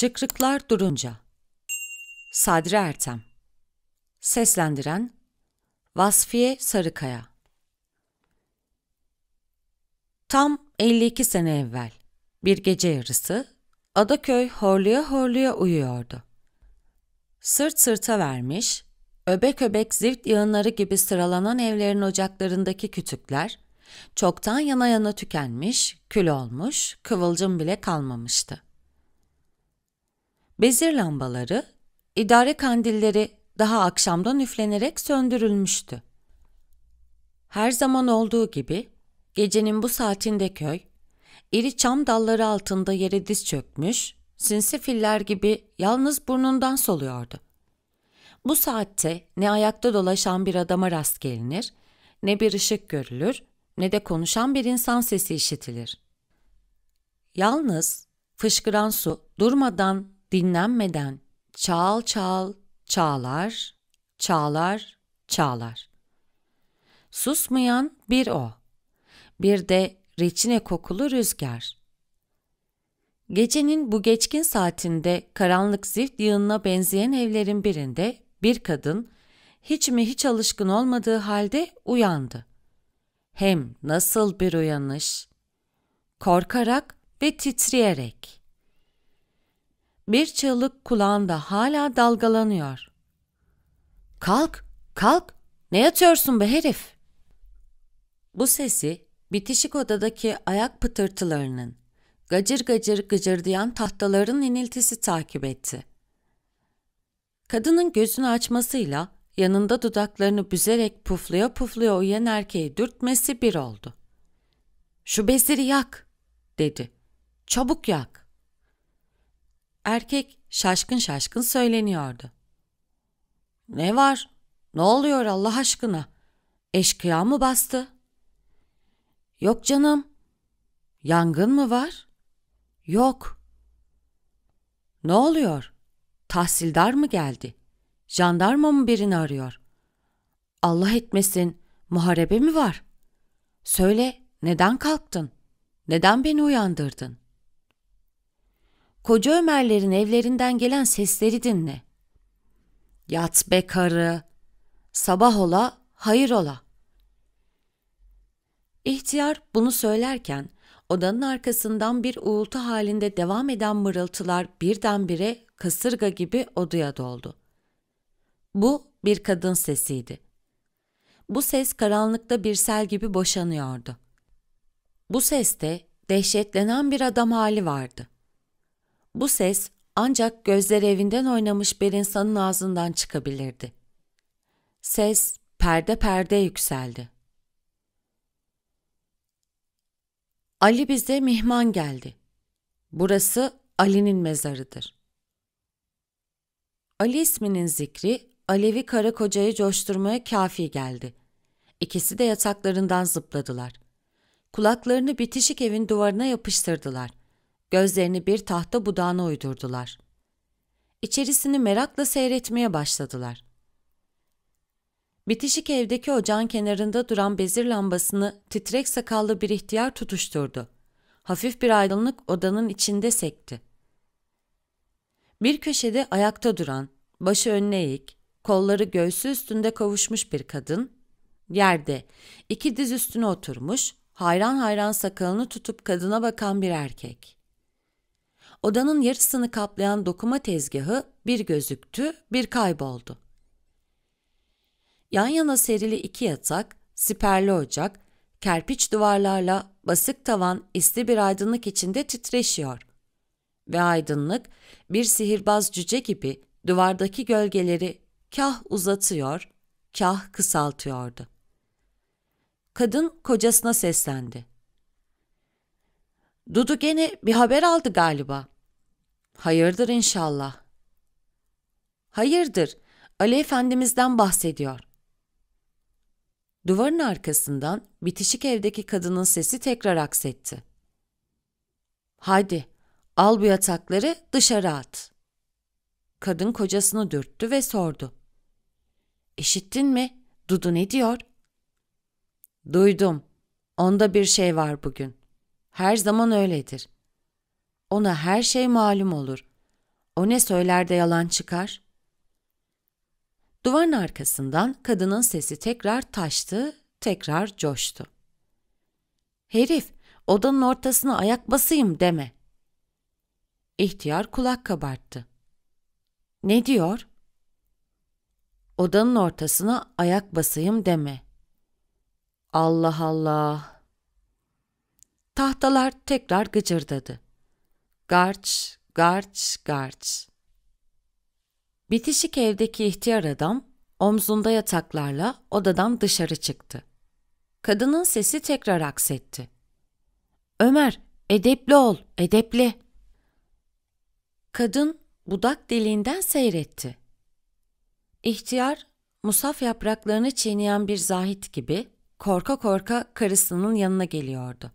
Çıkrıklar durunca. Sadri Ertem. Seslendiren Vasfiye Sarıkaya. Tam 52 sene evvel bir gece yarısı Adaköy horluya horluya uyuyordu. Sırt sırta vermiş, öbek öbek zift yığınları gibi sıralanan evlerin ocaklarındaki kütükler çoktan yana yana tükenmiş, kül olmuş, kıvılcım bile kalmamıştı. Bezir lambaları, idare kandilleri daha akşamdan üflenerek söndürülmüştü. Her zaman olduğu gibi gecenin bu saatinde köy, iri çam dalları altında yere diz çökmüş, sinsi filler gibi yalnız burnundan soluyordu. Bu saatte ne ayakta dolaşan bir adama rast gelinir, ne bir ışık görülür, ne de konuşan bir insan sesi işitilir. Yalnız fışkıran su durmadan dinlenmeden çal çal çağlar, çağlar, çağlar. Susmayan bir o, bir de reçine kokulu rüzgar. Gecenin bu geçkin saatinde karanlık zift yığınına benzeyen evlerin birinde bir kadın hiç mi hiç alışkın olmadığı halde uyandı. Hem nasıl bir uyanış! Korkarak ve titreyerek. Bir çığlık kulağında hala dalgalanıyor. Kalk, kalk, ne yatıyorsun be herif? Bu sesi bitişik odadaki ayak pıtırtılarının, gacır gacır gıcırdayan tahtaların iniltisi takip etti. Kadının gözünü açmasıyla yanında dudaklarını büzerek pufluya pufluya uyuyan erkeği dürtmesi bir oldu. ''Şu beziri yak!'' dedi. ''Çabuk yak!'' Erkek şaşkın şaşkın söyleniyordu. Ne var? Ne oluyor Allah aşkına? Eşkıya mı bastı? Yok canım. Yangın mı var? Yok. Ne oluyor? Tahsildar mı geldi? Jandarma mı birini arıyor? Allah etmesin muharebe mi var? Söyle neden kalktın? Neden beni uyandırdın? Koca Ömerlerin evlerinden gelen sesleri dinle. Yat be karı, sabah ola, hayır ola. İhtiyar bunu söylerken odanın arkasından bir uğultu halinde devam eden mırıltılar birdenbire kasırga gibi odaya doldu. Bu bir kadın sesiydi. Bu ses karanlıkta bir sel gibi boşanıyordu. Bu seste dehşetlenen bir adam hali vardı. Bu ses ancak gözleri evinden oynamış bir insanın ağzından çıkabilirdi. Ses perde perde yükseldi. Ali bize mihman geldi. Burası Ali'nin mezarıdır. Ali isminin zikri Alevi karı kocayı coşturmaya kafi geldi. İkisi de yataklarından zıpladılar. Kulaklarını bitişik evin duvarına yapıştırdılar. Gözlerini bir tahta budağına uydurdular. İçerisini merakla seyretmeye başladılar. Bitişik evdeki ocağın kenarında duran bezir lambasını titrek sakallı bir ihtiyar tutuşturdu. Hafif bir aydınlık odanın içinde sekti. Bir köşede ayakta duran, başı önüne eğik, kolları göğsü üstünde kavuşmuş bir kadın, yerde iki diz üstüne oturmuş, hayran hayran sakalını tutup kadına bakan bir erkek. Odanın yarısını kaplayan dokuma tezgahı bir gözüktü, bir kayboldu. Yan yana serili iki yatak, siperli ocak, kerpiç duvarlarla basık tavan isli bir aydınlık içinde titreşiyor. Ve aydınlık bir sihirbaz cüce gibi duvardaki gölgeleri kah uzatıyor, kah kısaltıyordu. Kadın kocasına seslendi. Dudu gene bir haber aldı galiba. Hayırdır inşallah. Hayırdır, Ali Efendimiz'den bahsediyor. Duvarın arkasından bitişik evdeki kadının sesi tekrar aksetti. Haydi, al bu yatakları dışarı at. Kadın kocasını dürttü ve sordu. İşittin mi? Dudu ne diyor? Duydum. Onda bir şey var bugün her zaman öyledir. Ona her şey malum olur. O ne söyler de yalan çıkar? Duvarın arkasından kadının sesi tekrar taştı, tekrar coştu. Herif, odanın ortasına ayak basayım deme. İhtiyar kulak kabarttı. Ne diyor? Odanın ortasına ayak basayım deme. Allah Allah. Tahtalar tekrar gıcırdadı. Garç, garç, garç. Bitişik evdeki ihtiyar adam omzunda yataklarla odadan dışarı çıktı. Kadının sesi tekrar aksetti. Ömer, edepli ol, edepli. Kadın budak deliğinden seyretti. İhtiyar, musaf yapraklarını çiğneyen bir zahit gibi korka korka karısının yanına geliyordu.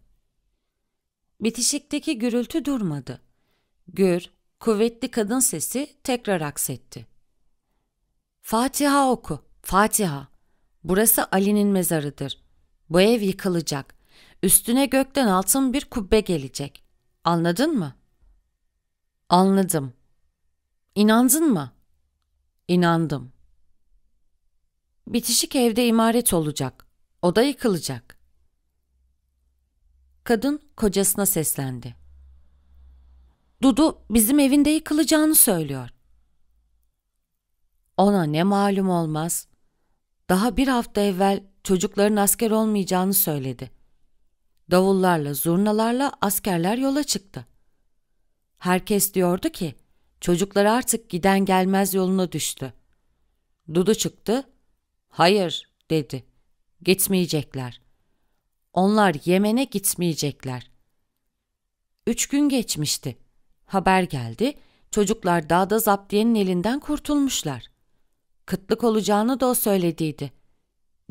Bitişikteki gürültü durmadı. Gür, kuvvetli kadın sesi tekrar aksetti. Fatiha oku, Fatiha. Burası Ali'nin mezarıdır. Bu ev yıkılacak. Üstüne gökten altın bir kubbe gelecek. Anladın mı? Anladım. İnandın mı? İnandım. Bitişik evde imaret olacak. Oda yıkılacak. Kadın kocasına seslendi. Dudu bizim evinde yıkılacağını söylüyor. Ona ne malum olmaz. Daha bir hafta evvel çocukların asker olmayacağını söyledi. Davullarla, zurnalarla askerler yola çıktı. Herkes diyordu ki çocuklar artık giden gelmez yoluna düştü. Dudu çıktı. Hayır dedi. Gitmeyecekler. Onlar Yemen'e gitmeyecekler. Üç gün geçmişti. Haber geldi, çocuklar dağda zaptiyenin elinden kurtulmuşlar. Kıtlık olacağını da o söylediydi.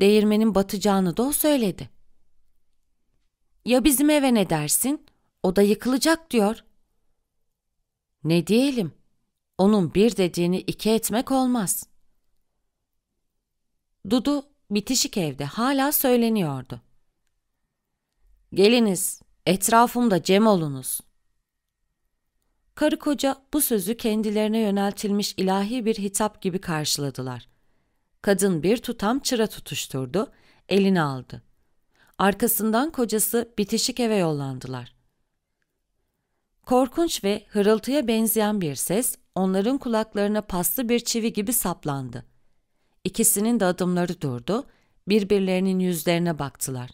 Değirmenin batacağını da o söyledi. Ya bizim eve ne dersin? O da yıkılacak diyor. Ne diyelim? Onun bir dediğini iki etmek olmaz. Dudu bitişik evde hala söyleniyordu. Geliniz, etrafımda cem olunuz. Karı koca bu sözü kendilerine yöneltilmiş ilahi bir hitap gibi karşıladılar. Kadın bir tutam çıra tutuşturdu, elini aldı. Arkasından kocası bitişik eve yollandılar. Korkunç ve hırıltıya benzeyen bir ses onların kulaklarına paslı bir çivi gibi saplandı. İkisinin de adımları durdu, birbirlerinin yüzlerine baktılar.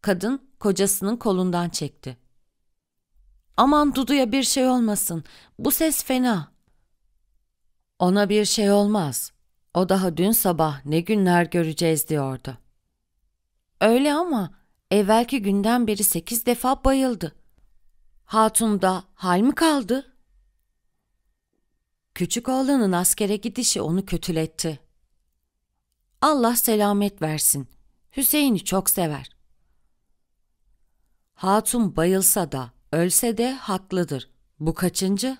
Kadın kocasının kolundan çekti. Aman Dudu'ya bir şey olmasın. Bu ses fena. Ona bir şey olmaz. O daha dün sabah ne günler göreceğiz diyordu. Öyle ama evvelki günden beri sekiz defa bayıldı. Hatun da hal mi kaldı? Küçük oğlanın askere gidişi onu kötületti. Allah selamet versin. Hüseyin'i çok sever. Hatun bayılsa da, ölse de haklıdır. Bu kaçıncı?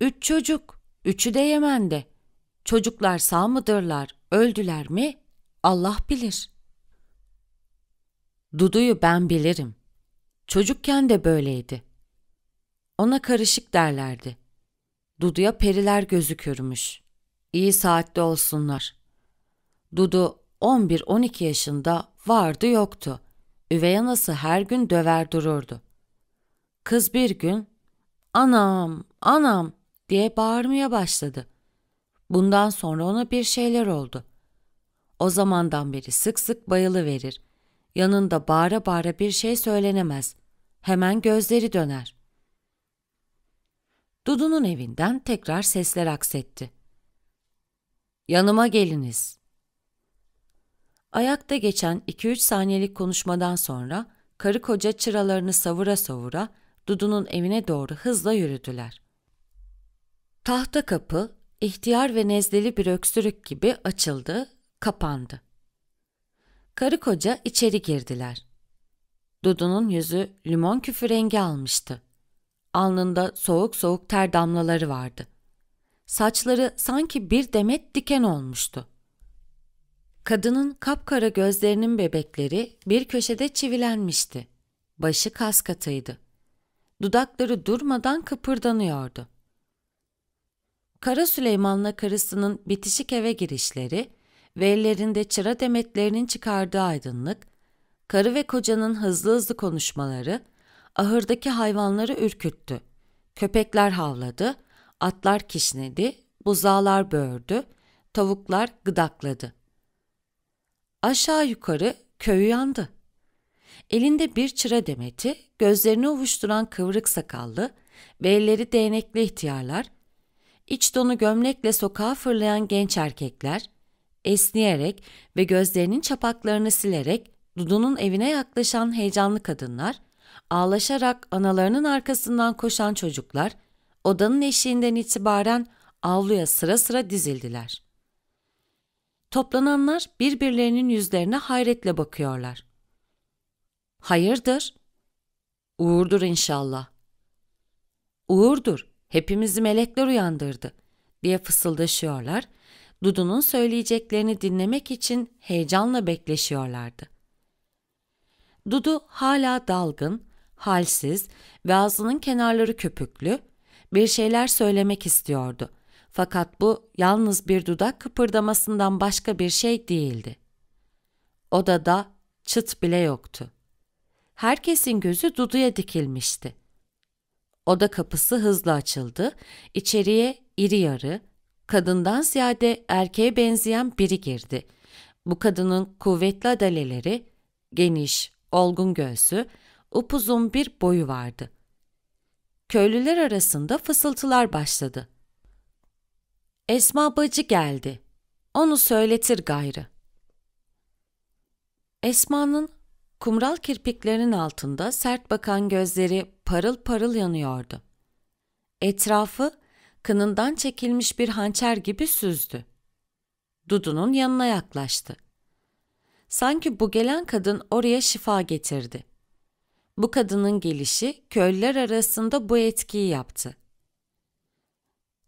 Üç çocuk, üçü de Yemen'de. Çocuklar sağ mıdırlar, öldüler mi? Allah bilir. Dudu'yu ben bilirim. Çocukken de böyleydi. Ona karışık derlerdi. Dudu'ya periler gözükürmüş. İyi saatte olsunlar. Dudu 11-12 yaşında vardı yoktu üvey anası her gün döver dururdu. Kız bir gün "Anam, anam!" diye bağırmaya başladı. Bundan sonra ona bir şeyler oldu. O zamandan beri sık sık bayılı verir. Yanında bağıra bağıra bir şey söylenemez. Hemen gözleri döner. Dudu'nun evinden tekrar sesler aksetti. Yanıma geliniz. Ayakta geçen 2-3 saniyelik konuşmadan sonra karı koca çıralarını savura savura Dudu'nun evine doğru hızla yürüdüler. Tahta kapı ihtiyar ve nezleli bir öksürük gibi açıldı, kapandı. Karı koca içeri girdiler. Dudu'nun yüzü limon küfü rengi almıştı. Alnında soğuk soğuk ter damlaları vardı. Saçları sanki bir demet diken olmuştu. Kadının kapkara gözlerinin bebekleri bir köşede çivilenmişti. Başı kaskatıydı. Dudakları durmadan kıpırdanıyordu. Kara Süleyman'la karısının bitişik eve girişleri ve ellerinde çıra demetlerinin çıkardığı aydınlık, karı ve kocanın hızlı hızlı konuşmaları ahırdaki hayvanları ürküttü. Köpekler havladı, atlar kişnedi, buzağlar böğürdü, tavuklar gıdakladı.'' Aşağı yukarı köyü yandı. Elinde bir çıra demeti, gözlerini ovuşturan kıvrık sakallı belleri değnekli ihtiyarlar, iç donu gömlekle sokağa fırlayan genç erkekler, esniyerek ve gözlerinin çapaklarını silerek Dudu'nun evine yaklaşan heyecanlı kadınlar, ağlaşarak analarının arkasından koşan çocuklar, odanın eşiğinden itibaren avluya sıra sıra dizildiler. Toplananlar birbirlerinin yüzlerine hayretle bakıyorlar. Hayırdır? Uğurdur inşallah. Uğurdur, hepimizi melekler uyandırdı diye fısıldaşıyorlar. Dudu'nun söyleyeceklerini dinlemek için heyecanla bekleşiyorlardı. Dudu hala dalgın, halsiz ve ağzının kenarları köpüklü, bir şeyler söylemek istiyordu.'' Fakat bu yalnız bir dudak kıpırdamasından başka bir şey değildi. Odada çıt bile yoktu. Herkesin gözü Dudu'ya dikilmişti. Oda kapısı hızla açıldı. İçeriye iri yarı, kadından ziyade erkeğe benzeyen biri girdi. Bu kadının kuvvetli adaleleri, geniş, olgun göğsü, upuzun bir boyu vardı. Köylüler arasında fısıltılar başladı. Esma bacı geldi. Onu söyletir gayrı. Esma'nın kumral kirpiklerinin altında sert bakan gözleri parıl parıl yanıyordu. Etrafı kınından çekilmiş bir hançer gibi süzdü. Dudu'nun yanına yaklaştı. Sanki bu gelen kadın oraya şifa getirdi. Bu kadının gelişi köylüler arasında bu etkiyi yaptı.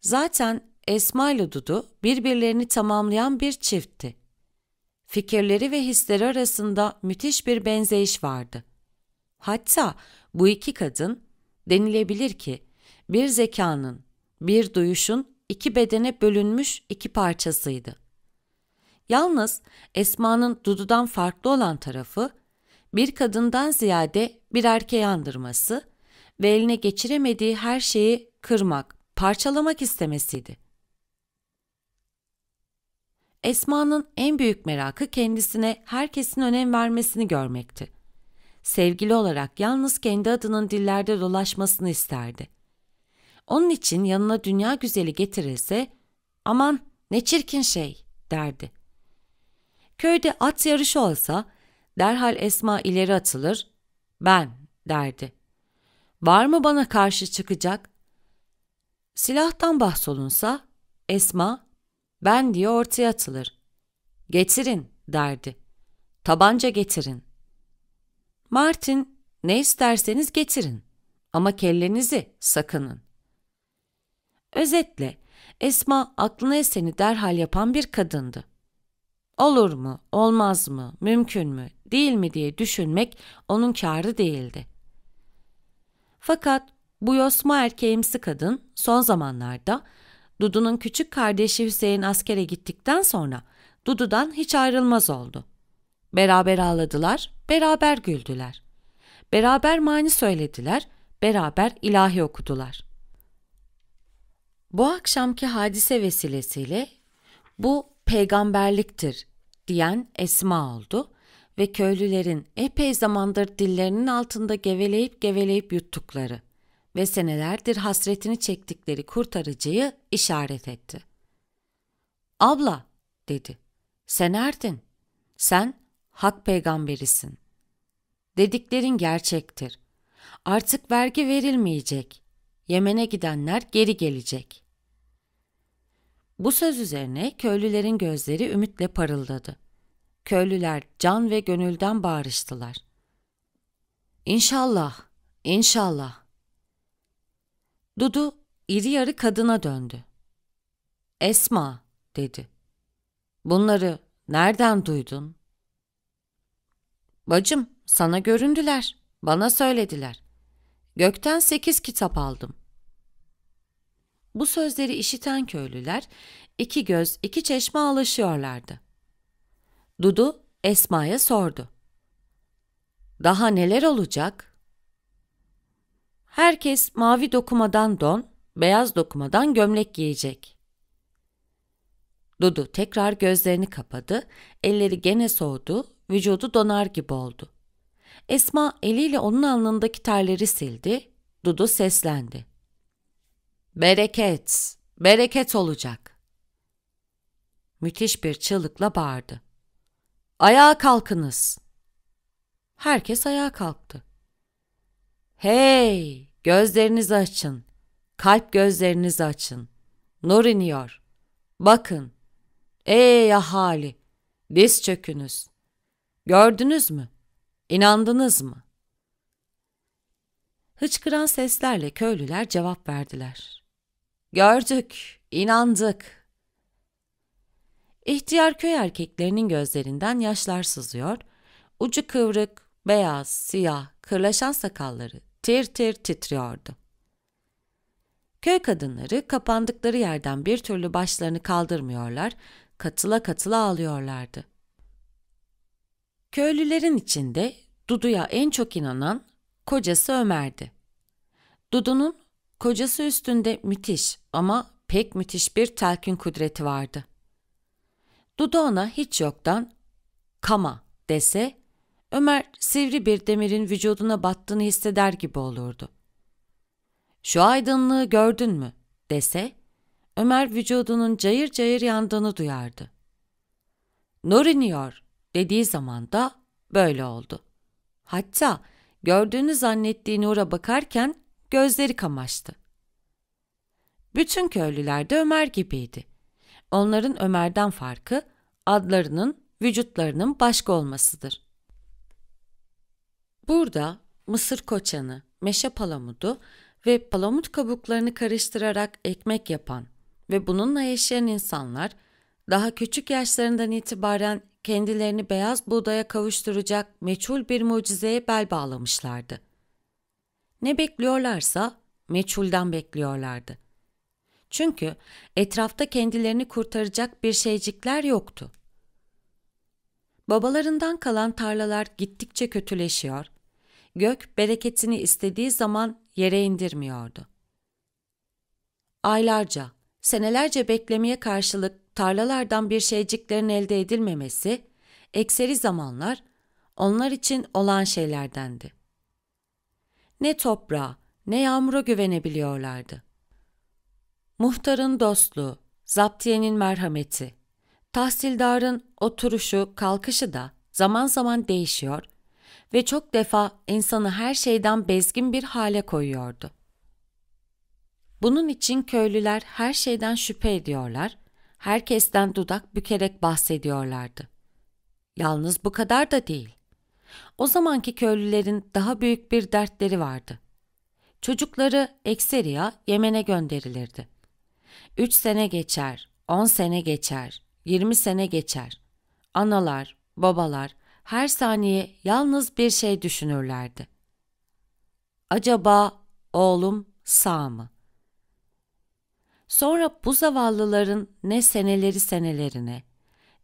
Zaten Esma ile Dudu birbirlerini tamamlayan bir çiftti. Fikirleri ve hisleri arasında müthiş bir benzeyiş vardı. Hatta bu iki kadın denilebilir ki bir zekanın, bir duyuşun iki bedene bölünmüş iki parçasıydı. Yalnız Esma'nın Dudu'dan farklı olan tarafı bir kadından ziyade bir erkeği andırması ve eline geçiremediği her şeyi kırmak, parçalamak istemesiydi. Esma'nın en büyük merakı kendisine herkesin önem vermesini görmekti. Sevgili olarak yalnız kendi adının dillerde dolaşmasını isterdi. Onun için yanına dünya güzeli getirilse aman ne çirkin şey derdi. Köyde at yarışı olsa derhal Esma ileri atılır ben derdi. Var mı bana karşı çıkacak? Silahtan bahsolunsa Esma ben diye ortaya atılır. Getirin derdi. Tabanca getirin. Martin ne isterseniz getirin ama kellenizi sakının. Özetle Esma aklına eseni derhal yapan bir kadındı. Olur mu, olmaz mı, mümkün mü, değil mi diye düşünmek onun kârı değildi. Fakat bu yosma erkeğimsi kadın son zamanlarda Dudu'nun küçük kardeşi Hüseyin askere gittikten sonra Dudu'dan hiç ayrılmaz oldu. Beraber ağladılar, beraber güldüler. Beraber mani söylediler, beraber ilahi okudular. Bu akşamki hadise vesilesiyle bu peygamberliktir diyen Esma oldu ve köylülerin epey zamandır dillerinin altında geveleyip geveleyip yuttukları ve senelerdir hasretini çektikleri kurtarıcıyı işaret etti. Abla dedi. Sen erdin. Sen hak peygamberisin. Dediklerin gerçektir. Artık vergi verilmeyecek. Yemen'e gidenler geri gelecek. Bu söz üzerine köylülerin gözleri ümitle parıldadı. Köylüler can ve gönülden bağırıştılar. İnşallah, inşallah Dudu iri yarı kadına döndü. Esma dedi. Bunları nereden duydun? Bacım sana göründüler. Bana söylediler. Gökten sekiz kitap aldım. Bu sözleri işiten köylüler iki göz iki çeşme alışıyorlardı. Dudu Esma'ya sordu. Daha neler olacak? Herkes mavi dokumadan don, beyaz dokumadan gömlek giyecek. Dudu tekrar gözlerini kapadı, elleri gene soğudu, vücudu donar gibi oldu. Esma eliyle onun alnındaki terleri sildi, Dudu seslendi. Bereket, bereket olacak. Müthiş bir çığlıkla bağırdı. Ayağa kalkınız. Herkes ayağa kalktı. Hey! Gözlerinizi açın. Kalp gözlerinizi açın. Nur iniyor. Bakın. Ey ahali! Diz çökünüz. Gördünüz mü? İnandınız mı? Hıçkıran seslerle köylüler cevap verdiler. Gördük, inandık. İhtiyar köy erkeklerinin gözlerinden yaşlar sızıyor, ucu kıvrık, beyaz, siyah, kırlaşan sakalları tir tir titriyordu. Köy kadınları kapandıkları yerden bir türlü başlarını kaldırmıyorlar, katıla katıla ağlıyorlardı. Köylülerin içinde Dudu'ya en çok inanan kocası Ömer'di. Dudu'nun kocası üstünde müthiş ama pek müthiş bir telkin kudreti vardı. Dudu ona hiç yoktan kama dese Ömer sivri bir demirin vücuduna battığını hisseder gibi olurdu. Şu aydınlığı gördün mü dese Ömer vücudunun cayır cayır yandığını duyardı. Nur iniyor dediği zaman da böyle oldu. Hatta gördüğünü zannettiği Nur'a bakarken gözleri kamaştı. Bütün köylüler de Ömer gibiydi. Onların Ömer'den farkı adlarının, vücutlarının başka olmasıdır. Burada mısır koçanı, meşe palamudu ve palamut kabuklarını karıştırarak ekmek yapan ve bununla yaşayan insanlar daha küçük yaşlarından itibaren kendilerini beyaz buğdaya kavuşturacak meçhul bir mucizeye bel bağlamışlardı. Ne bekliyorlarsa meçhulden bekliyorlardı. Çünkü etrafta kendilerini kurtaracak bir şeycikler yoktu. Babalarından kalan tarlalar gittikçe kötüleşiyor, Gök bereketini istediği zaman yere indirmiyordu. Aylarca, senelerce beklemeye karşılık tarlalardan bir şeyciklerin elde edilmemesi, ekseri zamanlar onlar için olan şeylerdendi. Ne toprağa ne yağmura güvenebiliyorlardı. Muhtarın dostluğu, zaptiyenin merhameti, tahsildarın oturuşu, kalkışı da zaman zaman değişiyor ve çok defa insanı her şeyden bezgin bir hale koyuyordu. Bunun için köylüler her şeyden şüphe ediyorlar, herkesten dudak bükerek bahsediyorlardı. Yalnız bu kadar da değil. O zamanki köylülerin daha büyük bir dertleri vardı. Çocukları Ekseriya, Yemen'e gönderilirdi. Üç sene geçer, on sene geçer, yirmi sene geçer. Analar, babalar, her saniye yalnız bir şey düşünürlerdi. Acaba oğlum sağ mı? Sonra bu zavallıların ne seneleri senelerine,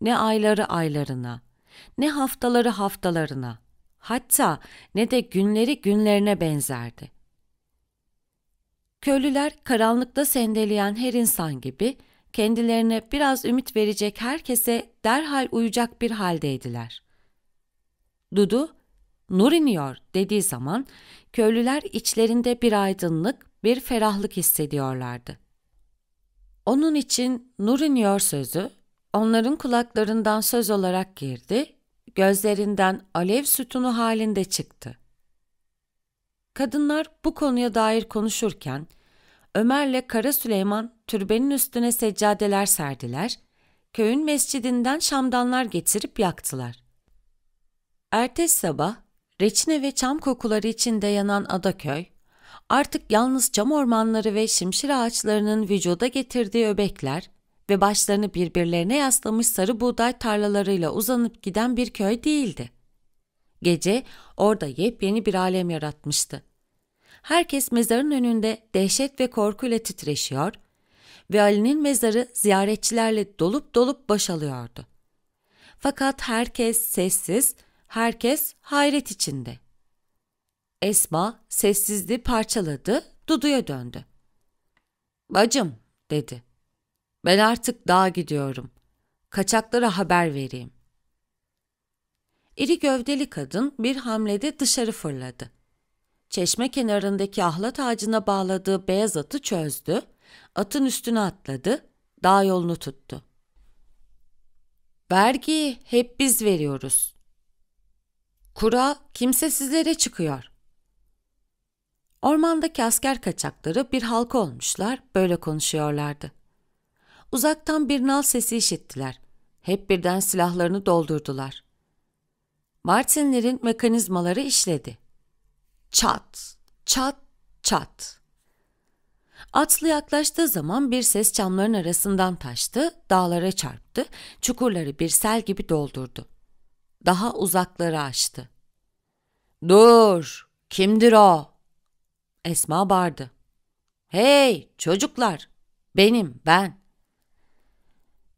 ne ayları aylarına, ne haftaları haftalarına, hatta ne de günleri günlerine benzerdi. Köylüler karanlıkta sendeleyen her insan gibi kendilerine biraz ümit verecek herkese derhal uyacak bir haldeydiler. Dudu, nur iniyor dediği zaman köylüler içlerinde bir aydınlık, bir ferahlık hissediyorlardı. Onun için nur iniyor sözü onların kulaklarından söz olarak girdi, gözlerinden alev sütunu halinde çıktı. Kadınlar bu konuya dair konuşurken Ömer'le Kara Süleyman türbenin üstüne seccadeler serdiler, köyün mescidinden şamdanlar getirip yaktılar. Ertesi sabah reçine ve çam kokuları içinde yanan Adaköy, artık yalnız çam ormanları ve şimşir ağaçlarının vücuda getirdiği öbekler ve başlarını birbirlerine yaslamış sarı buğday tarlalarıyla uzanıp giden bir köy değildi. Gece orada yepyeni bir alem yaratmıştı. Herkes mezarın önünde dehşet ve korkuyla titreşiyor ve Ali'nin mezarı ziyaretçilerle dolup dolup boşalıyordu. Fakat herkes sessiz, Herkes hayret içinde. Esma sessizliği parçaladı, Dudu'ya döndü. Bacım, dedi. Ben artık dağa gidiyorum. Kaçaklara haber vereyim. İri gövdeli kadın bir hamlede dışarı fırladı. Çeşme kenarındaki ahlat ağacına bağladığı beyaz atı çözdü, atın üstüne atladı, dağ yolunu tuttu. Vergiyi hep biz veriyoruz, Kura kimsesizlere çıkıyor. Ormandaki asker kaçakları bir halka olmuşlar, böyle konuşuyorlardı. Uzaktan bir nal sesi işittiler. Hep birden silahlarını doldurdular. Martinlerin mekanizmaları işledi. Çat, çat, çat. Atlı yaklaştığı zaman bir ses camların arasından taştı, dağlara çarptı, çukurları bir sel gibi doldurdu daha uzakları açtı. Dur, kimdir o? Esma bağırdı. Hey çocuklar, benim ben.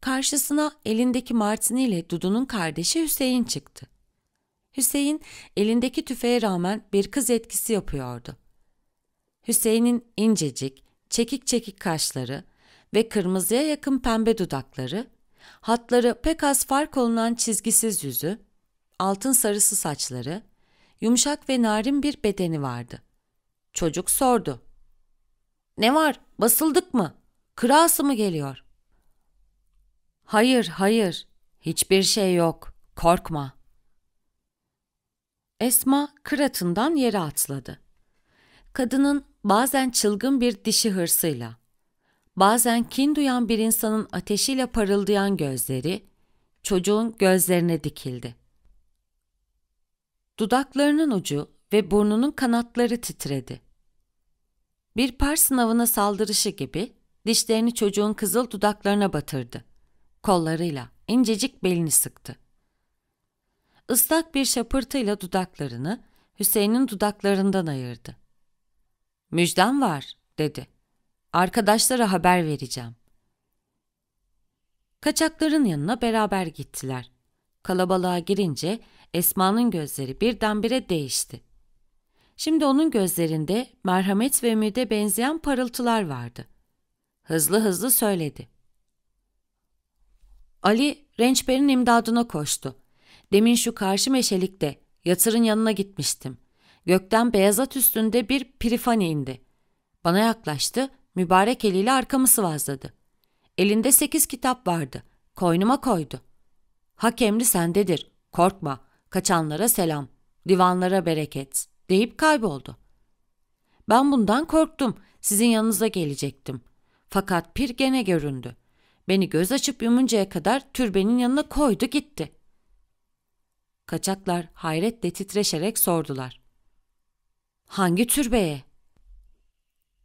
Karşısına elindeki martini ile Dudu'nun kardeşi Hüseyin çıktı. Hüseyin elindeki tüfeğe rağmen bir kız etkisi yapıyordu. Hüseyin'in incecik, çekik çekik kaşları ve kırmızıya yakın pembe dudakları, hatları pek az fark olunan çizgisiz yüzü, altın sarısı saçları, yumuşak ve narin bir bedeni vardı. Çocuk sordu. Ne var? Basıldık mı? Kırası mı geliyor? Hayır, hayır. Hiçbir şey yok. Korkma. Esma kıratından yere atladı. Kadının bazen çılgın bir dişi hırsıyla, bazen kin duyan bir insanın ateşiyle parıldayan gözleri, çocuğun gözlerine dikildi. Dudaklarının ucu ve burnunun kanatları titredi. Bir par sınavına saldırışı gibi dişlerini çocuğun kızıl dudaklarına batırdı. Kollarıyla incecik belini sıktı. Islak bir şapırtıyla dudaklarını Hüseyin'in dudaklarından ayırdı. Müjdem var dedi. Arkadaşlara haber vereceğim. Kaçakların yanına beraber gittiler kalabalığa girince Esma'nın gözleri birdenbire değişti. Şimdi onun gözlerinde merhamet ve ümide benzeyen parıltılar vardı. Hızlı hızlı söyledi. Ali rençberin imdadına koştu. Demin şu karşı meşelikte yatırın yanına gitmiştim. Gökten beyazat üstünde bir pirifane indi. Bana yaklaştı, mübarek eliyle arkamı sıvazladı. Elinde sekiz kitap vardı. Koynuma koydu.'' Hak emri sendedir. Korkma. Kaçanlara selam. Divanlara bereket. Deyip kayboldu. Ben bundan korktum. Sizin yanınıza gelecektim. Fakat pir gene göründü. Beni göz açıp yumuncaya kadar türbenin yanına koydu gitti. Kaçaklar hayretle titreşerek sordular. Hangi türbeye?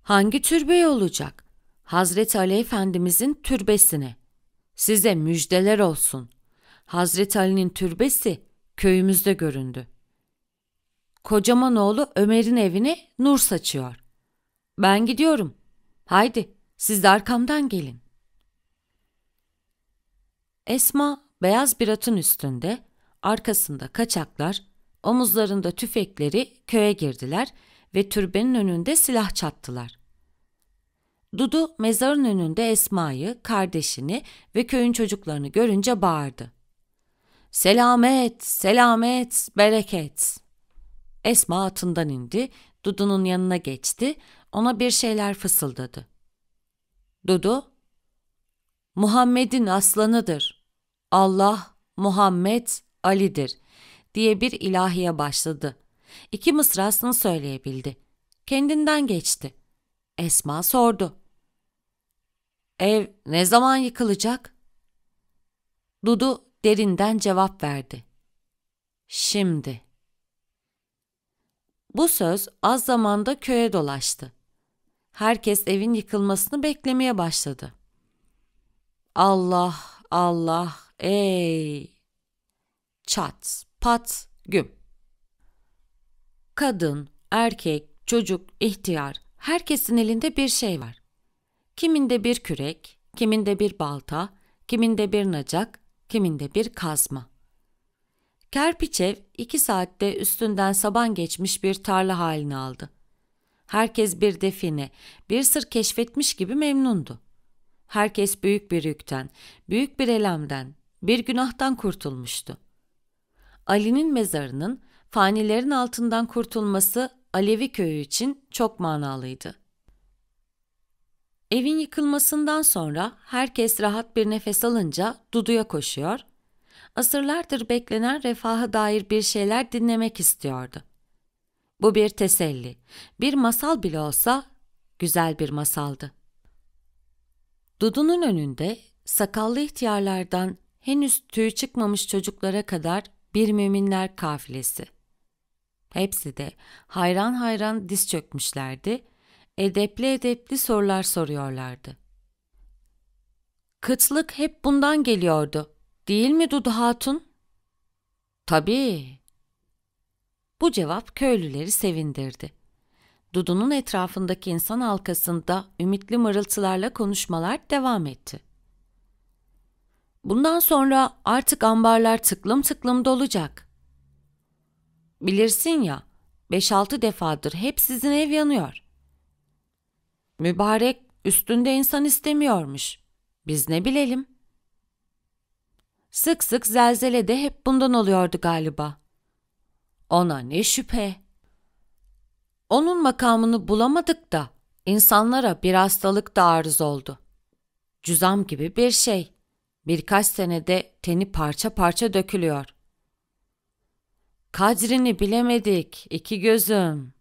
Hangi türbeye olacak? Hazreti Ali Efendimizin türbesine. Size müjdeler olsun. Hazreti Ali'nin türbesi köyümüzde göründü. Kocaman oğlu Ömer'in evine nur saçıyor. Ben gidiyorum. Haydi siz de arkamdan gelin. Esma beyaz bir atın üstünde, arkasında kaçaklar, omuzlarında tüfekleri köye girdiler ve türbenin önünde silah çattılar. Dudu mezarın önünde Esma'yı, kardeşini ve köyün çocuklarını görünce bağırdı. Selamet, selamet, bereket. Esma atından indi, Dudu'nun yanına geçti, ona bir şeyler fısıldadı. Dudu, Muhammed'in aslanıdır. Allah, Muhammed, Ali'dir diye bir ilahiye başladı. İki mısrasını söyleyebildi. Kendinden geçti. Esma sordu. Ev ne zaman yıkılacak? Dudu derinden cevap verdi. Şimdi. Bu söz az zamanda köye dolaştı. Herkes evin yıkılmasını beklemeye başladı. Allah, Allah, ey! Çat, pat, güm. Kadın, erkek, çocuk, ihtiyar, herkesin elinde bir şey var. Kiminde bir kürek, kiminde bir balta, kiminde bir nacak, kiminde bir kazma. Kerpiçev iki saatte üstünden saban geçmiş bir tarla halini aldı. Herkes bir define, bir sır keşfetmiş gibi memnundu. Herkes büyük bir yükten, büyük bir elemden, bir günahtan kurtulmuştu. Ali'nin mezarının fanilerin altından kurtulması Alevi köyü için çok manalıydı. Evin yıkılmasından sonra herkes rahat bir nefes alınca Dudu'ya koşuyor. Asırlardır beklenen refaha dair bir şeyler dinlemek istiyordu. Bu bir teselli. Bir masal bile olsa güzel bir masaldı. Dudu'nun önünde sakallı ihtiyarlardan henüz tüy çıkmamış çocuklara kadar bir müminler kafilesi. Hepsi de hayran hayran diz çökmüşlerdi edepli edepli sorular soruyorlardı. Kıtlık hep bundan geliyordu, değil mi Dudu Hatun? Tabii. Bu cevap köylüleri sevindirdi. Dudu'nun etrafındaki insan halkasında ümitli mırıltılarla konuşmalar devam etti. Bundan sonra artık ambarlar tıklım tıklım dolacak. Bilirsin ya, beş altı defadır hep sizin ev yanıyor. Mübarek üstünde insan istemiyormuş. Biz ne bilelim? Sık sık zelzele de hep bundan oluyordu galiba. Ona ne şüphe. Onun makamını bulamadık da insanlara bir hastalık da arız oldu. Cüzam gibi bir şey. Birkaç senede teni parça parça dökülüyor. Kadrini bilemedik iki gözüm.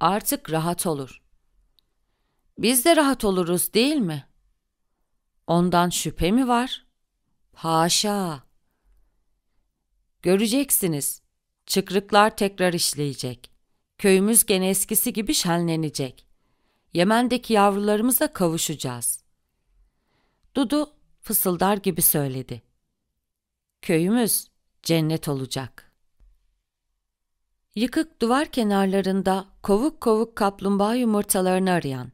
Artık rahat olur. Biz de rahat oluruz değil mi? Ondan şüphe mi var? Haşa. Göreceksiniz. Çıkrıklar tekrar işleyecek. Köyümüz gene eskisi gibi şenlenecek. Yemen'deki yavrularımıza kavuşacağız. Dudu fısıldar gibi söyledi. Köyümüz cennet olacak.'' Yıkık duvar kenarlarında kovuk kovuk kaplumbağa yumurtalarını arayan,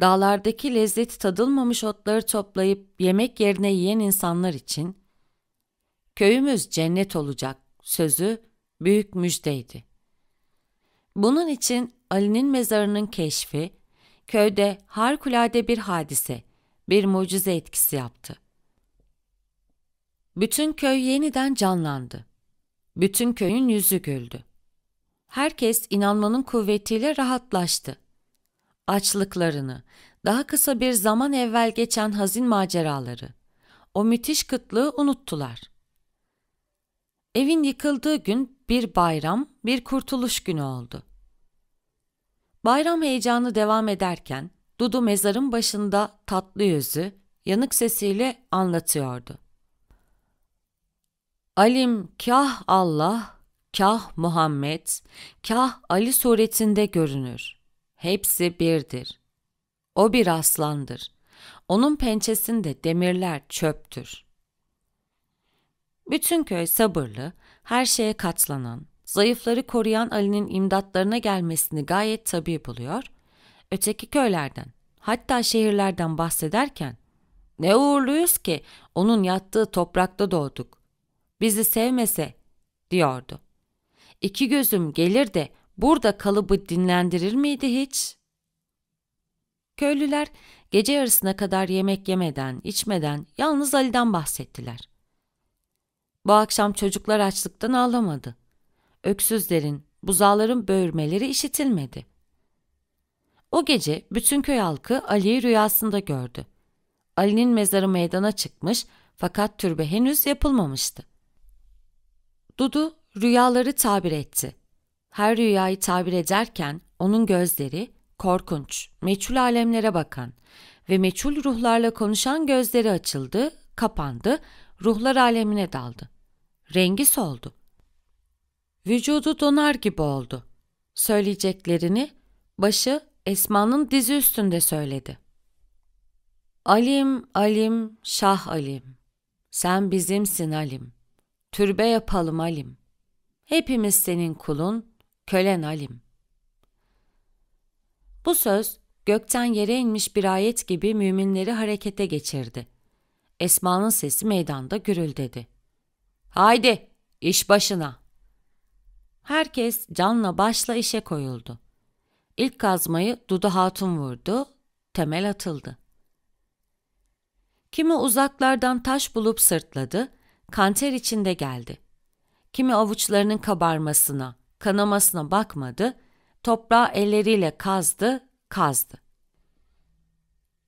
dağlardaki lezzeti tadılmamış otları toplayıp yemek yerine yiyen insanlar için köyümüz cennet olacak sözü büyük müjdeydi. Bunun için Ali'nin mezarının keşfi köyde harikulade bir hadise, bir mucize etkisi yaptı. Bütün köy yeniden canlandı. Bütün köyün yüzü güldü. Herkes inanmanın kuvvetiyle rahatlaştı açlıklarını, daha kısa bir zaman evvel geçen hazin maceraları, o müthiş kıtlığı unuttular. Evin yıkıldığı gün bir bayram, bir kurtuluş günü oldu. Bayram heyecanı devam ederken Dudu mezarın başında tatlı yüzü, yanık sesiyle anlatıyordu. Alim kah Allah, kah Muhammed, kah Ali suretinde görünür. Hepsi birdir. O bir aslandır. Onun pençesinde demirler çöptür. Bütün köy sabırlı, her şeye katlanan, zayıfları koruyan Ali'nin imdatlarına gelmesini gayet tabi buluyor. Öteki köylerden, hatta şehirlerden bahsederken, ne uğurluyuz ki onun yattığı toprakta doğduk. Bizi sevmese, diyordu. İki gözüm gelir de Burada kalıbı dinlendirir miydi hiç? Köylüler gece yarısına kadar yemek yemeden, içmeden yalnız Ali'den bahsettiler. Bu akşam çocuklar açlıktan ağlamadı. Öksüzlerin, buzağların böğürmeleri işitilmedi. O gece bütün köy halkı Ali'yi rüyasında gördü. Ali'nin mezarı meydana çıkmış fakat türbe henüz yapılmamıştı. Dudu rüyaları tabir etti her rüyayı tabir ederken onun gözleri korkunç, meçhul alemlere bakan ve meçhul ruhlarla konuşan gözleri açıldı, kapandı, ruhlar alemine daldı. Rengi soldu. Vücudu donar gibi oldu. Söyleyeceklerini başı Esma'nın dizi üstünde söyledi. Alim, Alim, Şah Alim. Sen bizimsin Alim. Türbe yapalım Alim. Hepimiz senin kulun, kölen alim. Bu söz gökten yere inmiş bir ayet gibi müminleri harekete geçirdi. Esma'nın sesi meydanda gürüldedi. Haydi iş başına. Herkes canla başla işe koyuldu. İlk kazmayı Dudu Hatun vurdu, temel atıldı. Kimi uzaklardan taş bulup sırtladı, kanter içinde geldi. Kimi avuçlarının kabarmasına, kanamasına bakmadı, toprağı elleriyle kazdı, kazdı.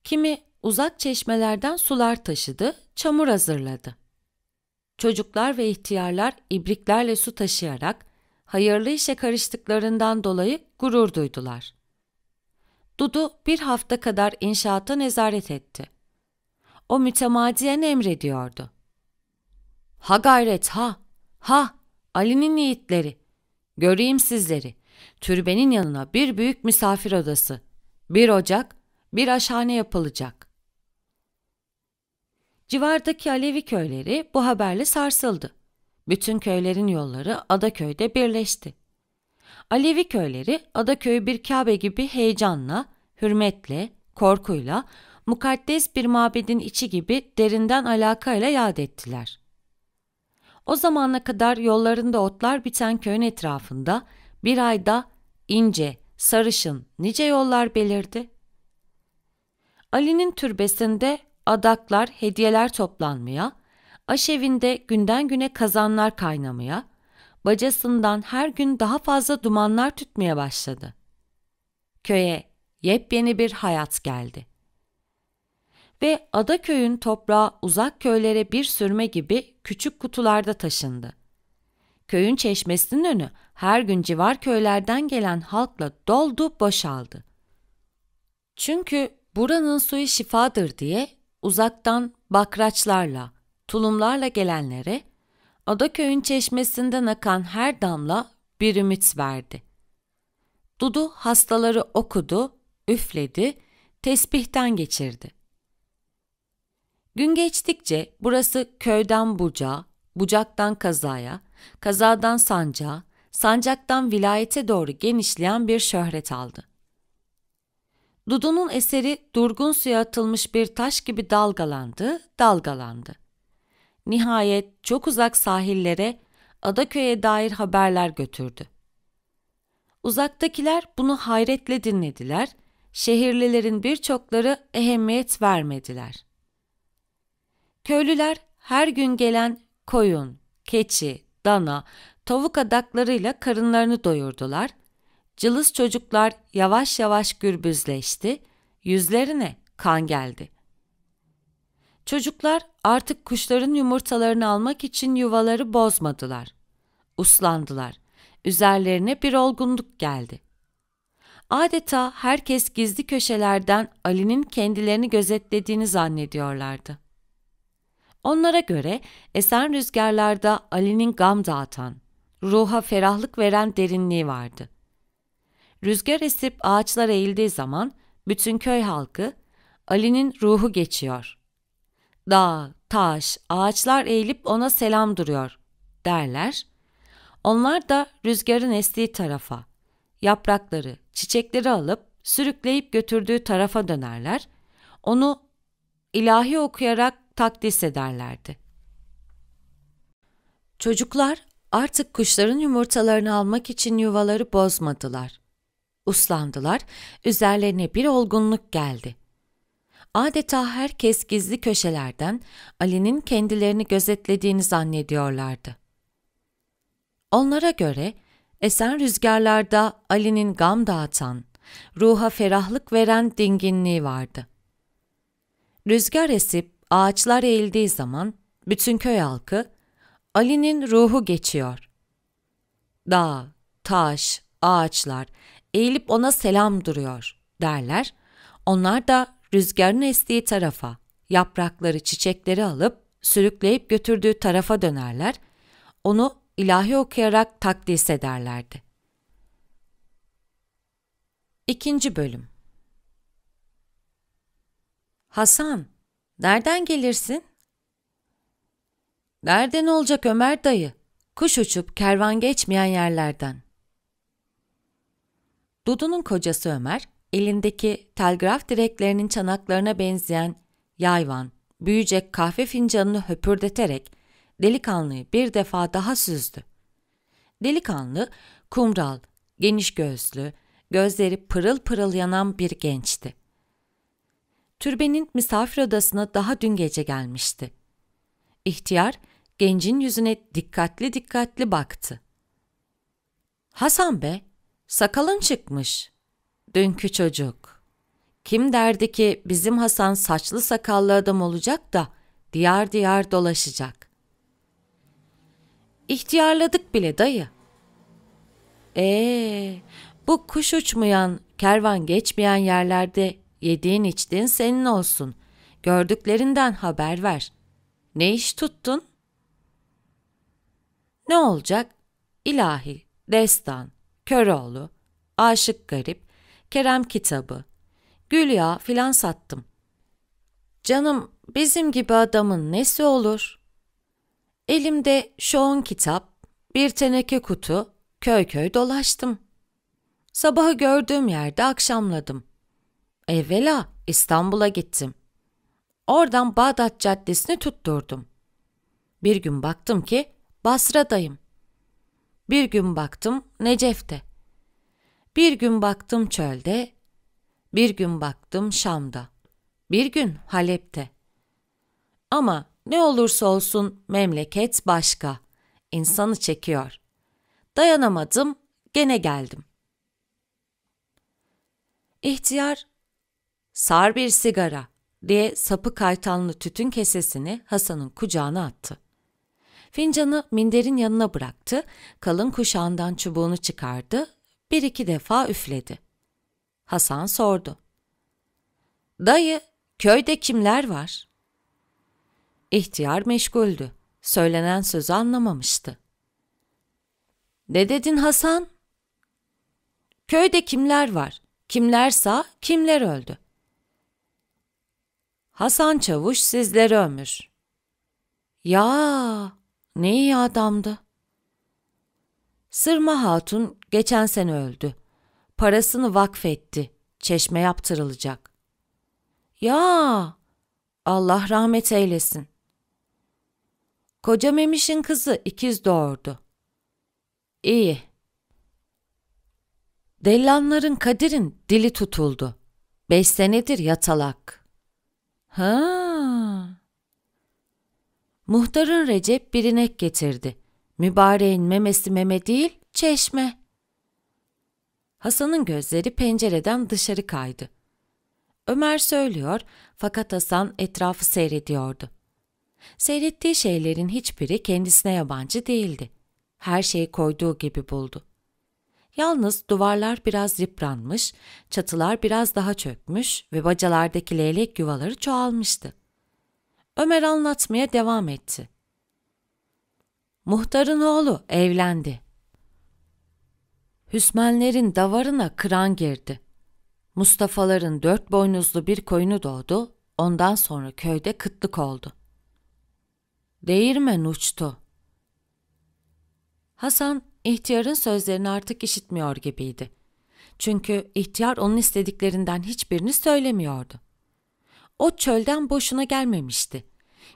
Kimi uzak çeşmelerden sular taşıdı, çamur hazırladı. Çocuklar ve ihtiyarlar ibriklerle su taşıyarak hayırlı işe karıştıklarından dolayı gurur duydular. Dudu bir hafta kadar inşaata nezaret etti. O mütemadiyen emrediyordu. Ha gayret ha, ha Ali'nin yiğitleri Göreyim sizleri. Türbenin yanına bir büyük misafir odası, bir ocak, bir aşhane yapılacak. Civardaki Alevi köyleri bu haberle sarsıldı. Bütün köylerin yolları Adaköy'de birleşti. Alevi köyleri Adaköy'ü bir Kabe gibi heyecanla, hürmetle, korkuyla, mukaddes bir mabedin içi gibi derinden alakayla yad ettiler. O zamana kadar yollarında otlar biten köyün etrafında bir ayda ince, sarışın nice yollar belirdi. Ali'nin türbesinde adaklar, hediyeler toplanmaya, aşevinde günden güne kazanlar kaynamaya, bacasından her gün daha fazla dumanlar tütmeye başladı. Köye yepyeni bir hayat geldi ve Adaköy'ün toprağı uzak köylere bir sürme gibi küçük kutularda taşındı. Köyün çeşmesinin önü her gün civar köylerden gelen halkla doldu boşaldı. Çünkü buranın suyu şifadır diye uzaktan bakraçlarla, tulumlarla gelenlere Adaköy'ün çeşmesinden akan her damla bir ümit verdi. Dudu hastaları okudu, üfledi, tesbihten geçirdi. Gün geçtikçe burası köyden bucağa, bucaktan kazaya, kazadan sancağa, sancaktan vilayete doğru genişleyen bir şöhret aldı. Dudu'nun eseri durgun suya atılmış bir taş gibi dalgalandı, dalgalandı. Nihayet çok uzak sahillere, Adaköy'e dair haberler götürdü. Uzaktakiler bunu hayretle dinlediler, şehirlilerin birçokları ehemmiyet vermediler.'' Köylüler her gün gelen koyun, keçi, dana, tavuk adaklarıyla karınlarını doyurdular. Cılız çocuklar yavaş yavaş gürbüzleşti, yüzlerine kan geldi. Çocuklar artık kuşların yumurtalarını almak için yuvaları bozmadılar. Uslandılar. Üzerlerine bir olgunluk geldi. Adeta herkes gizli köşelerden Ali'nin kendilerini gözetlediğini zannediyorlardı. Onlara göre esen rüzgarlarda Ali'nin gam dağıtan, ruha ferahlık veren derinliği vardı. Rüzgar esip ağaçlar eğildiği zaman bütün köy halkı Ali'nin ruhu geçiyor. Dağ, taş, ağaçlar eğilip ona selam duruyor derler. Onlar da rüzgarın estiği tarafa, yaprakları, çiçekleri alıp sürükleyip götürdüğü tarafa dönerler. Onu ilahi okuyarak takdis ederlerdi. Çocuklar artık kuşların yumurtalarını almak için yuvaları bozmadılar. Uslandılar, üzerlerine bir olgunluk geldi. Adeta herkes gizli köşelerden Ali'nin kendilerini gözetlediğini zannediyorlardı. Onlara göre esen rüzgarlarda Ali'nin gam dağıtan, ruha ferahlık veren dinginliği vardı. Rüzgar esip Ağaçlar eğildiği zaman bütün köy halkı Ali'nin ruhu geçiyor. Dağ, taş, ağaçlar eğilip ona selam duruyor derler. Onlar da rüzgarın estiği tarafa, yaprakları, çiçekleri alıp sürükleyip götürdüğü tarafa dönerler. Onu ilahi okuyarak takdis ederlerdi. İkinci bölüm Hasan, Nereden gelirsin? Nereden olacak Ömer dayı? Kuş uçup kervan geçmeyen yerlerden. Dudu'nun kocası Ömer, elindeki telgraf direklerinin çanaklarına benzeyen yayvan, büyücek kahve fincanını höpürdeterek delikanlıyı bir defa daha süzdü. Delikanlı, kumral, geniş gözlü, gözleri pırıl pırıl yanan bir gençti türbenin misafir odasına daha dün gece gelmişti. İhtiyar gencin yüzüne dikkatli dikkatli baktı. Hasan be, sakalın çıkmış. Dünkü çocuk. Kim derdi ki bizim Hasan saçlı sakallı adam olacak da diyar diyar dolaşacak. İhtiyarladık bile dayı. Ee, bu kuş uçmayan, kervan geçmeyen yerlerde Yediğin içtiğin senin olsun. Gördüklerinden haber ver. Ne iş tuttun? Ne olacak? İlahi, Destan, Köroğlu, Aşık Garip, Kerem Kitabı, Gülya filan sattım. Canım bizim gibi adamın nesi olur? Elimde şoğun kitap, bir teneke kutu, köy köy dolaştım. Sabahı gördüğüm yerde akşamladım. Evvela İstanbul'a gittim. Oradan Bağdat Caddesi'ni tutturdum. Bir gün baktım ki Basra'dayım. Bir gün baktım Necef'te. Bir gün baktım çölde. Bir gün baktım Şam'da. Bir gün Halep'te. Ama ne olursa olsun memleket başka. İnsanı çekiyor. Dayanamadım, gene geldim. İhtiyar sar bir sigara diye sapı kaytanlı tütün kesesini Hasan'ın kucağına attı. Fincanı minderin yanına bıraktı, kalın kuşağından çubuğunu çıkardı, bir iki defa üfledi. Hasan sordu. Dayı, köyde kimler var? İhtiyar meşguldü. Söylenen sözü anlamamıştı. Ne dedin Hasan? Köyde kimler var? Kimler sağ, kimler öldü? Hasan Çavuş sizleri ömür. Ya ne iyi adamdı. Sırma Hatun geçen sene öldü. Parasını vakfetti. Çeşme yaptırılacak. Ya Allah rahmet eylesin. Koca Memiş'in kızı ikiz doğurdu. İyi. Dellanların Kadir'in dili tutuldu. Beş senedir yatalak. Ha. Muhtarın Recep bir inek getirdi. Mübareğin memesi meme değil, çeşme. Hasan'ın gözleri pencereden dışarı kaydı. Ömer söylüyor fakat Hasan etrafı seyrediyordu. Seyrettiği şeylerin hiçbiri kendisine yabancı değildi. Her şeyi koyduğu gibi buldu. Yalnız duvarlar biraz yıpranmış, çatılar biraz daha çökmüş ve bacalardaki leylek yuvaları çoğalmıştı. Ömer anlatmaya devam etti. Muhtarın oğlu evlendi. Hüsmenlerin davarına kıran girdi. Mustafa'ların dört boynuzlu bir koyunu doğdu, ondan sonra köyde kıtlık oldu. Değirmen uçtu. Hasan İhtiyarın sözlerini artık işitmiyor gibiydi. Çünkü ihtiyar onun istediklerinden hiçbirini söylemiyordu. O çölden boşuna gelmemişti.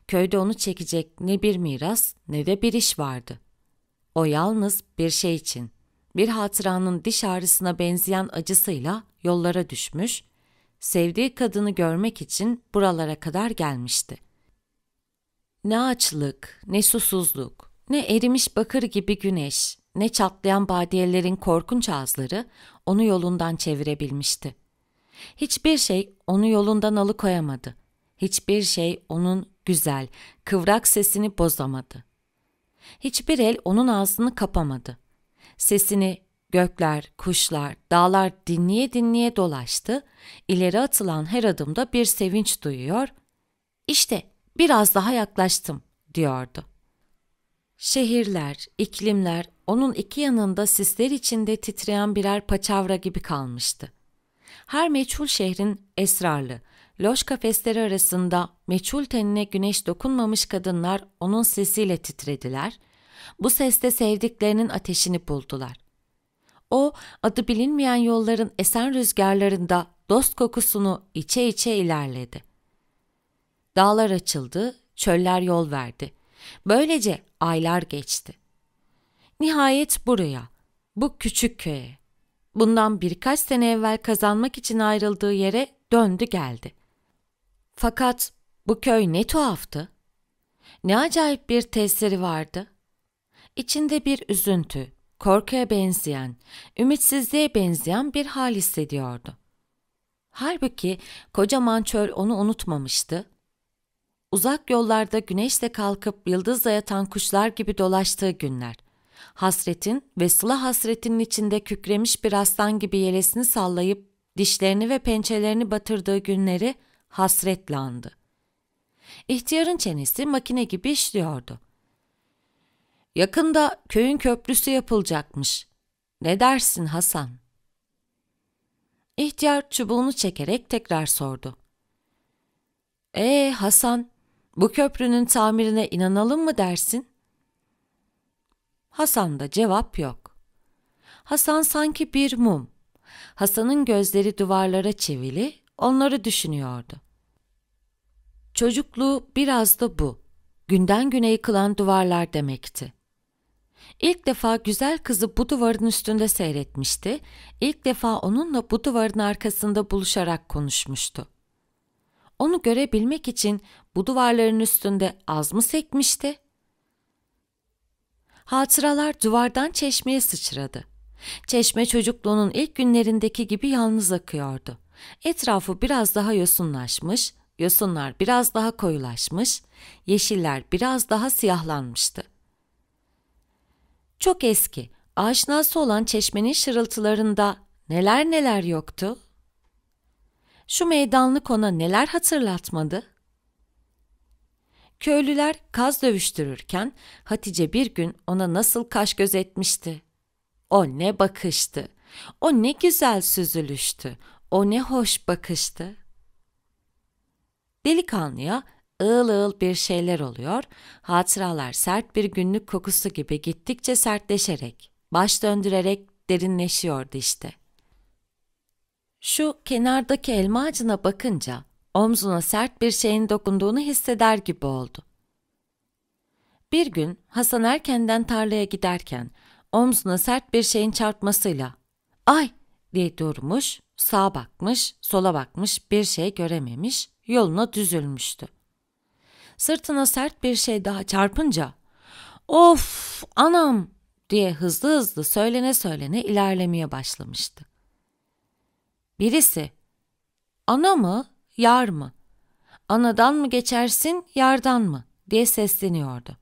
Köyde onu çekecek ne bir miras ne de bir iş vardı. O yalnız bir şey için, bir hatıranın diş ağrısına benzeyen acısıyla yollara düşmüş, sevdiği kadını görmek için buralara kadar gelmişti. Ne açlık, ne susuzluk, ne erimiş bakır gibi güneş, ne çatlayan badiyelerin korkunç ağızları onu yolundan çevirebilmişti. Hiçbir şey onu yolundan alıkoyamadı. Hiçbir şey onun güzel, kıvrak sesini bozamadı. Hiçbir el onun ağzını kapamadı. Sesini gökler, kuşlar, dağlar dinleye dinleye dolaştı. İleri atılan her adımda bir sevinç duyuyor. İşte biraz daha yaklaştım diyordu. Şehirler, iklimler onun iki yanında sisler içinde titreyen birer paçavra gibi kalmıştı. Her meçhul şehrin esrarlı, loş kafesleri arasında meçhul tenine güneş dokunmamış kadınlar onun sesiyle titrediler. Bu seste sevdiklerinin ateşini buldular. O, adı bilinmeyen yolların esen rüzgarlarında dost kokusunu içe içe ilerledi. Dağlar açıldı, çöller yol verdi. Böylece aylar geçti. Nihayet buraya, bu küçük köye, bundan birkaç sene evvel kazanmak için ayrıldığı yere döndü geldi. Fakat bu köy ne tuhaftı. Ne acayip bir tesiri vardı. İçinde bir üzüntü, korkuya benzeyen, ümitsizliğe benzeyen bir hal hissediyordu. Halbuki kocaman çöl onu unutmamıştı Uzak yollarda güneşle kalkıp yıldızla yatan kuşlar gibi dolaştığı günler. Hasretin ve sıla hasretinin içinde kükremiş bir aslan gibi yelesini sallayıp dişlerini ve pençelerini batırdığı günleri hasretle andı. İhtiyarın çenesi makine gibi işliyordu. Yakında köyün köprüsü yapılacakmış. Ne dersin Hasan? İhtiyar çubuğunu çekerek tekrar sordu. Ee Hasan, bu köprünün tamirine inanalım mı dersin? Hasan'da cevap yok. Hasan sanki bir mum. Hasan'ın gözleri duvarlara çevili, onları düşünüyordu. Çocukluğu biraz da bu. Günden güne yıkılan duvarlar demekti. İlk defa güzel kızı bu duvarın üstünde seyretmişti. İlk defa onunla bu duvarın arkasında buluşarak konuşmuştu. Onu görebilmek için bu duvarların üstünde az mı sekmişti? Hatıralar duvardan çeşmeye sıçradı. Çeşme çocukluğunun ilk günlerindeki gibi yalnız akıyordu. Etrafı biraz daha yosunlaşmış, yosunlar biraz daha koyulaşmış, yeşiller biraz daha siyahlanmıştı. Çok eski, aşinası olan çeşmenin şırıltılarında neler neler yoktu? Şu meydanlık ona neler hatırlatmadı? Köylüler kaz dövüştürürken Hatice bir gün ona nasıl kaş göz etmişti. O ne bakıştı, o ne güzel süzülüştü, o ne hoş bakıştı. Delikanlıya ığıl ığıl bir şeyler oluyor, hatıralar sert bir günlük kokusu gibi gittikçe sertleşerek, baş döndürerek derinleşiyordu işte.'' Şu kenardaki elma ağacına bakınca omzuna sert bir şeyin dokunduğunu hisseder gibi oldu. Bir gün Hasan erkenden tarlaya giderken omzuna sert bir şeyin çarpmasıyla ''Ay!'' diye durmuş, sağa bakmış, sola bakmış, bir şey görememiş, yoluna düzülmüştü. Sırtına sert bir şey daha çarpınca ''Of! Anam!'' diye hızlı hızlı söylene söylene ilerlemeye başlamıştı. Birisi. Ana mı, yar mı? Anadan mı geçersin, yardan mı? diye sesleniyordu.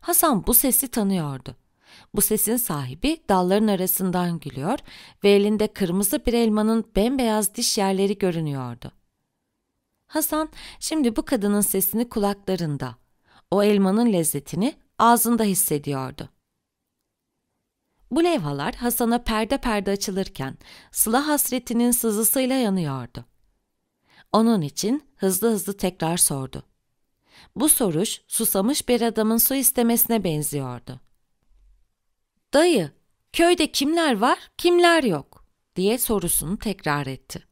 Hasan bu sesi tanıyordu. Bu sesin sahibi dalların arasından gülüyor ve elinde kırmızı bir elmanın bembeyaz diş yerleri görünüyordu. Hasan şimdi bu kadının sesini kulaklarında, o elmanın lezzetini ağzında hissediyordu. Bu levhalar Hasan'a perde perde açılırken sıla hasretinin sızısıyla yanıyordu. Onun için hızlı hızlı tekrar sordu. Bu soruş susamış bir adamın su istemesine benziyordu. Dayı, köyde kimler var, kimler yok diye sorusunu tekrar etti.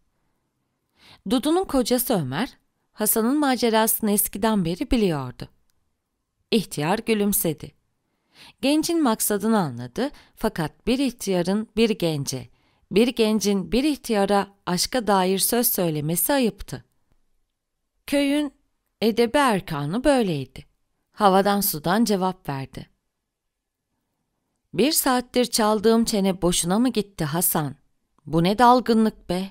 Dudu'nun kocası Ömer, Hasan'ın macerasını eskiden beri biliyordu. İhtiyar gülümsedi. Gencin maksadını anladı fakat bir ihtiyarın bir gence, bir gencin bir ihtiyara aşka dair söz söylemesi ayıptı. Köyün edebi erkanı böyleydi. Havadan sudan cevap verdi. Bir saattir çaldığım çene boşuna mı gitti Hasan? Bu ne dalgınlık be?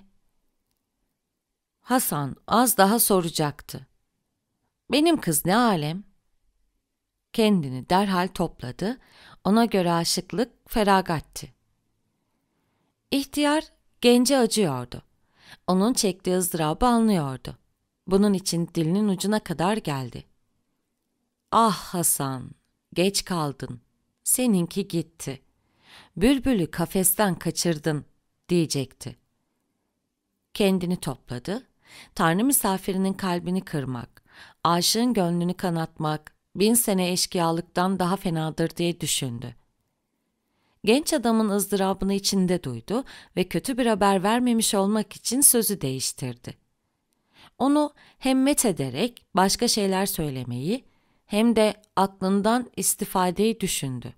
Hasan az daha soracaktı. Benim kız ne alem? kendini derhal topladı. Ona göre aşıklık feragatti. İhtiyar gence acıyordu. Onun çektiği ızdırabı anlıyordu. Bunun için dilinin ucuna kadar geldi. Ah Hasan, geç kaldın. Seninki gitti. Bülbülü kafesten kaçırdın diyecekti. Kendini topladı. Tanrı misafirinin kalbini kırmak, aşığın gönlünü kanatmak, bin sene eşkıyalıktan daha fenadır diye düşündü. Genç adamın ızdırabını içinde duydu ve kötü bir haber vermemiş olmak için sözü değiştirdi. Onu hemmet ederek başka şeyler söylemeyi hem de aklından istifadeyi düşündü.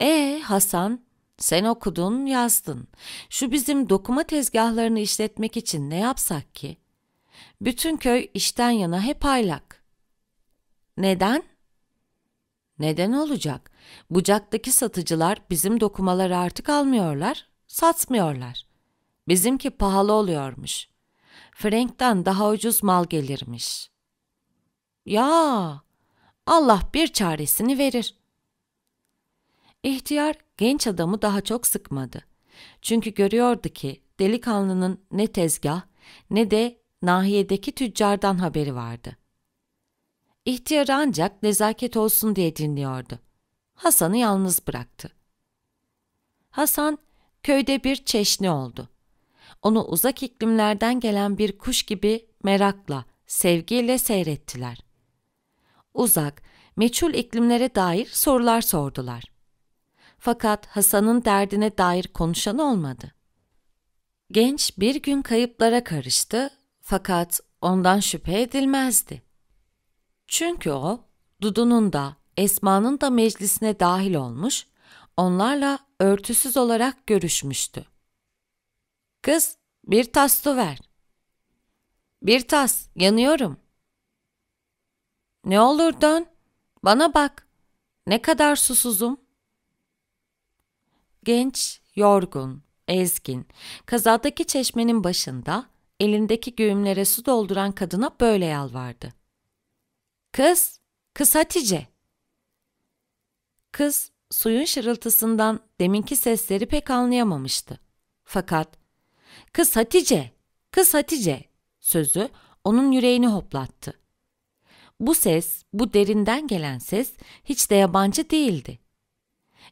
E Hasan, sen okudun, yazdın. Şu bizim dokuma tezgahlarını işletmek için ne yapsak ki? Bütün köy işten yana hep aylak. Neden? Neden olacak? Bucaktaki satıcılar bizim dokumaları artık almıyorlar, satmıyorlar. Bizimki pahalı oluyormuş. Frank'ten daha ucuz mal gelirmiş. Ya, Allah bir çaresini verir. İhtiyar genç adamı daha çok sıkmadı. Çünkü görüyordu ki delikanlının ne tezgah ne de nahiyedeki tüccardan haberi vardı.'' İhtiyarı ancak nezaket olsun diye dinliyordu. Hasan'ı yalnız bıraktı. Hasan köyde bir çeşni oldu. Onu uzak iklimlerden gelen bir kuş gibi merakla, sevgiyle seyrettiler. Uzak, meçhul iklimlere dair sorular sordular. Fakat Hasan'ın derdine dair konuşan olmadı. Genç bir gün kayıplara karıştı fakat ondan şüphe edilmezdi. Çünkü o, Dudu'nun da Esma'nın da meclisine dahil olmuş, onlarla örtüsüz olarak görüşmüştü. Kız, bir tas su ver. Bir tas, yanıyorum. Ne olur dön, bana bak. Ne kadar susuzum. Genç, yorgun, ezgin, kazadaki çeşmenin başında elindeki güğümlere su dolduran kadına böyle yalvardı. Kız, kız Hatice. Kız suyun şırıltısından deminki sesleri pek anlayamamıştı. Fakat kız Hatice, kız Hatice sözü onun yüreğini hoplattı. Bu ses, bu derinden gelen ses hiç de yabancı değildi.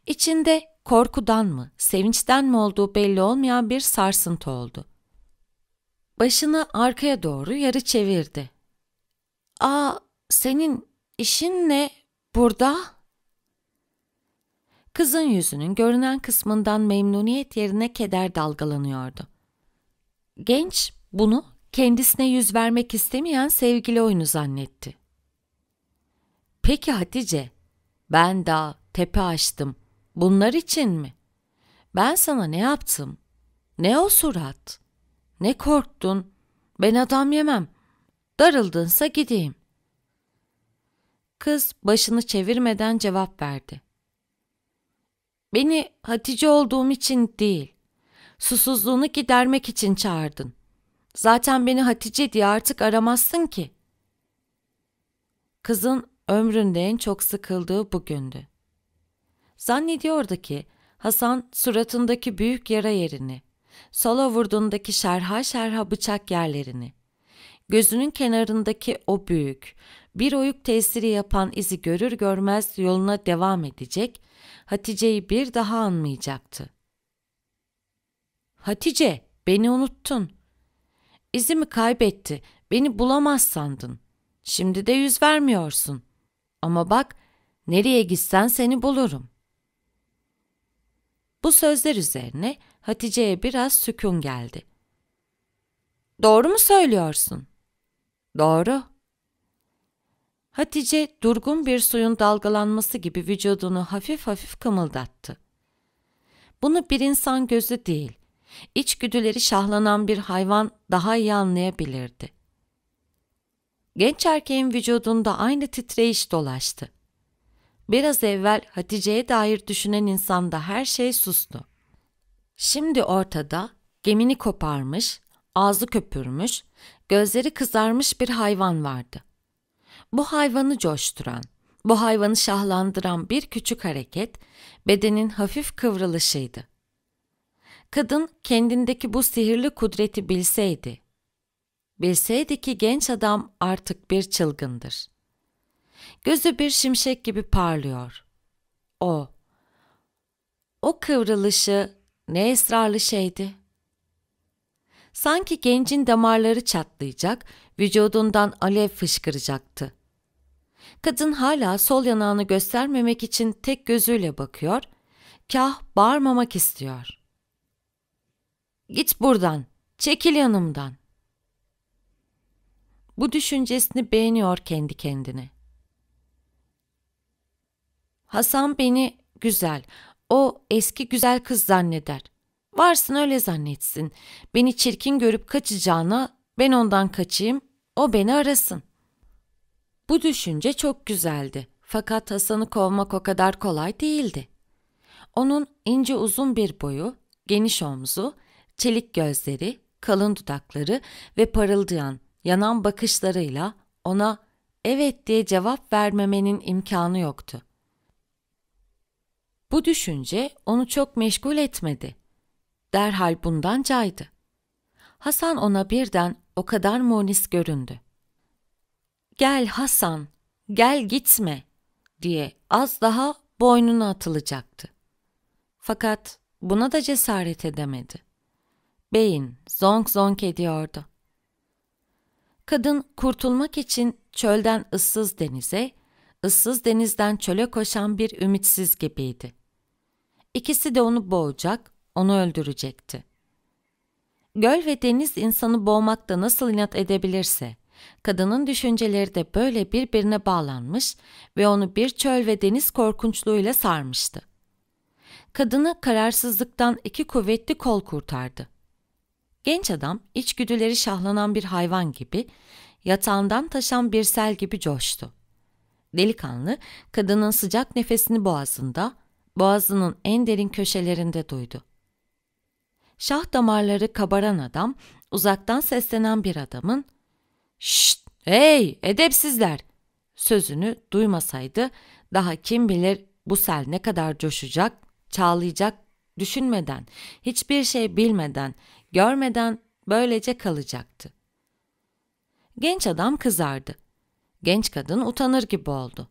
İçinde korkudan mı, sevinçten mi olduğu belli olmayan bir sarsıntı oldu. Başını arkaya doğru yarı çevirdi. Aa senin işin ne burada? Kızın yüzünün görünen kısmından memnuniyet yerine keder dalgalanıyordu. Genç bunu kendisine yüz vermek istemeyen sevgili oyunu zannetti. Peki Hatice, ben daha tepe açtım. Bunlar için mi? Ben sana ne yaptım? Ne o surat? Ne korktun? Ben adam yemem. Darıldınsa gideyim. Kız başını çevirmeden cevap verdi. Beni Hatice olduğum için değil, susuzluğunu gidermek için çağırdın. Zaten beni Hatice diye artık aramazsın ki. Kızın ömründe en çok sıkıldığı bugündü. Zannediyordu ki Hasan suratındaki büyük yara yerini, sola vurduğundaki şerha şerha bıçak yerlerini, gözünün kenarındaki o büyük, bir oyuk tesiri yapan izi görür görmez yoluna devam edecek, Hatice'yi bir daha anmayacaktı. Hatice, beni unuttun. İzimi kaybetti, beni bulamaz sandın. Şimdi de yüz vermiyorsun. Ama bak, nereye gitsen seni bulurum. Bu sözler üzerine Hatice'ye biraz sükun geldi. Doğru mu söylüyorsun? Doğru. Hatice durgun bir suyun dalgalanması gibi vücudunu hafif hafif kımıldattı. Bunu bir insan gözü değil, içgüdüleri şahlanan bir hayvan daha iyi anlayabilirdi. Genç erkeğin vücudunda aynı titreyiş dolaştı. Biraz evvel Hatice'ye dair düşünen insanda her şey sustu. Şimdi ortada gemini koparmış, ağzı köpürmüş, gözleri kızarmış bir hayvan vardı.'' Bu hayvanı coşturan, bu hayvanı şahlandıran bir küçük hareket bedenin hafif kıvrılışıydı. Kadın kendindeki bu sihirli kudreti bilseydi, bilseydi ki genç adam artık bir çılgındır. Gözü bir şimşek gibi parlıyor. O, o kıvrılışı ne esrarlı şeydi. Sanki gencin damarları çatlayacak, vücudundan alev fışkıracaktı. Kadın hala sol yanağını göstermemek için tek gözüyle bakıyor, kah bağırmamak istiyor. Git buradan, çekil yanımdan. Bu düşüncesini beğeniyor kendi kendine. Hasan beni güzel, o eski güzel kız zanneder. Varsın öyle zannetsin. Beni çirkin görüp kaçacağına ben ondan kaçayım, o beni arasın. Bu düşünce çok güzeldi. Fakat Hasan'ı kovmak o kadar kolay değildi. Onun ince uzun bir boyu, geniş omzu, çelik gözleri, kalın dudakları ve parıldayan, yanan bakışlarıyla ona evet diye cevap vermemenin imkanı yoktu. Bu düşünce onu çok meşgul etmedi. Derhal bundan caydı. Hasan ona birden o kadar munis göründü gel Hasan, gel gitme diye az daha boynuna atılacaktı. Fakat buna da cesaret edemedi. Beyin zonk zonk ediyordu. Kadın kurtulmak için çölden ıssız denize, ıssız denizden çöle koşan bir ümitsiz gibiydi. İkisi de onu boğacak, onu öldürecekti. Göl ve deniz insanı boğmakta nasıl inat edebilirse, Kadının düşünceleri de böyle birbirine bağlanmış ve onu bir çöl ve deniz korkunçluğuyla sarmıştı. Kadını kararsızlıktan iki kuvvetli kol kurtardı. Genç adam içgüdüleri şahlanan bir hayvan gibi, yatağından taşan bir sel gibi coştu. Delikanlı kadının sıcak nefesini boğazında, boğazının en derin köşelerinde duydu. Şah damarları kabaran adam, uzaktan seslenen bir adamın Şşt! Hey! Edepsizler! Sözünü duymasaydı daha kim bilir bu sel ne kadar coşacak, çağlayacak düşünmeden, hiçbir şey bilmeden, görmeden böylece kalacaktı. Genç adam kızardı. Genç kadın utanır gibi oldu.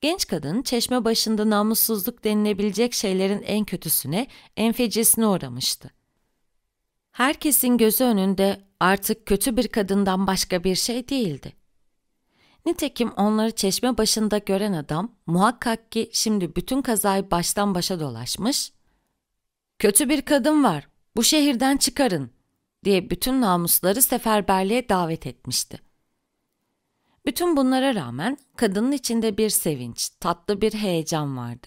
Genç kadın çeşme başında namussuzluk denilebilecek şeylerin en kötüsüne, en fecisine uğramıştı. Herkesin gözü önünde artık kötü bir kadından başka bir şey değildi. Nitekim onları çeşme başında gören adam muhakkak ki şimdi bütün kazayı baştan başa dolaşmış. Kötü bir kadın var, bu şehirden çıkarın diye bütün namusları seferberliğe davet etmişti. Bütün bunlara rağmen kadının içinde bir sevinç, tatlı bir heyecan vardı.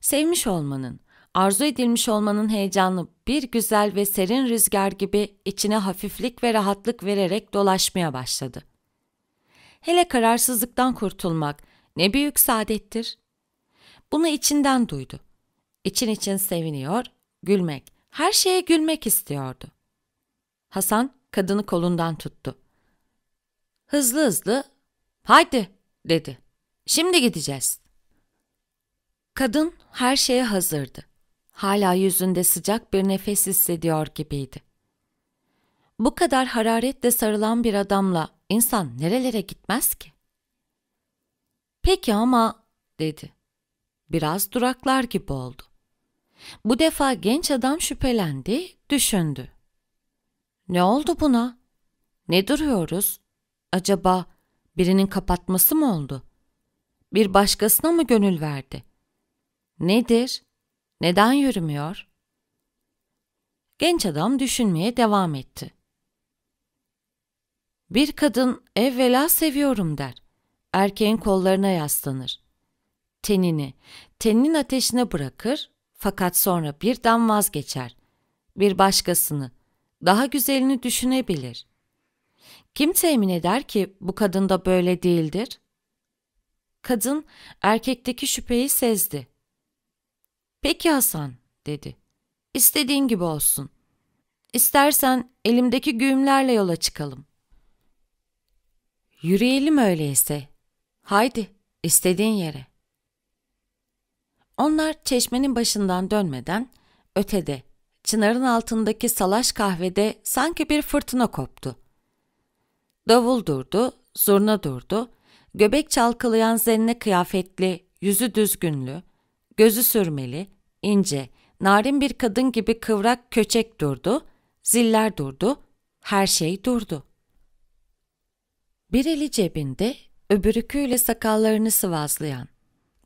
Sevmiş olmanın, arzu edilmiş olmanın heyecanı bir güzel ve serin rüzgar gibi içine hafiflik ve rahatlık vererek dolaşmaya başladı. Hele kararsızlıktan kurtulmak ne büyük saadettir. Bunu içinden duydu. İçin için seviniyor, gülmek, her şeye gülmek istiyordu. Hasan kadını kolundan tuttu. Hızlı hızlı, haydi dedi. Şimdi gideceğiz. Kadın her şeye hazırdı. Hala yüzünde sıcak bir nefes hissediyor gibiydi. Bu kadar hararetle sarılan bir adamla insan nerelere gitmez ki? Peki ama dedi. Biraz duraklar gibi oldu. Bu defa genç adam şüphelendi, düşündü. Ne oldu buna? Ne duruyoruz? Acaba birinin kapatması mı oldu? Bir başkasına mı gönül verdi? Nedir? Neden yürümüyor? Genç adam düşünmeye devam etti. Bir kadın evvela seviyorum der. Erkeğin kollarına yaslanır. Tenini, teninin ateşine bırakır fakat sonra birden vazgeçer. Bir başkasını, daha güzelini düşünebilir. Kim temin eder ki bu kadında böyle değildir? Kadın erkekteki şüpheyi sezdi. Peki Hasan dedi. İstediğin gibi olsun. İstersen elimdeki güğümlerle yola çıkalım. Yürüyelim öyleyse. Haydi istediğin yere. Onlar çeşmenin başından dönmeden ötede çınarın altındaki salaş kahvede sanki bir fırtına koptu. Davul durdu, zurna durdu, göbek çalkalayan zenne kıyafetli, yüzü düzgünlü, gözü sürmeli, ince, narin bir kadın gibi kıvrak köçek durdu, ziller durdu, her şey durdu. Bir eli cebinde, öbürüküyle sakallarını sıvazlayan,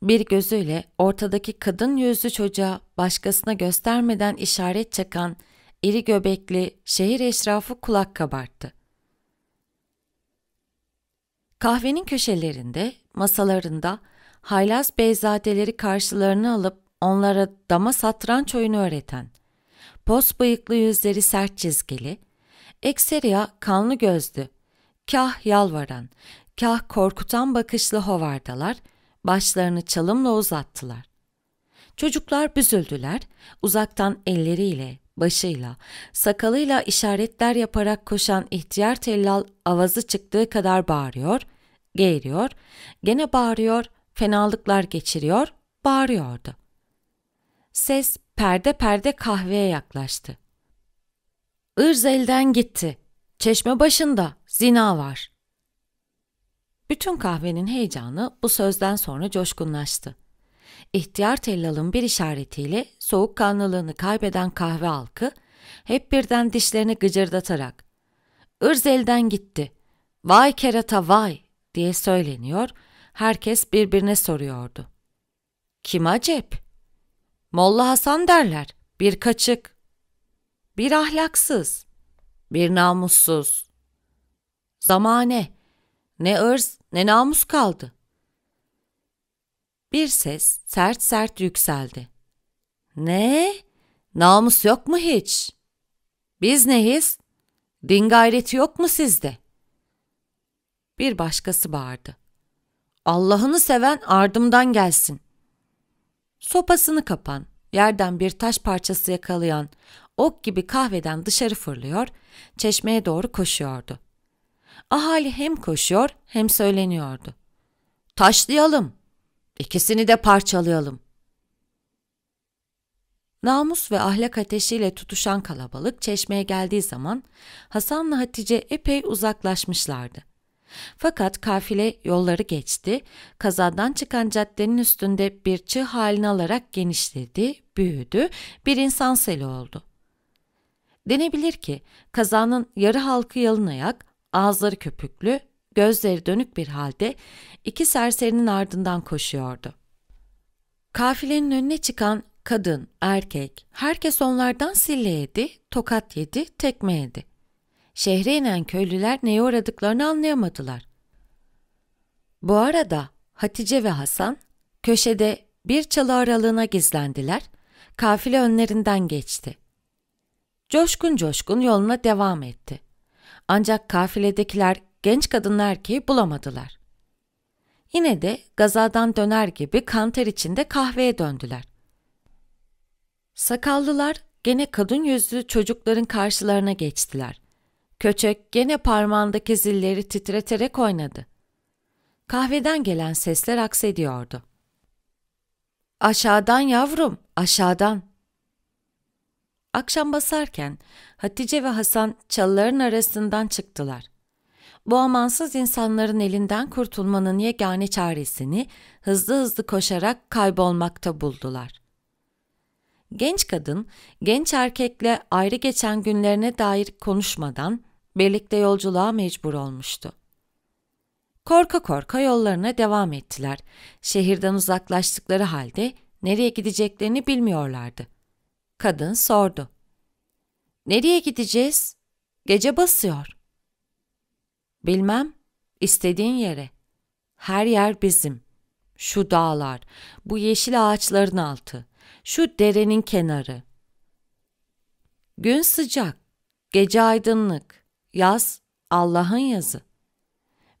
bir gözüyle ortadaki kadın yüzlü çocuğa başkasına göstermeden işaret çakan iri göbekli şehir eşrafı kulak kabarttı. Kahvenin köşelerinde, masalarında haylaz beyzadeleri karşılarına alıp onlara dama satranç oyunu öğreten, pos bıyıklı yüzleri sert çizgili, ekseriya kanlı gözlü, kah yalvaran, kah korkutan bakışlı hovardalar başlarını çalımla uzattılar. Çocuklar büzüldüler, uzaktan elleriyle, başıyla, sakalıyla işaretler yaparak koşan ihtiyar tellal avazı çıktığı kadar bağırıyor, geğiriyor, gene bağırıyor, fenalıklar geçiriyor, bağırıyordu. Ses perde perde kahveye yaklaştı. Irz elden gitti. Çeşme başında zina var. Bütün kahvenin heyecanı bu sözden sonra coşkunlaştı. İhtiyar tellalın bir işaretiyle soğukkanlılığını kaybeden kahve halkı hep birden dişlerini gıcırdatarak ''Irz elden gitti. Vay kerata vay!'' diye söyleniyor, herkes birbirine soruyordu. ''Kim acep?'' Molla Hasan derler. Bir kaçık. Bir ahlaksız. Bir namussuz. Zamane. Ne ırz ne namus kaldı. Bir ses sert sert yükseldi. Ne? Namus yok mu hiç? Biz neyiz? Din gayreti yok mu sizde? Bir başkası bağırdı. Allah'ını seven ardımdan gelsin. Sopasını kapan, yerden bir taş parçası yakalayan, ok gibi kahveden dışarı fırlıyor, çeşmeye doğru koşuyordu. Ahali hem koşuyor hem söyleniyordu. Taşlayalım, ikisini de parçalayalım. Namus ve ahlak ateşiyle tutuşan kalabalık çeşmeye geldiği zaman Hasan'la Hatice epey uzaklaşmışlardı. Fakat kafile yolları geçti, kazadan çıkan caddenin üstünde bir çığ halini alarak genişledi, büyüdü, bir insan seli oldu. Denebilir ki kazanın yarı halkı yalın ayak, ağızları köpüklü, gözleri dönük bir halde iki serserinin ardından koşuyordu. Kafilenin önüne çıkan kadın, erkek, herkes onlardan sille tokat yedi, tekme yedi şehre inen köylüler neye uğradıklarını anlayamadılar. Bu arada Hatice ve Hasan köşede bir çalı aralığına gizlendiler, kafile önlerinden geçti. Coşkun coşkun yoluna devam etti. Ancak kafiledekiler genç kadınla erkeği bulamadılar. Yine de gazadan döner gibi kanter içinde kahveye döndüler. Sakallılar gene kadın yüzlü çocukların karşılarına geçtiler. Köçek gene parmağındaki zilleri titreterek oynadı. Kahveden gelen sesler aksediyordu. Aşağıdan yavrum, aşağıdan. Akşam basarken Hatice ve Hasan çalıların arasından çıktılar. Bu amansız insanların elinden kurtulmanın yegane çaresini hızlı hızlı koşarak kaybolmakta buldular. Genç kadın, genç erkekle ayrı geçen günlerine dair konuşmadan birlikte yolculuğa mecbur olmuştu. Korka korka yollarına devam ettiler. Şehirden uzaklaştıkları halde nereye gideceklerini bilmiyorlardı. Kadın sordu. Nereye gideceğiz? Gece basıyor. Bilmem, istediğin yere. Her yer bizim. Şu dağlar, bu yeşil ağaçların altı, şu derenin kenarı. Gün sıcak, gece aydınlık. Yaz Allah'ın yazı.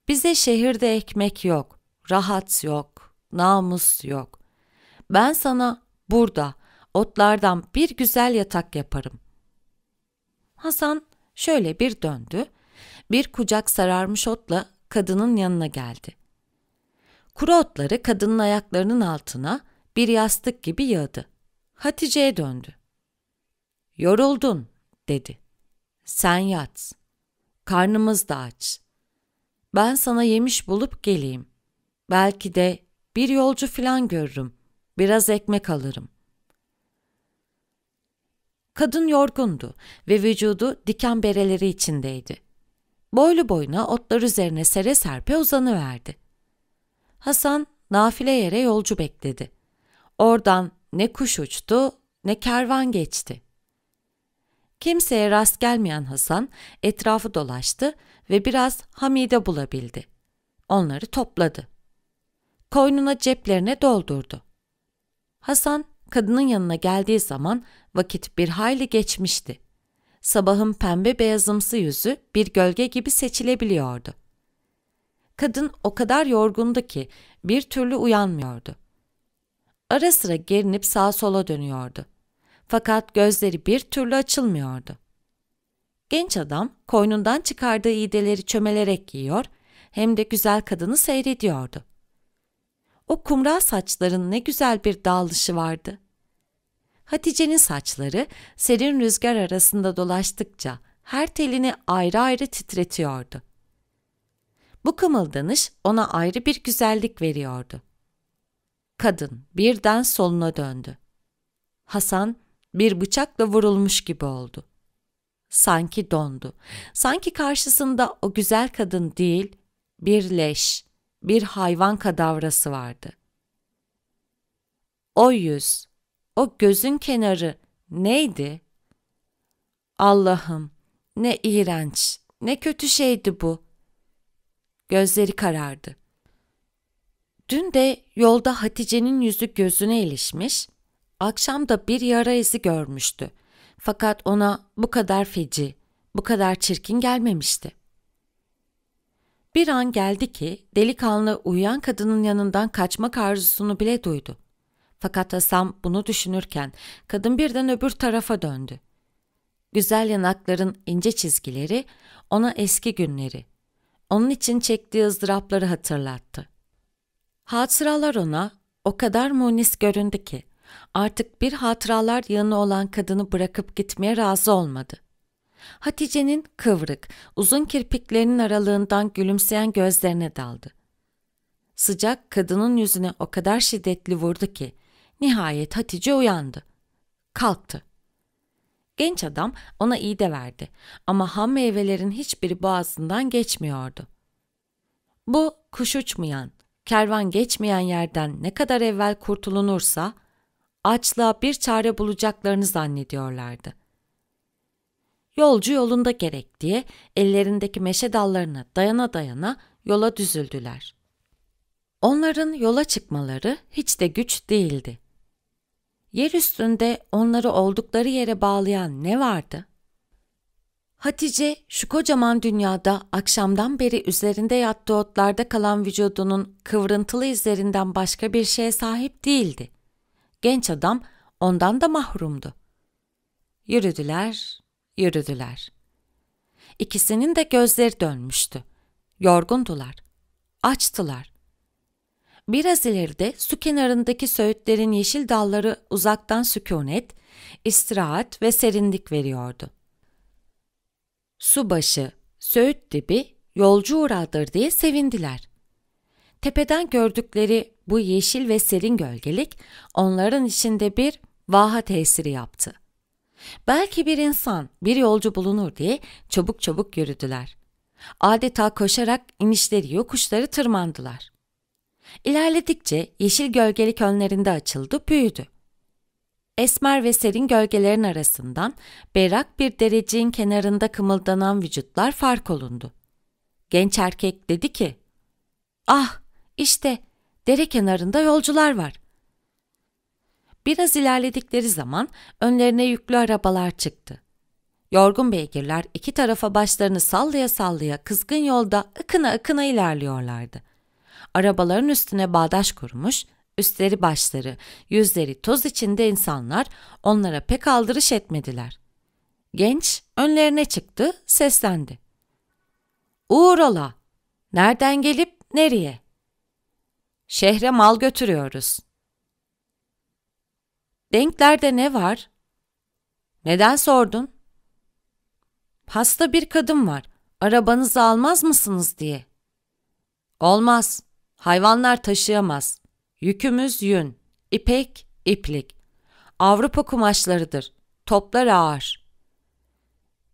Bize şehirde ekmek yok, rahat yok, namus yok. Ben sana burada otlardan bir güzel yatak yaparım. Hasan şöyle bir döndü, bir kucak sararmış otla kadının yanına geldi. Kuru otları kadının ayaklarının altına bir yastık gibi yağdı. Hatice'ye döndü. Yoruldun dedi. Sen yat karnımız da aç. Ben sana yemiş bulup geleyim. Belki de bir yolcu filan görürüm. Biraz ekmek alırım. Kadın yorgundu ve vücudu diken bereleri içindeydi. Boylu boyuna otlar üzerine sere serpe uzanıverdi. Hasan nafile yere yolcu bekledi. Oradan ne kuş uçtu ne kervan geçti.'' Kimseye rast gelmeyen Hasan etrafı dolaştı ve biraz hamide bulabildi. Onları topladı. Koynuna ceplerine doldurdu. Hasan kadının yanına geldiği zaman vakit bir hayli geçmişti. Sabahın pembe beyazımsı yüzü bir gölge gibi seçilebiliyordu. Kadın o kadar yorgundu ki bir türlü uyanmıyordu. Ara sıra gerinip sağa sola dönüyordu. Fakat gözleri bir türlü açılmıyordu. Genç adam koynundan çıkardığı iğdeleri çömelerek yiyor hem de güzel kadını seyrediyordu. O kumral saçların ne güzel bir dağılışı vardı. Hatice'nin saçları serin rüzgar arasında dolaştıkça her telini ayrı ayrı titretiyordu. Bu kımıldanış ona ayrı bir güzellik veriyordu. Kadın birden soluna döndü. Hasan bir bıçakla vurulmuş gibi oldu. Sanki dondu. Sanki karşısında o güzel kadın değil, bir leş, bir hayvan kadavrası vardı. O yüz, o gözün kenarı neydi? Allah'ım, ne iğrenç, ne kötü şeydi bu. Gözleri karardı. Dün de yolda Hatice'nin yüzü gözüne ilişmiş, Akşam da bir yara izi görmüştü. Fakat ona bu kadar feci, bu kadar çirkin gelmemişti. Bir an geldi ki delikanlı uyuyan kadının yanından kaçmak arzusunu bile duydu. Fakat Hasan bunu düşünürken kadın birden öbür tarafa döndü. Güzel yanakların ince çizgileri ona eski günleri, onun için çektiği ızdırapları hatırlattı. Hatıralar ona o kadar munis göründü ki Artık bir hatıralar yanı olan kadını bırakıp gitmeye razı olmadı. Hatice'nin kıvrık, uzun kirpiklerinin aralığından gülümseyen gözlerine daldı. Sıcak kadının yüzüne o kadar şiddetli vurdu ki nihayet Hatice uyandı. Kalktı. Genç adam ona iyi de verdi ama ham meyvelerin hiçbiri boğazından geçmiyordu. Bu kuş uçmayan, kervan geçmeyen yerden ne kadar evvel kurtulunursa açlığa bir çare bulacaklarını zannediyorlardı. Yolcu yolunda gerek diye ellerindeki meşe dallarına dayana dayana yola düzüldüler. Onların yola çıkmaları hiç de güç değildi. Yer üstünde onları oldukları yere bağlayan ne vardı? Hatice şu kocaman dünyada akşamdan beri üzerinde yattığı otlarda kalan vücudunun kıvrıntılı izlerinden başka bir şeye sahip değildi. Genç adam ondan da mahrumdu. Yürüdüler, yürüdüler. İkisinin de gözleri dönmüştü. Yorgundular, açtılar. Biraz ileride su kenarındaki söğütlerin yeşil dalları uzaktan sükunet, istirahat ve serinlik veriyordu. Su başı, söğüt dibi yolcu uğradır diye sevindiler. Tepeden gördükleri bu yeşil ve serin gölgelik onların içinde bir vaha tesiri yaptı. Belki bir insan, bir yolcu bulunur diye çabuk çabuk yürüdüler. Adeta koşarak inişleri yokuşları tırmandılar. İlerledikçe yeşil gölgelik önlerinde açıldı, büyüdü. Esmer ve serin gölgelerin arasından berrak bir dereceğin kenarında kımıldanan vücutlar fark olundu. Genç erkek dedi ki, ''Ah, işte dere kenarında yolcular var. Biraz ilerledikleri zaman önlerine yüklü arabalar çıktı. Yorgun beygirler iki tarafa başlarını sallaya sallaya kızgın yolda ıkına ıkına ilerliyorlardı. Arabaların üstüne bağdaş kurmuş, üstleri başları, yüzleri toz içinde insanlar onlara pek aldırış etmediler. Genç önlerine çıktı, seslendi. Uğur ola, nereden gelip nereye?'' Şehre mal götürüyoruz. Denklerde ne var? Neden sordun? Hasta bir kadın var. Arabanızı almaz mısınız diye. Olmaz. Hayvanlar taşıyamaz. Yükümüz yün, ipek, iplik. Avrupa kumaşlarıdır. Toplar ağır.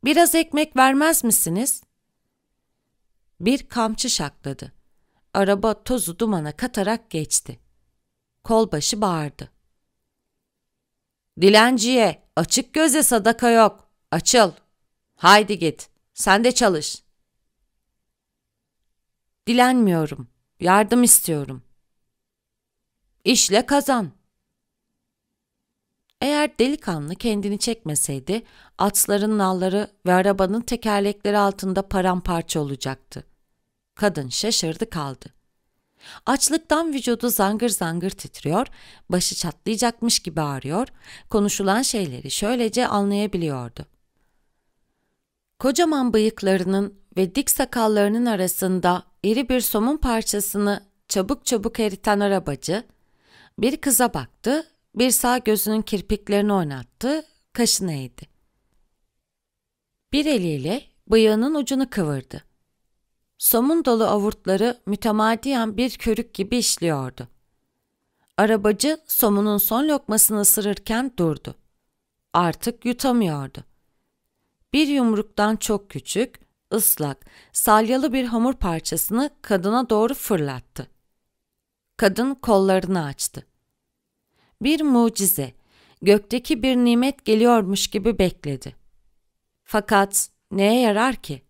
Biraz ekmek vermez misiniz? Bir kamçı şakladı. Araba tozu dumana katarak geçti. Kolbaşı bağırdı. Dilenciye, açık göze sadaka yok. Açıl. Haydi git. Sen de çalış. Dilenmiyorum. Yardım istiyorum. İşle kazan. Eğer delikanlı kendini çekmeseydi, atların nalları ve arabanın tekerlekleri altında paramparça olacaktı. Kadın şaşırdı kaldı. Açlıktan vücudu zangır zangır titriyor, başı çatlayacakmış gibi ağrıyor, konuşulan şeyleri şöylece anlayabiliyordu. Kocaman bıyıklarının ve dik sakallarının arasında iri bir somun parçasını çabuk çabuk eriten arabacı, bir kıza baktı, bir sağ gözünün kirpiklerini oynattı, kaşını eğdi. Bir eliyle bıyığının ucunu kıvırdı somun dolu avurtları mütemadiyen bir körük gibi işliyordu. Arabacı somunun son lokmasını ısırırken durdu. Artık yutamıyordu. Bir yumruktan çok küçük, ıslak, salyalı bir hamur parçasını kadına doğru fırlattı. Kadın kollarını açtı. Bir mucize, gökteki bir nimet geliyormuş gibi bekledi. Fakat neye yarar ki?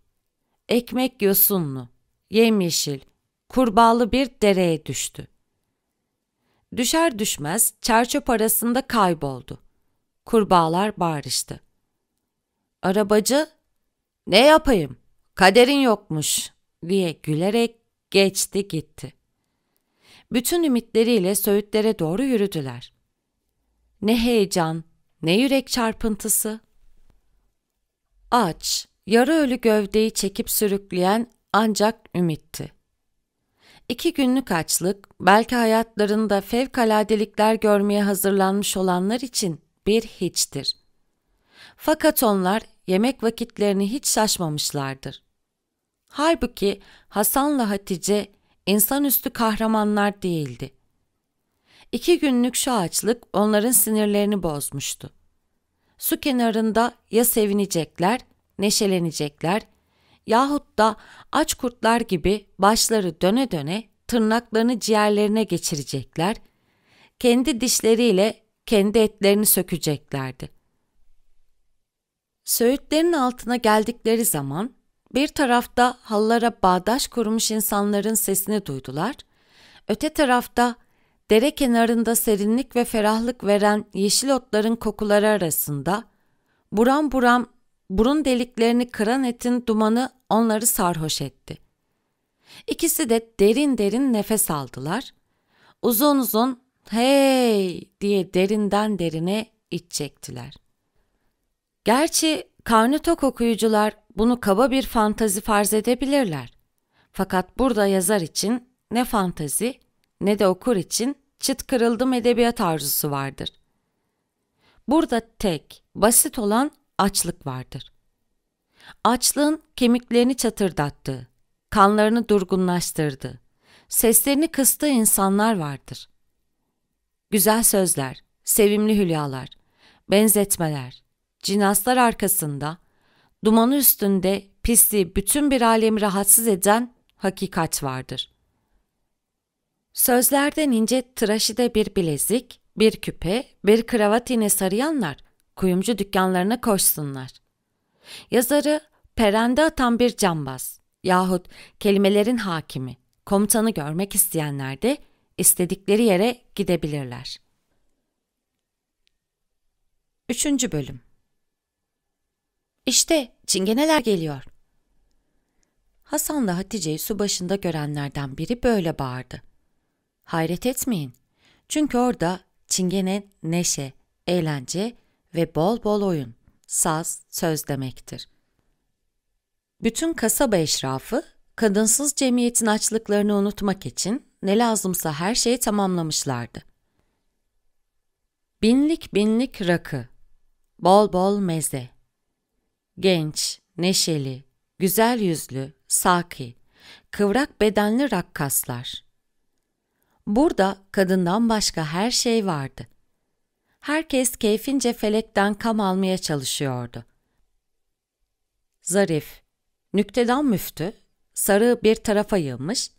ekmek yosunlu, yemyeşil, kurbağalı bir dereye düştü. Düşer düşmez çerçöp arasında kayboldu. Kurbağalar bağırıştı. Arabacı, ne yapayım, kaderin yokmuş diye gülerek geçti gitti. Bütün ümitleriyle söğütlere doğru yürüdüler. Ne heyecan, ne yürek çarpıntısı. Aç, Yarı ölü gövdeyi çekip sürükleyen ancak ümitti. İki günlük açlık, belki hayatlarında fevkaladelikler görmeye hazırlanmış olanlar için bir hiçtir. Fakat onlar yemek vakitlerini hiç şaşmamışlardır. Halbuki Hasan'la Hatice insanüstü kahramanlar değildi. İki günlük şu açlık onların sinirlerini bozmuştu. Su kenarında ya sevinecekler neşelenecekler yahut da aç kurtlar gibi başları döne döne tırnaklarını ciğerlerine geçirecekler, kendi dişleriyle kendi etlerini sökeceklerdi. Söğütlerin altına geldikleri zaman bir tarafta hallara bağdaş kurmuş insanların sesini duydular, öte tarafta dere kenarında serinlik ve ferahlık veren yeşil otların kokuları arasında buram buram burun deliklerini kıran etin dumanı onları sarhoş etti. İkisi de derin derin nefes aldılar. Uzun uzun hey diye derinden derine iç çektiler. Gerçi karnı tok okuyucular bunu kaba bir fantazi farz edebilirler. Fakat burada yazar için ne fantazi ne de okur için çıt kırıldım edebiyat arzusu vardır. Burada tek, basit olan açlık vardır. Açlığın kemiklerini çatırdattığı, kanlarını durgunlaştırdığı, seslerini kıstığı insanlar vardır. Güzel sözler, sevimli hülyalar, benzetmeler, cinaslar arkasında, dumanı üstünde pisliği bütün bir alemi rahatsız eden hakikat vardır. Sözlerden ince tıraşide bir bilezik, bir küpe, bir kravat yine sarıyanlar kuyumcu dükkanlarına koşsunlar. Yazarı perende atan bir cambaz yahut kelimelerin hakimi, komutanı görmek isteyenler de istedikleri yere gidebilirler. Üçüncü Bölüm İşte çingeneler geliyor. Hasan da Hatice'yi su başında görenlerden biri böyle bağırdı. Hayret etmeyin. Çünkü orada çingene neşe, eğlence ve bol bol oyun, saz, söz demektir. Bütün kasaba eşrafı, kadınsız cemiyetin açlıklarını unutmak için ne lazımsa her şeyi tamamlamışlardı. Binlik binlik rakı, bol bol meze. Genç, neşeli, güzel yüzlü, saki, kıvrak bedenli rakkaslar. Burada kadından başka her şey vardı. Herkes keyfince felekten kam almaya çalışıyordu. Zarif, nüktedan müftü, sarı bir tarafa yılmış,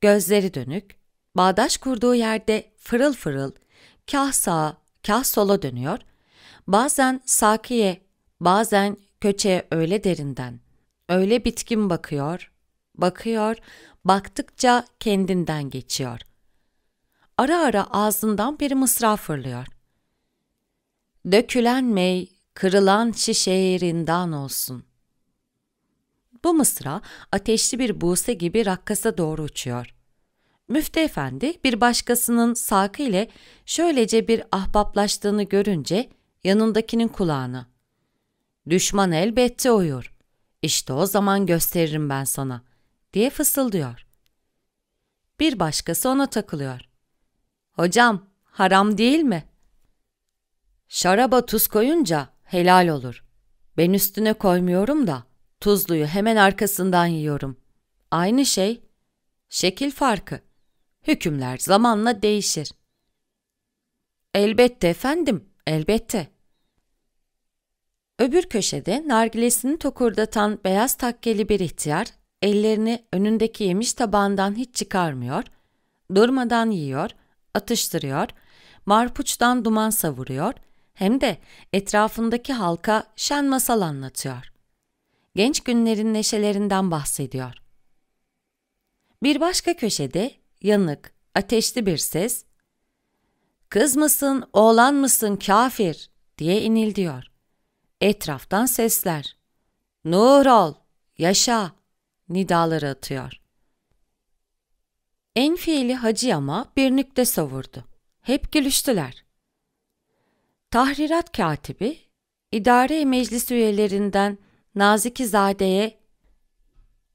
gözleri dönük, bağdaş kurduğu yerde fırıl fırıl, kah sağa, kah sola dönüyor, bazen sakiye, bazen köçeye öyle derinden, öyle bitkin bakıyor, bakıyor, baktıkça kendinden geçiyor. Ara ara ağzından bir mısra fırlıyor. Dökülen mey, kırılan şişe olsun. Bu mısra ateşli bir buğse gibi rakkasa doğru uçuyor. Müftü efendi bir başkasının sakı ile şöylece bir ahbaplaştığını görünce yanındakinin kulağına. Düşman elbette uyur. İşte o zaman gösteririm ben sana diye fısıldıyor. Bir başkası ona takılıyor. Hocam haram değil mi?'' Şaraba tuz koyunca helal olur. Ben üstüne koymuyorum da tuzluyu hemen arkasından yiyorum. Aynı şey şekil farkı. Hükümler zamanla değişir. Elbette efendim, elbette. Öbür köşede nargilesini tokurdatan beyaz takkeli bir ihtiyar ellerini önündeki yemiş tabağından hiç çıkarmıyor, durmadan yiyor, atıştırıyor, marpuçtan duman savuruyor.'' hem de etrafındaki halka şen masal anlatıyor. Genç günlerin neşelerinden bahsediyor. Bir başka köşede yanık, ateşli bir ses ''Kız mısın, oğlan mısın, kafir?'' diye inildiyor. Etraftan sesler ''Nur ol, yaşa!'' nidaları atıyor. En fiili hacı ama bir nükte savurdu. Hep gülüştüler. Tahrirat katibi, idare meclis üyelerinden Naziki Zade'ye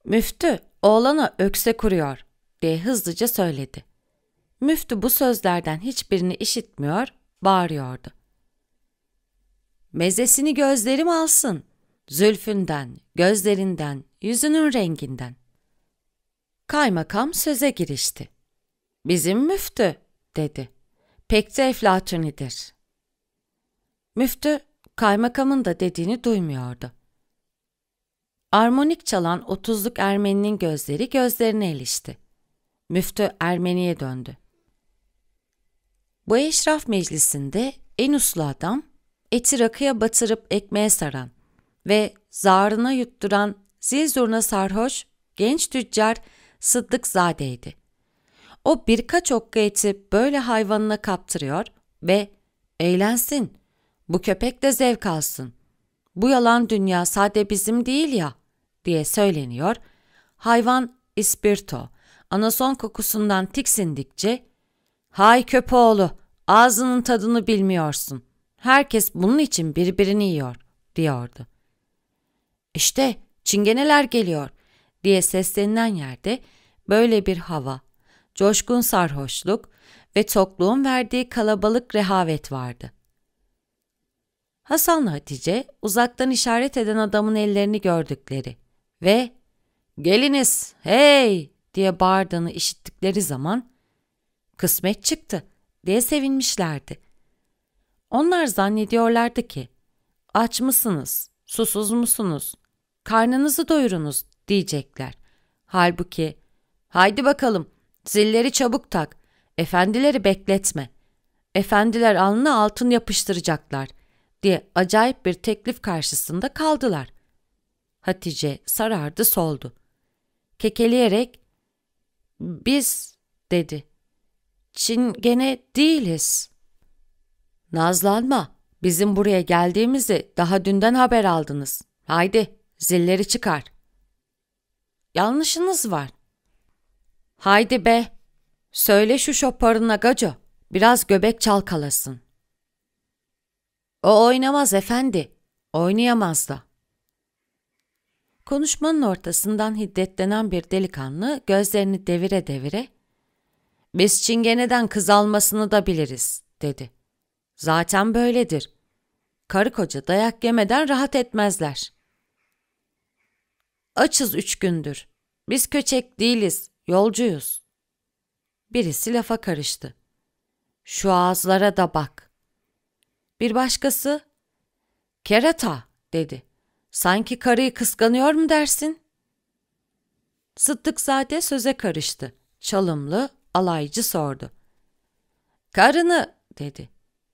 ''Müftü, oğlana ökse kuruyor.'' diye hızlıca söyledi. Müftü bu sözlerden hiçbirini işitmiyor, bağırıyordu. Mezesini gözlerim alsın, zülfünden, gözlerinden, yüzünün renginden. Kaymakam söze girişti. Bizim müftü, dedi. Pek de eflatunidir. Müftü kaymakamın da dediğini duymuyordu. Armonik çalan otuzluk Ermeninin gözleri gözlerine ilişti. Müftü Ermeni'ye döndü. Bu eşraf meclisinde en uslu adam, eti rakıya batırıp ekmeğe saran ve zarına yutturan zil zurna sarhoş genç tüccar Sıddık Zade'ydi. O birkaç okka eti böyle hayvanına kaptırıyor ve eğlensin, bu köpek de zevk alsın. Bu yalan dünya sade bizim değil ya diye söyleniyor. Hayvan ispirto, anason kokusundan tiksindikçe ''Hay köpoğlu, ağzının tadını bilmiyorsun. Herkes bunun için birbirini yiyor.'' diyordu. ''İşte çingeneler geliyor.'' diye seslenilen yerde böyle bir hava, coşkun sarhoşluk ve tokluğun verdiği kalabalık rehavet vardı. Hasan'la Hatice uzaktan işaret eden adamın ellerini gördükleri ve "Geliniz, hey!" diye bağırdığını işittikleri zaman "Kısmet çıktı." diye sevinmişlerdi. Onlar zannediyorlardı ki "Aç mısınız? Susuz musunuz? Karnınızı doyurunuz." diyecekler. Halbuki "Haydi bakalım, zilleri çabuk tak. Efendileri bekletme. Efendiler alnına altın yapıştıracaklar." diye acayip bir teklif karşısında kaldılar. Hatice sarardı soldu. Kekeleyerek biz dedi. Çin gene değiliz. Nazlanma bizim buraya geldiğimizi daha dünden haber aldınız. Haydi zilleri çıkar. Yanlışınız var. Haydi be. Söyle şu şoparına gaco. Biraz göbek çalkalasın. O oynamaz efendi. Oynayamaz da. Konuşmanın ortasından hiddetlenen bir delikanlı gözlerini devire devire ''Biz çingeneden kız almasını da biliriz.'' dedi. ''Zaten böyledir. Karı koca dayak yemeden rahat etmezler.'' ''Açız üç gündür. Biz köçek değiliz, yolcuyuz.'' Birisi lafa karıştı. ''Şu ağızlara da bak.'' Bir başkası kerata dedi. Sanki karıyı kıskanıyor mu dersin? zade söze karıştı. Çalımlı, alaycı sordu. Karını dedi.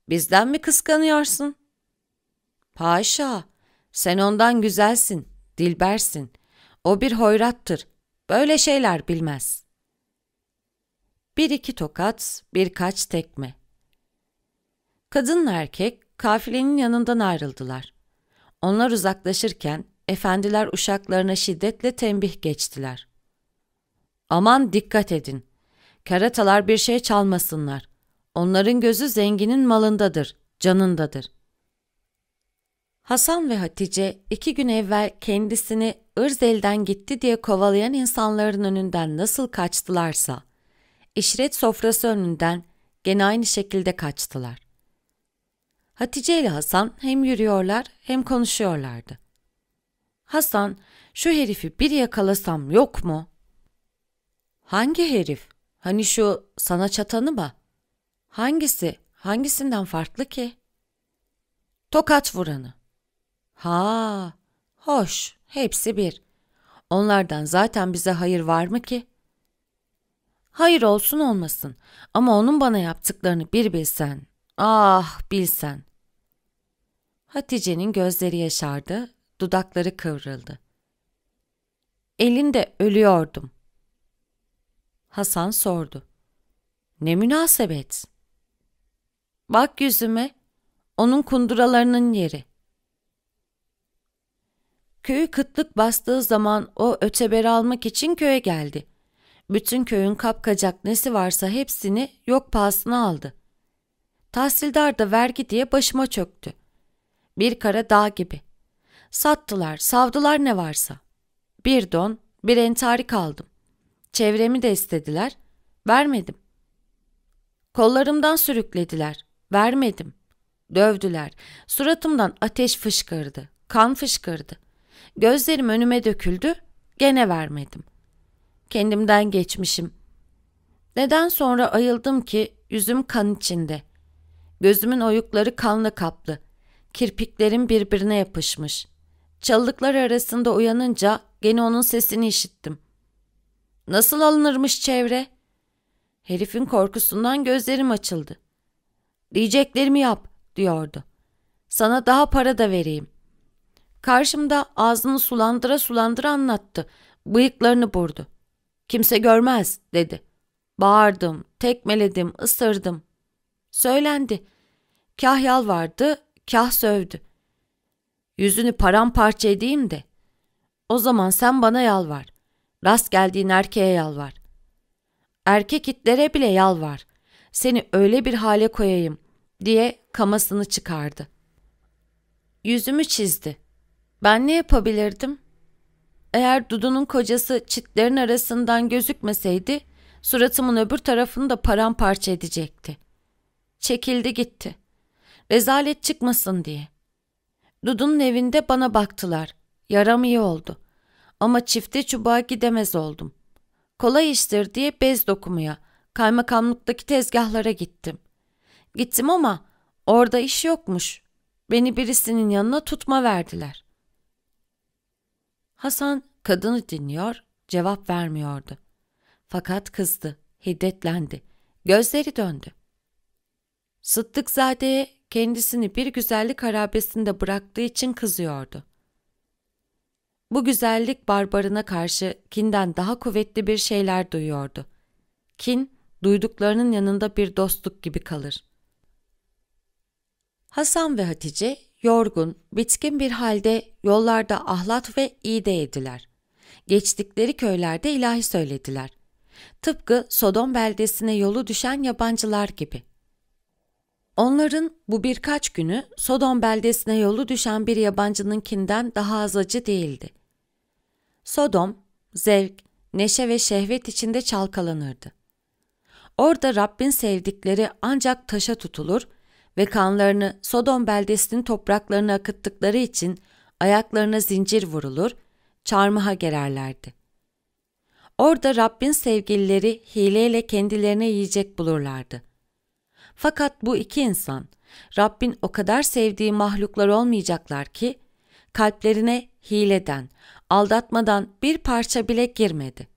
Bizden mi kıskanıyorsun? Paşa, sen ondan güzelsin, dilbersin. O bir hoyrattır. Böyle şeyler bilmez. Bir iki tokat, birkaç tekme. Kadınla erkek kafilenin yanından ayrıldılar. Onlar uzaklaşırken efendiler uşaklarına şiddetle tembih geçtiler. Aman dikkat edin. Karatalar bir şey çalmasınlar. Onların gözü zenginin malındadır, canındadır. Hasan ve Hatice iki gün evvel kendisini ırz elden gitti diye kovalayan insanların önünden nasıl kaçtılarsa, işret sofrası önünden gene aynı şekilde kaçtılar. Hatice ile Hasan hem yürüyorlar hem konuşuyorlardı. Hasan, şu herifi bir yakalasam yok mu? Hangi herif? Hani şu sana çatanı mı? Hangisi? Hangisinden farklı ki? Tokat vuranı. Ha, hoş, hepsi bir. Onlardan zaten bize hayır var mı ki? Hayır olsun olmasın ama onun bana yaptıklarını bir bilsen, ah bilsen. Hatice'nin gözleri yaşardı, dudakları kıvrıldı. Elinde ölüyordum. Hasan sordu. Ne münasebet? Bak yüzüme, onun kunduralarının yeri. Köyü kıtlık bastığı zaman o öteberi almak için köye geldi. Bütün köyün kapkacak nesi varsa hepsini yok pahasına aldı. Tahsildar da vergi diye başıma çöktü.'' bir kara dağ gibi. Sattılar, savdılar ne varsa. Bir don, bir entari kaldım. Çevremi de istediler, vermedim. Kollarımdan sürüklediler, vermedim. Dövdüler, suratımdan ateş fışkırdı, kan fışkırdı. Gözlerim önüme döküldü, gene vermedim. Kendimden geçmişim. Neden sonra ayıldım ki yüzüm kan içinde. Gözümün oyukları kanla kaplı. Kirpiklerim birbirine yapışmış. Çalılıklar arasında uyanınca gene onun sesini işittim. Nasıl alınırmış çevre? Herifin korkusundan gözlerim açıldı. Diyeceklerimi yap diyordu. Sana daha para da vereyim. Karşımda ağzını sulandıra sulandıra anlattı. Bıyıklarını burdu. Kimse görmez dedi. Bağırdım, tekmeledim, ısırdım. Söylendi. Kahyal vardı kah sövdü. Yüzünü paramparça edeyim de. O zaman sen bana yalvar. Rast geldiğin erkeğe yalvar. Erkek itlere bile yalvar. Seni öyle bir hale koyayım diye kamasını çıkardı. Yüzümü çizdi. Ben ne yapabilirdim? Eğer Dudu'nun kocası çitlerin arasından gözükmeseydi, suratımın öbür tarafını da paramparça edecekti. Çekildi gitti.'' Rezalet çıkmasın diye. Dudu'nun evinde bana baktılar. Yaram iyi oldu. Ama çifte çubuğa gidemez oldum. Kolay iştir diye bez dokumaya, kaymakamlıktaki tezgahlara gittim. Gittim ama orada iş yokmuş. Beni birisinin yanına tutma verdiler. Hasan kadını dinliyor, cevap vermiyordu. Fakat kızdı, hiddetlendi. Gözleri döndü. Sıddıkzade'ye kendisini bir güzellik harabesinde bıraktığı için kızıyordu. Bu güzellik barbarına karşı kinden daha kuvvetli bir şeyler duyuyordu. Kin, duyduklarının yanında bir dostluk gibi kalır. Hasan ve Hatice yorgun, bitkin bir halde yollarda ahlat ve iyide ediler. Geçtikleri köylerde ilahi söylediler. Tıpkı Sodom beldesine yolu düşen yabancılar gibi.'' Onların bu birkaç günü Sodom beldesine yolu düşen bir yabancınınkinden daha az acı değildi. Sodom, zevk, neşe ve şehvet içinde çalkalanırdı. Orada Rabbin sevdikleri ancak taşa tutulur ve kanlarını Sodom beldesinin topraklarına akıttıkları için ayaklarına zincir vurulur, çarmıha gererlerdi. Orada Rabbin sevgilileri hileyle kendilerine yiyecek bulurlardı.'' Fakat bu iki insan Rabbin o kadar sevdiği mahluklar olmayacaklar ki kalplerine hileden, aldatmadan bir parça bile girmedi.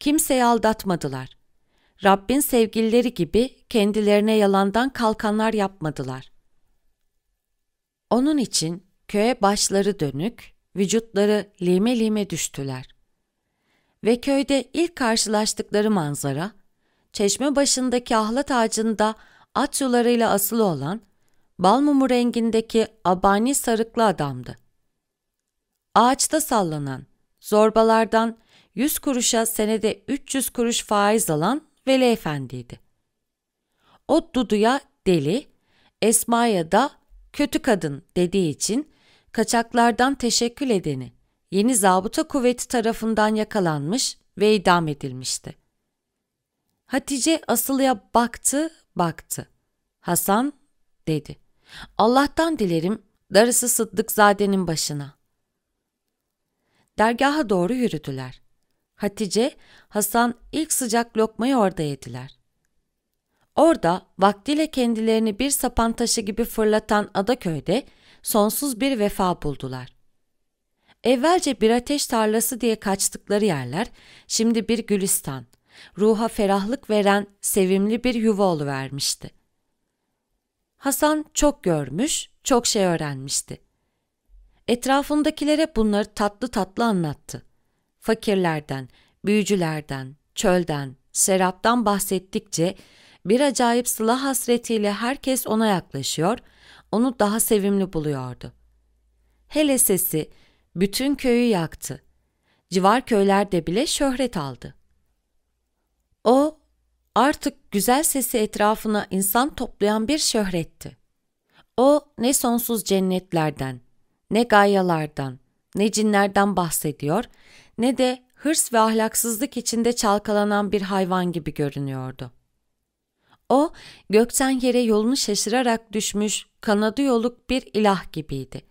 Kimseyi aldatmadılar. Rabbin sevgilileri gibi kendilerine yalandan kalkanlar yapmadılar. Onun için köye başları dönük, vücutları lime lime düştüler. Ve köyde ilk karşılaştıkları manzara çeşme başındaki ahlat ağacında at yularıyla asılı olan bal mumu rengindeki abani sarıklı adamdı. Ağaçta sallanan, zorbalardan 100 kuruşa senede 300 kuruş faiz alan Veli Efendi'ydi. O Dudu'ya deli, Esma'ya da kötü kadın dediği için kaçaklardan teşekkül edeni, yeni zabıta kuvveti tarafından yakalanmış ve idam edilmişti. Hatice Aslı'ya baktı, baktı. Hasan dedi. Allah'tan dilerim darısı zadenin başına. Dergaha doğru yürüdüler. Hatice, Hasan ilk sıcak lokmayı orada yediler. Orada vaktiyle kendilerini bir sapan taşı gibi fırlatan Adaköy'de sonsuz bir vefa buldular. Evvelce bir ateş tarlası diye kaçtıkları yerler şimdi bir gülistan.'' ruha ferahlık veren sevimli bir yuva oluvermişti. Hasan çok görmüş, çok şey öğrenmişti. Etrafındakilere bunları tatlı tatlı anlattı. Fakirlerden, büyücülerden, çölden, seraptan bahsettikçe bir acayip sıla hasretiyle herkes ona yaklaşıyor, onu daha sevimli buluyordu. Hele sesi bütün köyü yaktı. Civar köylerde bile şöhret aldı. O artık güzel sesi etrafına insan toplayan bir şöhretti. O ne sonsuz cennetlerden, ne gayyalardan, ne cinlerden bahsediyor, ne de hırs ve ahlaksızlık içinde çalkalanan bir hayvan gibi görünüyordu. O, gökten yere yolunu şaşırarak düşmüş, kanadı yoluk bir ilah gibiydi.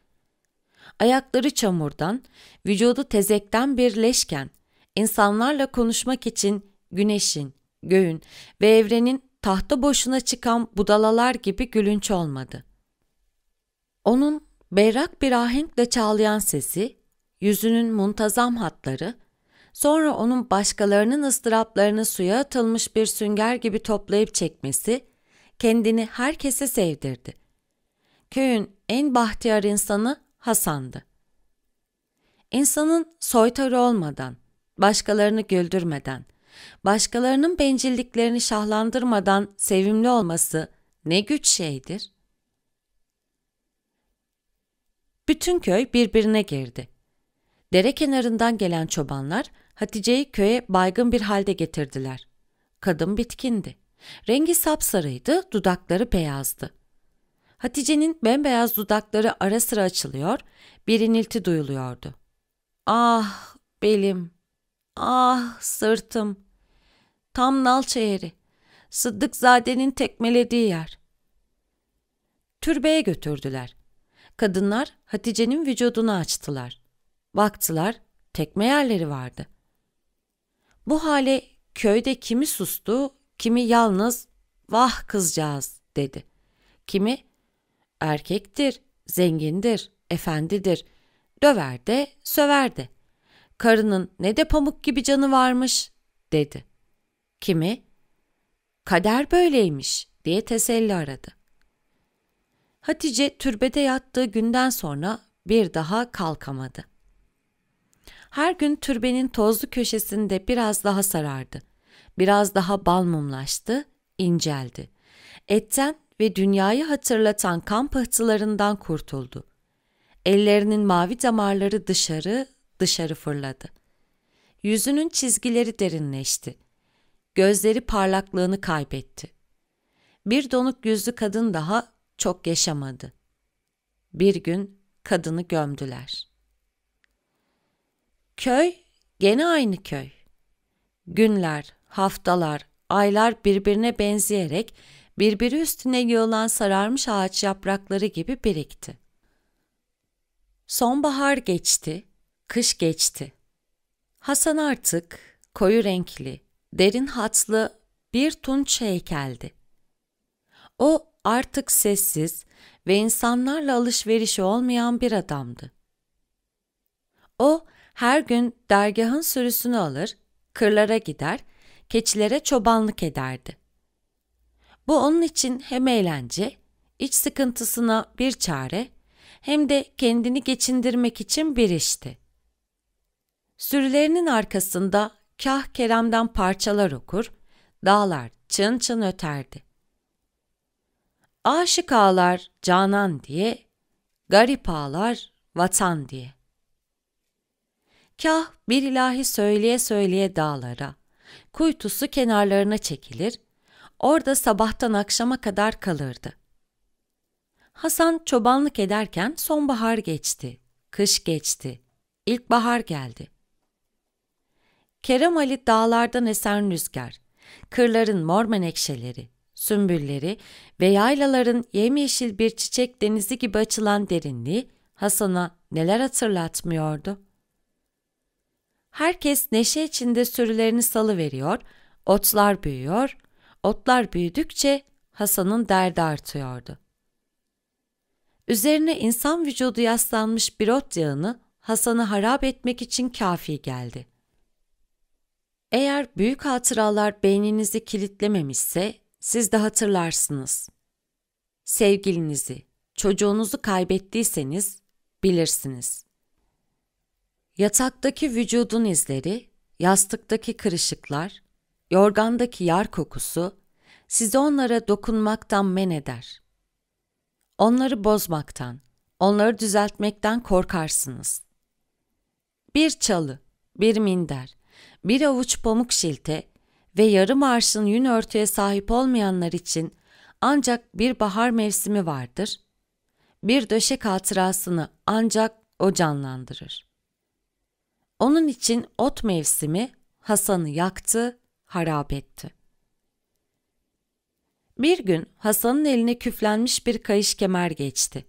Ayakları çamurdan, vücudu tezekten bir leşken, insanlarla konuşmak için güneşin, göğün ve evrenin tahta boşuna çıkan budalalar gibi gülünç olmadı. Onun berrak bir ahenkle çağlayan sesi, yüzünün muntazam hatları, sonra onun başkalarının ıstıraplarını suya atılmış bir sünger gibi toplayıp çekmesi, kendini herkese sevdirdi. Köyün en bahtiyar insanı Hasan'dı. İnsanın soytarı olmadan, başkalarını güldürmeden, başkalarının bencilliklerini şahlandırmadan sevimli olması ne güç şeydir. Bütün köy birbirine girdi. Dere kenarından gelen çobanlar Hatice'yi köye baygın bir halde getirdiler. Kadın bitkindi. Rengi sapsarıydı, dudakları beyazdı. Hatice'nin bembeyaz dudakları ara sıra açılıyor, bir inilti duyuluyordu. Ah belim, ah sırtım. Tam Nalça yeri. zadenin tekmelediği yer. Türbeye götürdüler. Kadınlar Hatice'nin vücudunu açtılar. Baktılar, tekme yerleri vardı. Bu hale köyde kimi sustu, kimi yalnız vah kızcağız dedi. Kimi erkektir, zengindir, efendidir, döver de söver de. Karının ne de pamuk gibi canı varmış dedi. Kimi, kader böyleymiş diye teselli aradı. Hatice türbede yattığı günden sonra bir daha kalkamadı. Her gün türbenin tozlu köşesinde biraz daha sarardı. Biraz daha balmumlaştı, inceldi. Etten ve dünyayı hatırlatan kan pıhtılarından kurtuldu. Ellerinin mavi damarları dışarı, dışarı fırladı. Yüzünün çizgileri derinleşti gözleri parlaklığını kaybetti. Bir donuk yüzlü kadın daha çok yaşamadı. Bir gün kadını gömdüler. Köy gene aynı köy. Günler, haftalar, aylar birbirine benzeyerek birbiri üstüne yığılan sararmış ağaç yaprakları gibi birikti. Sonbahar geçti, kış geçti. Hasan artık koyu renkli, derin hatlı bir tunç heykeldi. O artık sessiz ve insanlarla alışverişi olmayan bir adamdı. O her gün dergahın sürüsünü alır, kırlara gider, keçilere çobanlık ederdi. Bu onun için hem eğlence, iç sıkıntısına bir çare, hem de kendini geçindirmek için bir işti. Sürülerinin arkasında kah Kerem'den parçalar okur, dağlar çın çın öterdi. Aşık ağlar canan diye, garip ağlar vatan diye. Kah bir ilahi söyleye söyleye dağlara, kuytusu kenarlarına çekilir, orada sabahtan akşama kadar kalırdı. Hasan çobanlık ederken sonbahar geçti, kış geçti, ilkbahar geldi. Kerem Ali dağlardan esen rüzgar, kırların mor menekşeleri, sümbülleri ve yaylaların yemyeşil bir çiçek denizi gibi açılan derinliği Hasan'a neler hatırlatmıyordu. Herkes neşe içinde sürülerini salıveriyor, otlar büyüyor, otlar büyüdükçe Hasan'ın derdi artıyordu. Üzerine insan vücudu yaslanmış bir ot yağını Hasan'ı harap etmek için kafi geldi. Eğer büyük hatıralar beyninizi kilitlememişse siz de hatırlarsınız. Sevgilinizi, çocuğunuzu kaybettiyseniz bilirsiniz. Yataktaki vücudun izleri, yastıktaki kırışıklar, yorgandaki yar kokusu sizi onlara dokunmaktan men eder. Onları bozmaktan, onları düzeltmekten korkarsınız. Bir çalı, bir minder, bir avuç pamuk şilte ve yarım arşın yün örtüye sahip olmayanlar için ancak bir bahar mevsimi vardır. Bir döşek hatırasını ancak o canlandırır. Onun için ot mevsimi Hasan'ı yaktı, harap etti. Bir gün Hasan'ın eline küflenmiş bir kayış kemer geçti.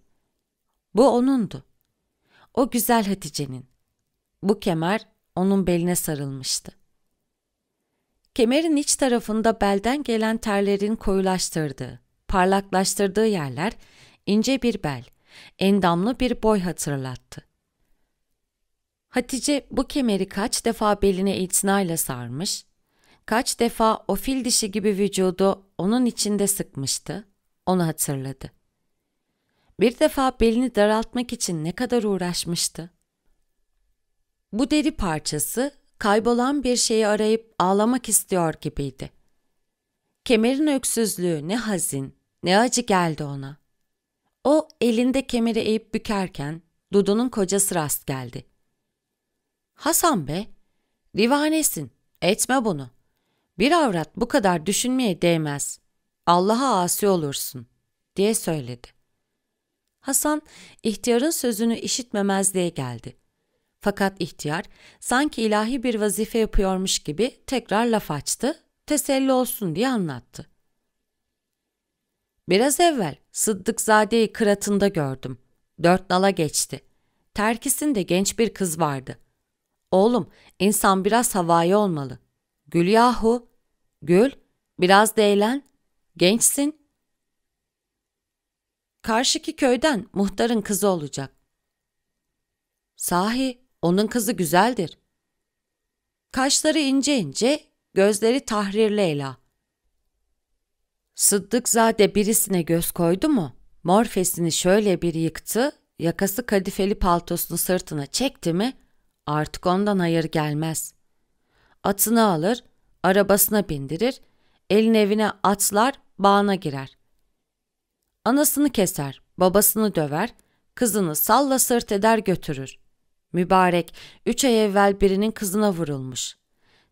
Bu onundu. O güzel Hatice'nin. Bu kemer onun beline sarılmıştı. Kemerin iç tarafında belden gelen terlerin koyulaştırdığı, parlaklaştırdığı yerler ince bir bel, endamlı bir boy hatırlattı. Hatice bu kemeri kaç defa beline itinayla sarmış, kaç defa o fil dişi gibi vücudu onun içinde sıkmıştı, onu hatırladı. Bir defa belini daraltmak için ne kadar uğraşmıştı. Bu deri parçası kaybolan bir şeyi arayıp ağlamak istiyor gibiydi. Kemerin öksüzlüğü ne hazin, ne acı geldi ona. O elinde kemeri eğip bükerken Dudu'nun kocası rast geldi. Hasan be, divanesin, etme bunu. Bir avrat bu kadar düşünmeye değmez. Allah'a asi olursun, diye söyledi. Hasan, ihtiyarın sözünü işitmemezliğe geldi. Fakat ihtiyar sanki ilahi bir vazife yapıyormuş gibi tekrar laf açtı, teselli olsun diye anlattı. Biraz evvel Sıddıkzade'yi kıratında gördüm. Dört nala geçti. Terkisinde genç bir kız vardı. Oğlum, insan biraz havai olmalı. Gül yahu, gül, biraz da eğlen, gençsin. Karşıki köyden muhtarın kızı olacak. Sahi, onun kızı güzeldir. Kaşları ince ince, gözleri tahrir Leyla. Sıddıkzade birisine göz koydu mu? Morfesini şöyle bir yıktı, yakası kadifeli paltosunu sırtına çekti mi artık ondan hayır gelmez. Atını alır, arabasına bindirir, elin evine atlar, bağına girer. Anasını keser, babasını döver, kızını salla sırt eder götürür. Mübarek üç ay evvel birinin kızına vurulmuş.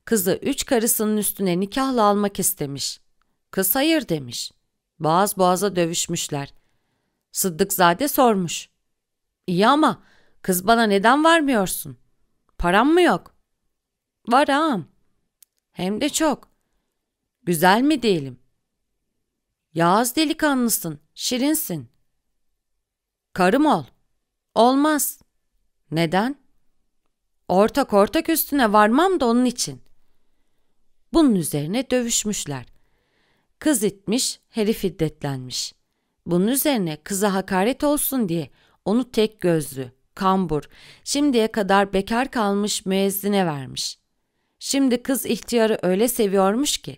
Kızı üç karısının üstüne nikahla almak istemiş. Kız hayır demiş. Boğaz boğaza dövüşmüşler. Sıddıkzade sormuş. İyi ama kız bana neden varmıyorsun? Param mı yok? Var ağam. Hem de çok. Güzel mi diyelim? Yağız delikanlısın, şirinsin. Karım ol. Olmaz. Neden? Ortak ortak üstüne varmam da onun için. Bunun üzerine dövüşmüşler. Kız itmiş, herif iddetlenmiş. Bunun üzerine kıza hakaret olsun diye onu tek gözlü, kambur, şimdiye kadar bekar kalmış müezzine vermiş. Şimdi kız ihtiyarı öyle seviyormuş ki,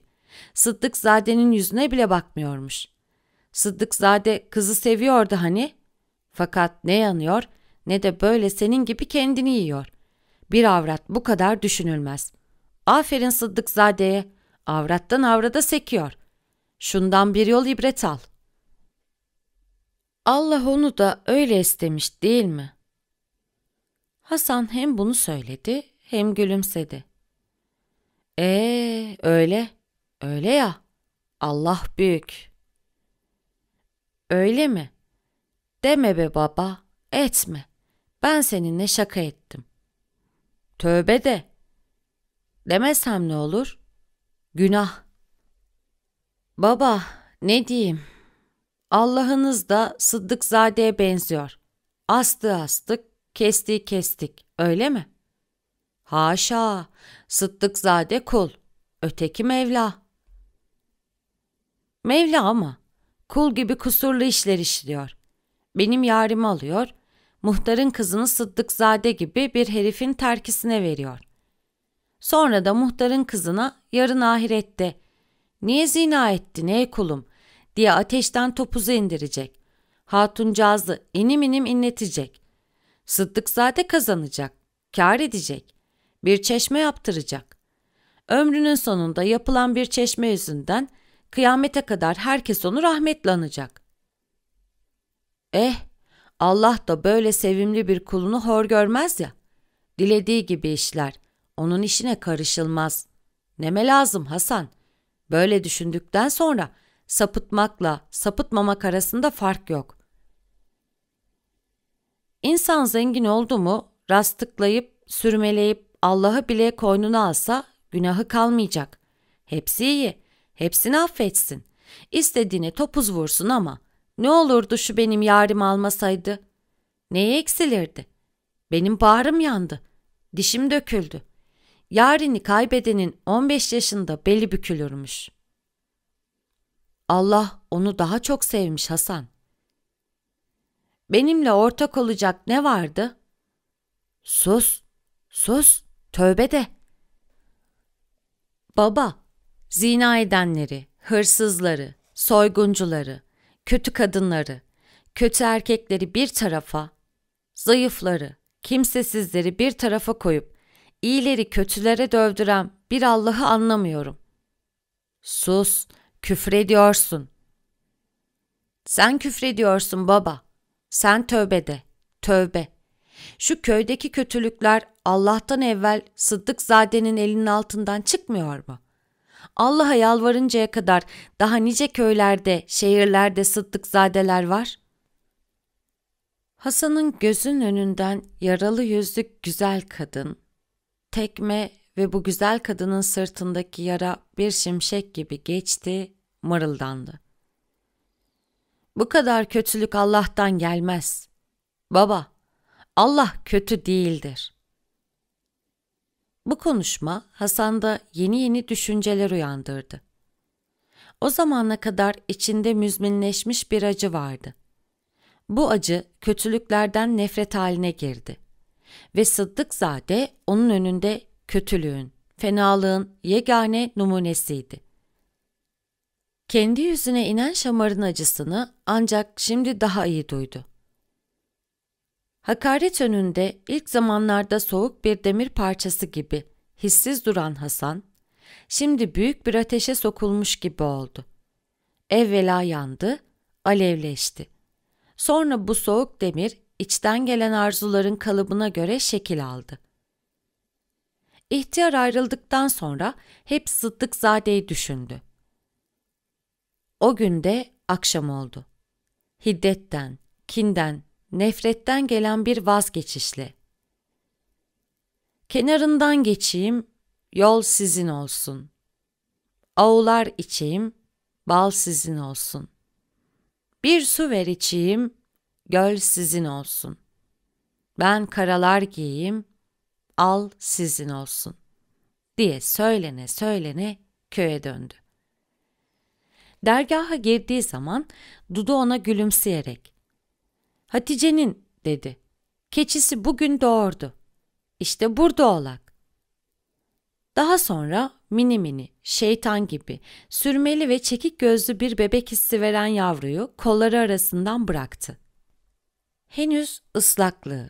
Sıddık Zade'nin yüzüne bile bakmıyormuş. Sıddık Zade kızı seviyordu hani. Fakat ne yanıyor, ne de böyle senin gibi kendini yiyor. Bir avrat bu kadar düşünülmez. Aferin Sıddık Zade'ye. Avrattan avrada sekiyor. Şundan bir yol ibret al. Allah onu da öyle istemiş değil mi? Hasan hem bunu söyledi hem gülümsedi. Ee öyle, öyle ya. Allah büyük. Öyle mi? Deme be baba, etme. Ben seninle şaka ettim. Tövbe de. Demesem ne olur? Günah. Baba, ne diyeyim? Allah'ınız da zadeye benziyor. Astı astık, kestiği kestik, öyle mi? Haşa, zade kul, öteki Mevla. Mevla ama kul gibi kusurlu işler işliyor. Benim yarimi alıyor, muhtarın kızını Sıddıkzade gibi bir herifin terkisine veriyor. Sonra da muhtarın kızına yarın ahirette ''Niye zina ettin ey kulum?'' diye ateşten topuzu indirecek. Hatuncağızı inim inim inletecek. Sıddıkzade kazanacak, kar edecek, bir çeşme yaptıracak. Ömrünün sonunda yapılan bir çeşme yüzünden kıyamete kadar herkes onu rahmetlanacak. Eh, Allah da böyle sevimli bir kulunu hor görmez ya. Dilediği gibi işler. Onun işine karışılmaz. Neme lazım Hasan? Böyle düşündükten sonra sapıtmakla sapıtmamak arasında fark yok. İnsan zengin oldu mu rastlıklayıp sürmeleyip Allah'ı bile koynuna alsa günahı kalmayacak. Hepsi iyi. Hepsini affetsin. İstediğine topuz vursun ama ne olurdu şu benim yarim almasaydı? Neye eksilirdi? Benim bağrım yandı. Dişim döküldü. Yarini kaybedenin 15 yaşında beli bükülürmüş. Allah onu daha çok sevmiş Hasan. Benimle ortak olacak ne vardı? Sus, sus, tövbe de. Baba, zina edenleri, hırsızları, soyguncuları, kötü kadınları, kötü erkekleri bir tarafa, zayıfları, kimsesizleri bir tarafa koyup iyileri kötülere dövdüren bir Allah'ı anlamıyorum. Sus, küfrediyorsun. Sen küfrediyorsun baba. Sen tövbe de, tövbe. Şu köydeki kötülükler Allah'tan evvel Sıddık Zade'nin elinin altından çıkmıyor mu? Allah'a yalvarıncaya kadar daha nice köylerde, şehirlerde sıddıkzadeler var. Hasan'ın gözün önünden yaralı yüzlü güzel kadın, tekme ve bu güzel kadının sırtındaki yara bir şimşek gibi geçti, mırıldandı. Bu kadar kötülük Allah'tan gelmez. Baba, Allah kötü değildir. Bu konuşma Hasan'da yeni yeni düşünceler uyandırdı. O zamana kadar içinde müzminleşmiş bir acı vardı. Bu acı kötülüklerden nefret haline girdi. Ve sıddık zade onun önünde kötülüğün, fenalığın yegane numunesiydi. Kendi yüzüne inen şamarın acısını ancak şimdi daha iyi duydu. Hakaret önünde ilk zamanlarda soğuk bir demir parçası gibi hissiz duran Hasan, şimdi büyük bir ateşe sokulmuş gibi oldu. Evvela yandı, alevleşti. Sonra bu soğuk demir içten gelen arzuların kalıbına göre şekil aldı. İhtiyar ayrıldıktan sonra hep zadeyi düşündü. O gün de akşam oldu. Hiddetten, kinden, nefretten gelen bir vazgeçişle. Kenarından geçeyim, yol sizin olsun. Ağular içeyim, bal sizin olsun. Bir su ver içeyim, göl sizin olsun. Ben karalar giyeyim, al sizin olsun. Diye söylene söylene köye döndü. Dergaha girdiği zaman Dudu ona gülümseyerek Hatice'nin dedi. Keçisi bugün doğurdu. İşte burada olak. Daha sonra mini mini, şeytan gibi, sürmeli ve çekik gözlü bir bebek hissi veren yavruyu kolları arasından bıraktı. Henüz ıslaklığı,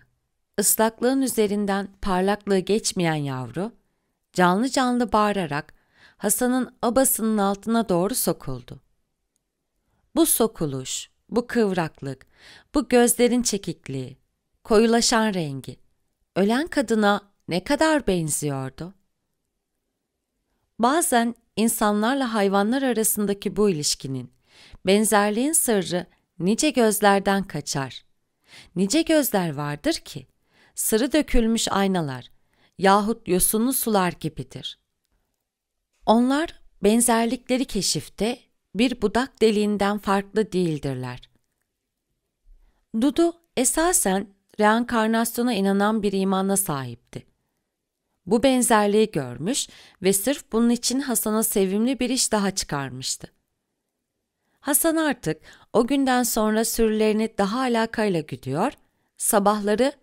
ıslaklığın üzerinden parlaklığı geçmeyen yavru, canlı canlı bağırarak Hasan'ın abasının altına doğru sokuldu. Bu sokuluş, bu kıvraklık, bu gözlerin çekikliği, koyulaşan rengi, ölen kadına ne kadar benziyordu? Bazen insanlarla hayvanlar arasındaki bu ilişkinin, benzerliğin sırrı nice gözlerden kaçar. Nice gözler vardır ki, sırı dökülmüş aynalar yahut yosunlu sular gibidir. Onlar benzerlikleri keşifte bir budak deliğinden farklı değildirler. Dudu esasen reenkarnasyona inanan bir imana sahipti. Bu benzerliği görmüş ve sırf bunun için Hasan'a sevimli bir iş daha çıkarmıştı. Hasan artık o günden sonra sürülerini daha alakayla güdüyor, sabahları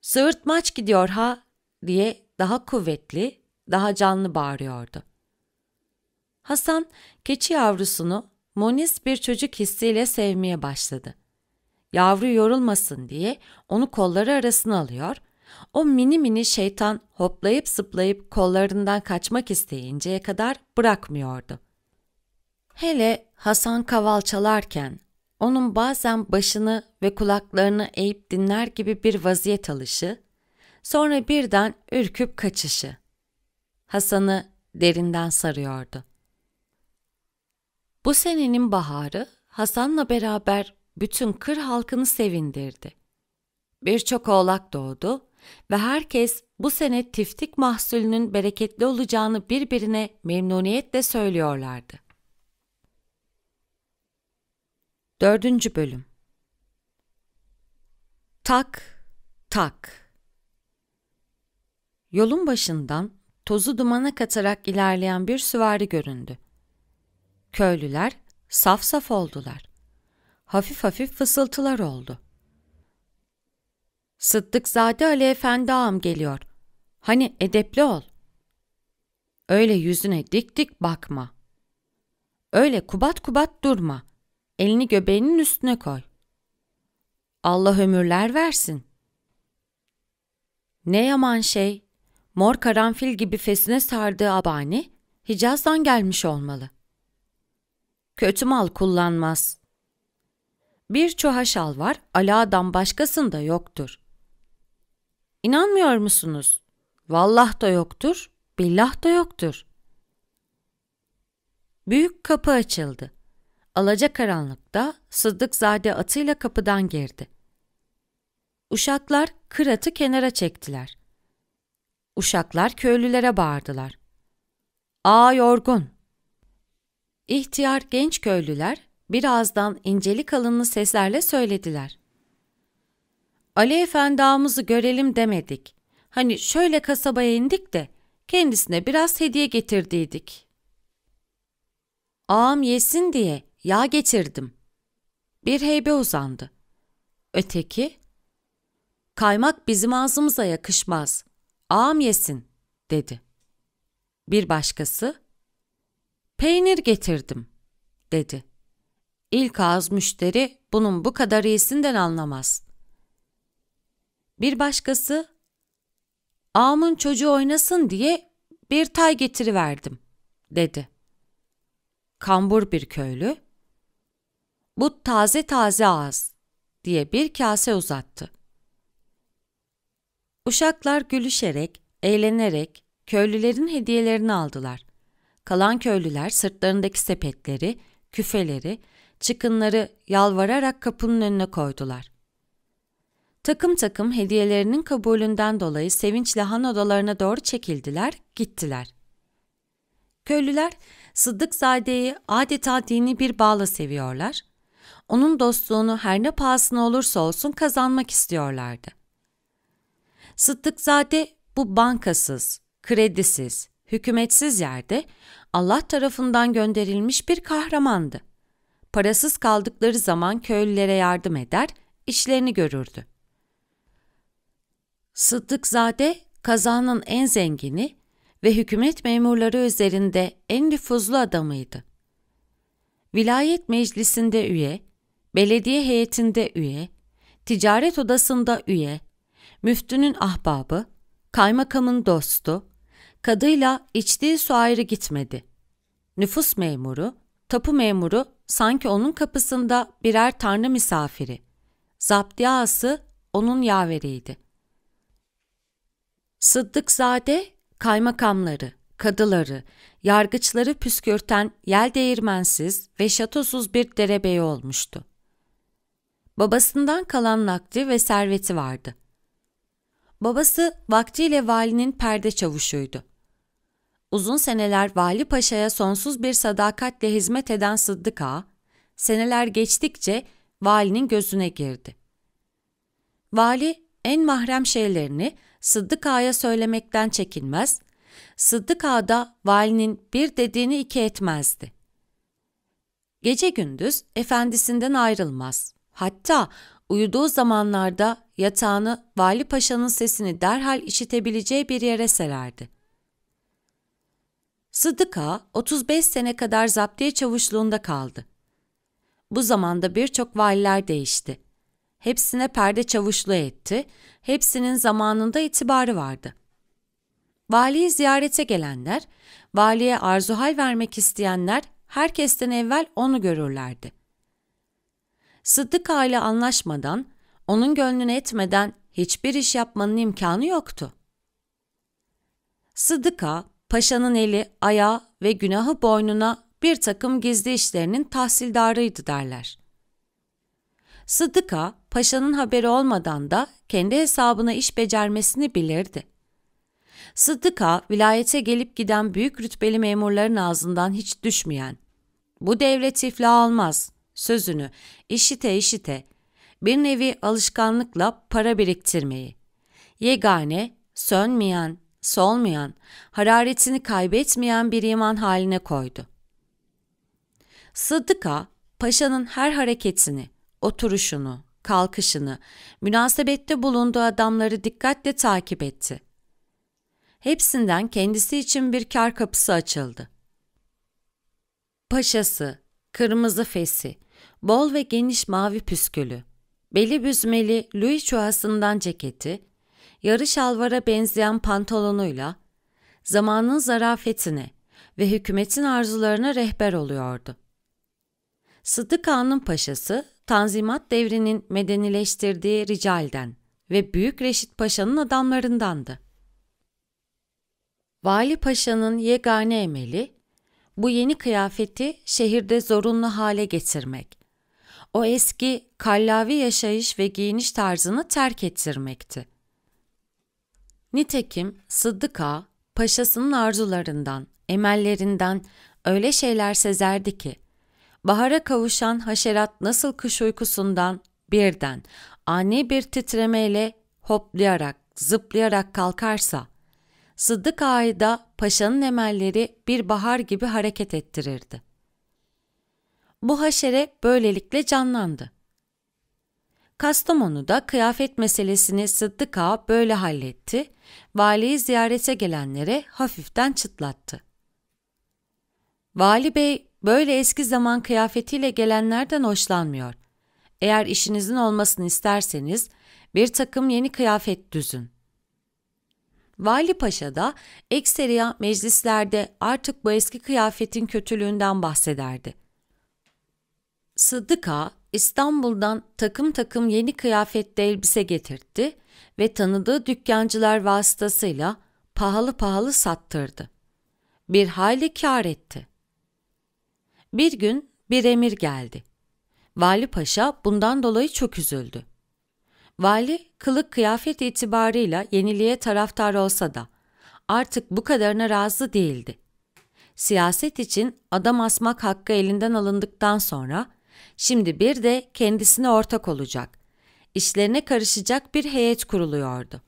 ''Sığırt maç gidiyor ha!'' diye daha kuvvetli, daha canlı bağırıyordu. Hasan keçi yavrusunu monis bir çocuk hissiyle sevmeye başladı. Yavru yorulmasın diye onu kolları arasına alıyor, o mini mini şeytan hoplayıp zıplayıp kollarından kaçmak isteyinceye kadar bırakmıyordu. Hele Hasan kaval çalarken onun bazen başını ve kulaklarını eğip dinler gibi bir vaziyet alışı, sonra birden ürküp kaçışı. Hasan'ı derinden sarıyordu. Bu senenin baharı Hasan'la beraber bütün kır halkını sevindirdi. Birçok oğlak doğdu ve herkes bu sene tiftik mahsulünün bereketli olacağını birbirine memnuniyetle söylüyorlardı. Dördüncü Bölüm Tak, tak. Yolun başından tozu dumana katarak ilerleyen bir süvari göründü. Köylüler saf saf oldular. Hafif hafif fısıltılar oldu. Sıddıkzade Ali Efendi ağam geliyor. Hani edepli ol. Öyle yüzüne dik dik bakma. Öyle kubat kubat durma. Elini göbeğinin üstüne koy. Allah ömürler versin. Ne yaman şey. Mor karanfil gibi fesine sardığı abani Hicaz'dan gelmiş olmalı.'' kötü mal kullanmaz. Bir çoha var, aladan başkasında yoktur. İnanmıyor musunuz? Vallah da yoktur, billah da yoktur. Büyük kapı açıldı. Alaca karanlıkta Sıddıkzade atıyla kapıdan girdi. Uşaklar kıratı kenara çektiler. Uşaklar köylülere bağırdılar. Aa yorgun, İhtiyar genç köylüler birazdan inceli kalınlı seslerle söylediler. Ali Efendi ağamızı görelim demedik. Hani şöyle kasabaya indik de kendisine biraz hediye getirdiydik. Ağam yesin diye yağ getirdim. Bir heybe uzandı. Öteki, kaymak bizim ağzımıza yakışmaz. Ağam yesin, dedi. Bir başkası, Peynir getirdim, dedi. İlk ağız müşteri bunun bu kadar iyisinden anlamaz. Bir başkası, ağamın çocuğu oynasın diye bir tay getiriverdim, dedi. Kambur bir köylü, bu taze taze ağız, diye bir kase uzattı. Uşaklar gülüşerek, eğlenerek köylülerin hediyelerini aldılar. Kalan köylüler sırtlarındaki sepetleri, küfeleri, çıkınları yalvararak kapının önüne koydular. Takım takım hediyelerinin kabulünden dolayı sevinçle han odalarına doğru çekildiler, gittiler. Köylüler Sıddıkzade'yi adeta dini bir bağla seviyorlar. Onun dostluğunu her ne pahasına olursa olsun kazanmak istiyorlardı. Sıddıkzade bu bankasız, kredisiz, hükümetsiz yerde Allah tarafından gönderilmiş bir kahramandı. Parasız kaldıkları zaman köylülere yardım eder, işlerini görürdü. Sıddıkzade kazanın en zengini ve hükümet memurları üzerinde en nüfuzlu adamıydı. Vilayet meclisinde üye, belediye heyetinde üye, ticaret odasında üye, müftünün ahbabı, kaymakamın dostu, Kadıyla içtiği su ayrı gitmedi. Nüfus memuru, tapu memuru sanki onun kapısında birer tanrı misafiri. Zaptiyası onun yaveriydi. Sıddıkzade kaymakamları, kadıları, yargıçları püskürten yel değirmensiz ve şatosuz bir derebeyi olmuştu. Babasından kalan nakdi ve serveti vardı. Babası vaktiyle valinin perde çavuşuydu. Uzun seneler Vali Paşa'ya sonsuz bir sadakatle hizmet eden Sıddık Ağa, seneler geçtikçe valinin gözüne girdi. Vali en mahrem şeylerini Sıddık Ağa'ya söylemekten çekinmez, Sıddık Ağa da valinin bir dediğini iki etmezdi. Gece gündüz efendisinden ayrılmaz. Hatta uyuduğu zamanlarda yatağını Vali Paşa'nın sesini derhal işitebileceği bir yere sererdi.'' Sıddık 35 sene kadar zaptiye çavuşluğunda kaldı. Bu zamanda birçok valiler değişti. Hepsine perde çavuşluğu etti, hepsinin zamanında itibarı vardı. Valiyi ziyarete gelenler, valiye arzuhal vermek isteyenler herkesten evvel onu görürlerdi. Sıddık ile anlaşmadan, onun gönlünü etmeden hiçbir iş yapmanın imkanı yoktu. Sıdıka Paşa'nın eli, ayağı ve günahı boynuna bir takım gizli işlerinin tahsildarıydı derler. Sıdıka, paşanın haberi olmadan da kendi hesabına iş becermesini bilirdi. Sıdıka, vilayete gelip giden büyük rütbeli memurların ağzından hiç düşmeyen, bu devlet iflah almaz sözünü işite işite, bir nevi alışkanlıkla para biriktirmeyi, yegane, sönmeyen, solmayan, hararetini kaybetmeyen bir iman haline koydu. Sıddıka, paşanın her hareketini, oturuşunu, kalkışını, münasebette bulunduğu adamları dikkatle takip etti. Hepsinden kendisi için bir kar kapısı açıldı. Paşası, kırmızı fesi, bol ve geniş mavi püskülü, beli büzmeli Louis çuhasından ceketi, yarı şalvara benzeyen pantolonuyla zamanın zarafetine ve hükümetin arzularına rehber oluyordu. Sıddık Han'ın paşası Tanzimat devrinin medenileştirdiği Rical'den ve Büyük Reşit Paşa'nın adamlarındandı. Vali Paşa'nın yegane emeli, bu yeni kıyafeti şehirde zorunlu hale getirmek, o eski kallavi yaşayış ve giyiniş tarzını terk ettirmekti. Nitekim Sıddıka, paşasının arzularından, emellerinden öyle şeyler sezerdi ki, bahara kavuşan haşerat nasıl kış uykusundan birden ani bir titremeyle hoplayarak, zıplayarak kalkarsa, Sıddık Ağa'yı da paşanın emelleri bir bahar gibi hareket ettirirdi. Bu haşere böylelikle canlandı. Kastamonu'da kıyafet meselesini Sıddık böyle halletti, valiyi ziyarete gelenlere hafiften çıtlattı. Vali Bey böyle eski zaman kıyafetiyle gelenlerden hoşlanmıyor. Eğer işinizin olmasını isterseniz bir takım yeni kıyafet düzün. Vali Paşa da ekseriya meclislerde artık bu eski kıyafetin kötülüğünden bahsederdi. Sıddık İstanbul'dan takım takım yeni kıyafetli elbise getirtti ve tanıdığı dükkancılar vasıtasıyla pahalı pahalı sattırdı. Bir hayli kar etti. Bir gün bir emir geldi. Vali Paşa bundan dolayı çok üzüldü. Vali kılık kıyafet itibarıyla yeniliğe taraftar olsa da artık bu kadarına razı değildi. Siyaset için adam asmak hakkı elinden alındıktan sonra Şimdi bir de kendisine ortak olacak, işlerine karışacak bir heyet kuruluyordu.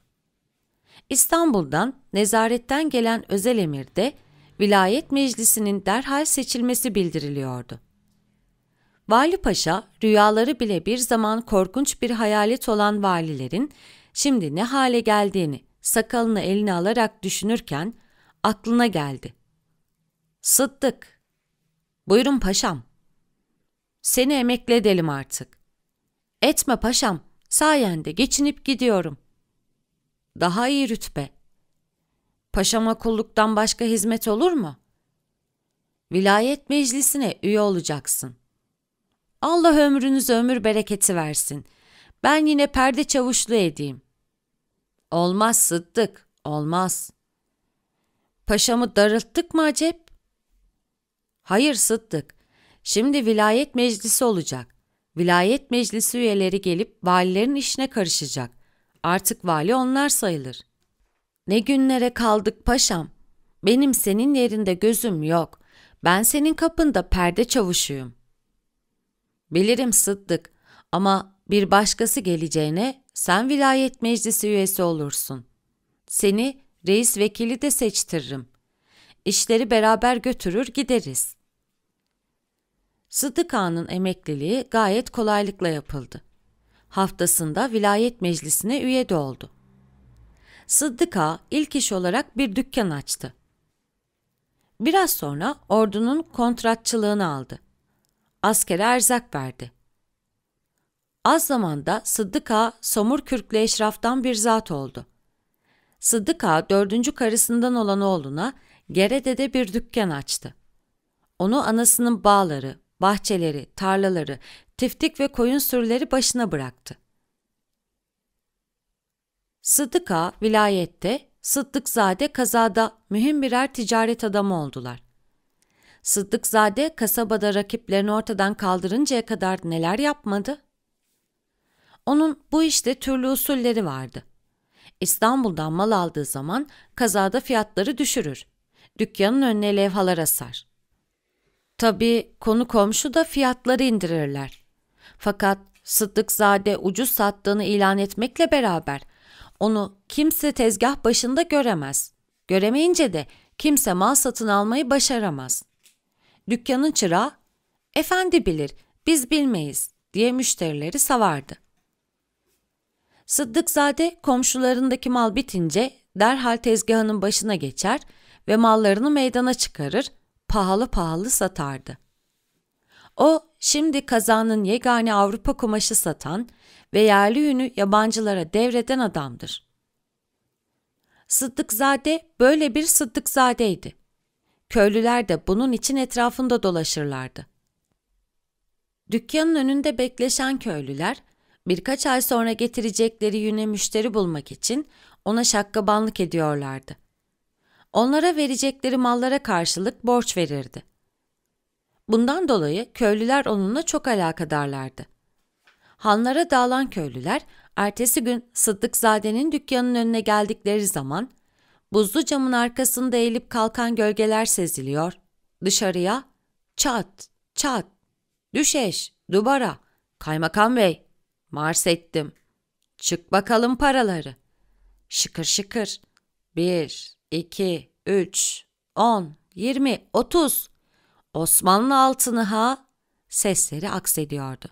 İstanbul'dan nezaretten gelen özel emirde vilayet meclisinin derhal seçilmesi bildiriliyordu. Vali Paşa, rüyaları bile bir zaman korkunç bir hayalet olan valilerin şimdi ne hale geldiğini sakalını eline alarak düşünürken aklına geldi. Sıddık, buyurun paşam.'' Seni emekli edelim artık. Etme paşam, sayende geçinip gidiyorum. Daha iyi rütbe. Paşama kulluktan başka hizmet olur mu? Vilayet meclisine üye olacaksın. Allah ömrünüze ömür bereketi versin. Ben yine perde çavuşlu edeyim. Olmaz Sıddık, olmaz. Paşamı darılttık mı acep? Hayır Sıddık, Şimdi vilayet meclisi olacak. Vilayet meclisi üyeleri gelip valilerin işine karışacak. Artık vali onlar sayılır. Ne günlere kaldık paşam. Benim senin yerinde gözüm yok. Ben senin kapında perde çavuşuyum. Bilirim Sıddık ama bir başkası geleceğine sen vilayet meclisi üyesi olursun. Seni reis vekili de seçtiririm. İşleri beraber götürür gideriz.'' Sıddık Ağa'nın emekliliği gayet kolaylıkla yapıldı. Haftasında vilayet meclisine üye de oldu. Sıddık Ağa ilk iş olarak bir dükkan açtı. Biraz sonra ordunun kontratçılığını aldı. Askere erzak verdi. Az zamanda Sıddık Ağa Somur Kürklü eşraftan bir zat oldu. Sıddık Ağa dördüncü karısından olan oğluna Gerede'de bir dükkan açtı. Onu anasının bağları, bahçeleri, tarlaları, tiftik ve koyun sürüleri başına bıraktı. Sıdıka vilayette Sıddıkzade kazada mühim birer ticaret adamı oldular. Sıddıkzade kasabada rakiplerini ortadan kaldırıncaya kadar neler yapmadı? Onun bu işte türlü usulleri vardı. İstanbul'dan mal aldığı zaman kazada fiyatları düşürür. Dükkanın önüne levhalar asar. Tabii konu komşu da fiyatları indirirler. Fakat Sıddıkzade ucuz sattığını ilan etmekle beraber onu kimse tezgah başında göremez. Göremeyince de kimse mal satın almayı başaramaz. Dükkanın çırağı, efendi bilir, biz bilmeyiz diye müşterileri savardı. Sıddıkzade komşularındaki mal bitince derhal tezgahının başına geçer ve mallarını meydana çıkarır, pahalı pahalı satardı. O şimdi kazanın yegane Avrupa kumaşı satan ve yerli ünü yabancılara devreden adamdır. Sıddıkzade böyle bir Sıddıkzadeydi. Köylüler de bunun için etrafında dolaşırlardı. Dükkanın önünde bekleşen köylüler birkaç ay sonra getirecekleri yüne müşteri bulmak için ona şakkabanlık ediyorlardı onlara verecekleri mallara karşılık borç verirdi. Bundan dolayı köylüler onunla çok alakadarlardı. Hanlara dağılan köylüler ertesi gün Sıddıkzade'nin dükkanının önüne geldikleri zaman buzlu camın arkasında eğilip kalkan gölgeler seziliyor. Dışarıya çat çat düşeş dubara kaymakam bey mars ettim. Çık bakalım paraları. Şıkır şıkır. Bir, 2, 3, 10, 20, 30. Osmanlı altını ha sesleri aksediyordu.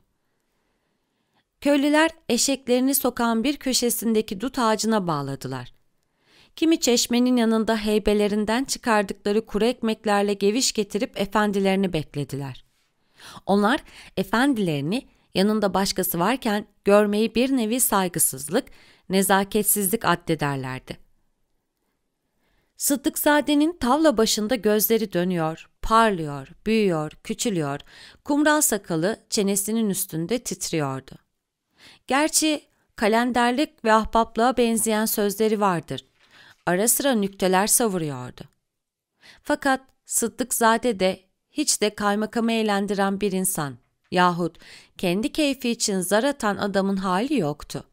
Köylüler eşeklerini sokan bir köşesindeki dut ağacına bağladılar. Kimi çeşmenin yanında heybelerinden çıkardıkları kuru ekmeklerle geviş getirip efendilerini beklediler. Onlar efendilerini yanında başkası varken görmeyi bir nevi saygısızlık, nezaketsizlik addederlerdi.'' Sıddıkzade'nin tavla başında gözleri dönüyor, parlıyor, büyüyor, küçülüyor, kumral sakalı çenesinin üstünde titriyordu. Gerçi kalenderlik ve ahbaplığa benzeyen sözleri vardır. Ara sıra nükteler savuruyordu. Fakat Sıddıkzade de hiç de kaymakamı eğlendiren bir insan yahut kendi keyfi için zar atan adamın hali yoktu.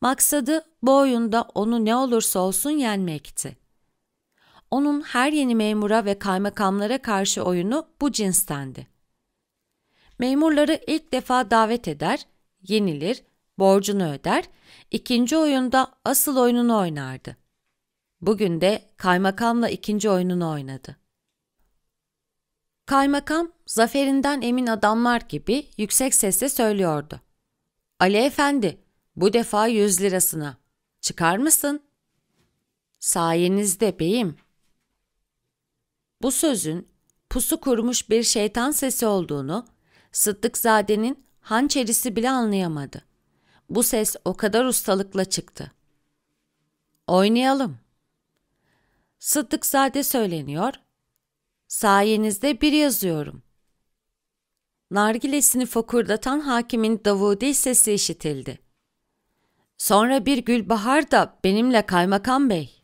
Maksadı bu oyunda onu ne olursa olsun yenmekti onun her yeni memura ve kaymakamlara karşı oyunu bu cinstendi. Memurları ilk defa davet eder, yenilir, borcunu öder, ikinci oyunda asıl oyununu oynardı. Bugün de kaymakamla ikinci oyununu oynadı. Kaymakam, zaferinden emin adamlar gibi yüksek sesle söylüyordu. Ali Efendi, bu defa yüz lirasına. Çıkar mısın? Sayenizde beyim, bu sözün pusu kurmuş bir şeytan sesi olduğunu Sıddıkzade'nin hançerisi bile anlayamadı. Bu ses o kadar ustalıkla çıktı. Oynayalım. Sıddıkzade söyleniyor. Sayenizde bir yazıyorum. Nargilesini fokurdatan hakimin davudi sesi işitildi. Sonra bir gülbahar da benimle kaymakam bey.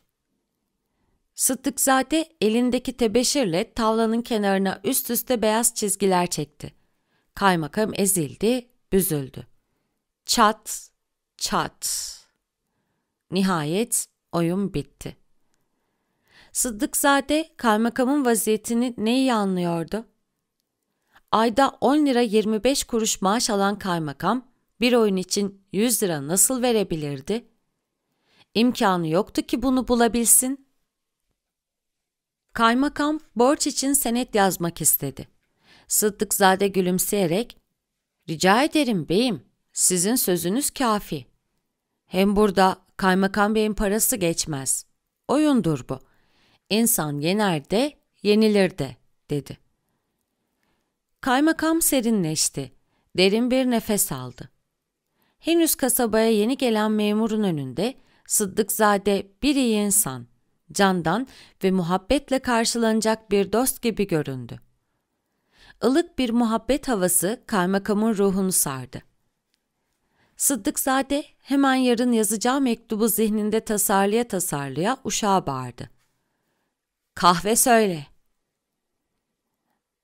Sıddıkzade elindeki tebeşirle tavlanın kenarına üst üste beyaz çizgiler çekti. Kaymakam ezildi, büzüldü. Çat, çat. Nihayet oyun bitti. Sıddıkzade kaymakamın vaziyetini neyi anlıyordu? Ayda 10 lira 25 kuruş maaş alan kaymakam bir oyun için 100 lira nasıl verebilirdi? İmkanı yoktu ki bunu bulabilsin. Kaymakam borç için senet yazmak istedi. Sıddıkzade gülümseyerek, ''Rica ederim beyim, sizin sözünüz kafi. Hem burada kaymakam beyin parası geçmez. Oyundur bu. İnsan yener de, yenilir de.'' dedi. Kaymakam serinleşti. Derin bir nefes aldı. Henüz kasabaya yeni gelen memurun önünde Sıddıkzade bir iyi insan, candan ve muhabbetle karşılanacak bir dost gibi göründü. Ilık bir muhabbet havası kaymakamın ruhunu sardı. Sıddıkzade hemen yarın yazacağı mektubu zihninde tasarlaya tasarlaya uşağa bağırdı. Kahve söyle.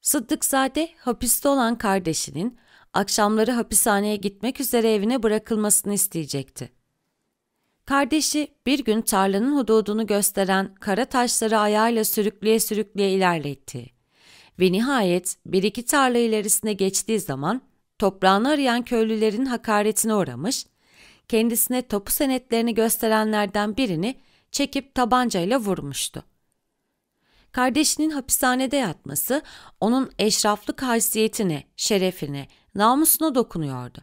Sıddıkzade hapiste olan kardeşinin akşamları hapishaneye gitmek üzere evine bırakılmasını isteyecekti. Kardeşi bir gün tarlanın hududunu gösteren kara taşları ayağıyla sürükleye sürükleye ilerletti. Ve nihayet bir iki tarla ilerisine geçtiği zaman toprağını arayan köylülerin hakaretine uğramış, kendisine topu senetlerini gösterenlerden birini çekip tabancayla vurmuştu. Kardeşinin hapishanede yatması onun eşraflık haysiyetine, şerefine, namusuna dokunuyordu.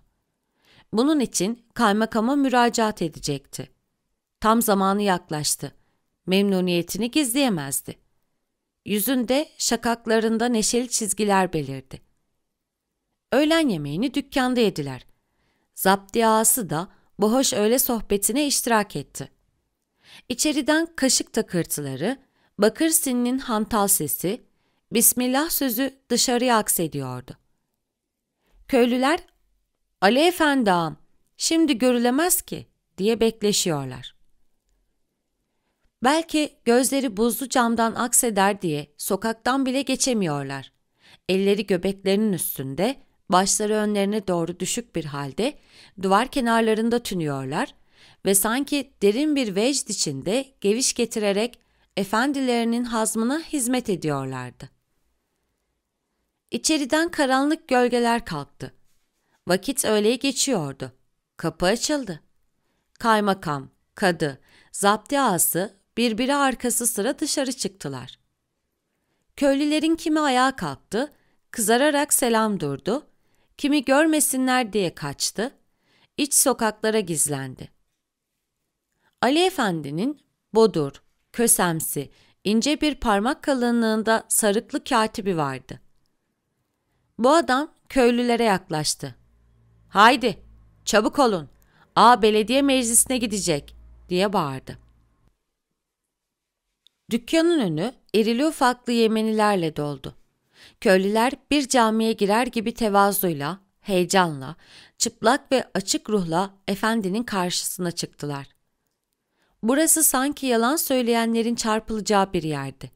Bunun için kaymakama müracaat edecekti. Tam zamanı yaklaştı. Memnuniyetini gizleyemezdi. Yüzünde, şakaklarında neşeli çizgiler belirdi. Öğlen yemeğini dükkanda yediler. Zaptiyası da bohoş öğle sohbetine iştirak etti. İçeriden kaşık takırtıları, bakır sininin hantal sesi, Bismillah sözü dışarıya aksediyordu. Köylüler, Ali Efendi ağam, şimdi görülemez ki diye bekleşiyorlar. Belki gözleri buzlu camdan akseder diye sokaktan bile geçemiyorlar. Elleri göbeklerinin üstünde, başları önlerine doğru düşük bir halde duvar kenarlarında tünüyorlar ve sanki derin bir vecd içinde geviş getirerek efendilerinin hazmına hizmet ediyorlardı. İçeriden karanlık gölgeler kalktı. Vakit öğleye geçiyordu. Kapı açıldı. Kaymakam, kadı, zapti ağası birbiri arkası sıra dışarı çıktılar. Köylülerin kimi ayağa kalktı, kızararak selam durdu, kimi görmesinler diye kaçtı, iç sokaklara gizlendi. Ali Efendi'nin bodur, kösemsi, ince bir parmak kalınlığında sarıklı katibi vardı. Bu adam köylülere yaklaştı. Haydi, çabuk olun, A belediye meclisine gidecek, diye bağırdı. Dükkanın önü erili ufaklı Yemenilerle doldu. Köylüler bir camiye girer gibi tevazuyla, heyecanla, çıplak ve açık ruhla efendinin karşısına çıktılar. Burası sanki yalan söyleyenlerin çarpılacağı bir yerdi.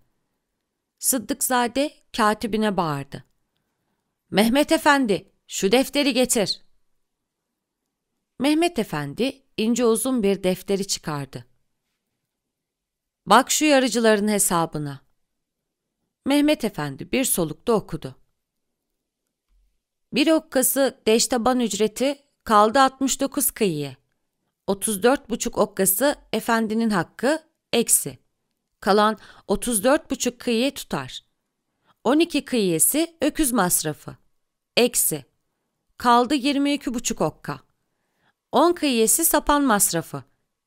Sıddıkzade katibine bağırdı. Mehmet Efendi, şu defteri getir. Mehmet Efendi ince uzun bir defteri çıkardı. Bak şu yarıcıların hesabına. Mehmet Efendi bir solukta okudu. Bir okkası deştaban ücreti kaldı 69 kıyıya. 34,5 okkası efendinin hakkı eksi. Kalan 34,5 kıyı tutar. 12 kıyısı öküz masrafı. Eksi. Kaldı 22,5 okka. 10 kıyısı sapan masrafı.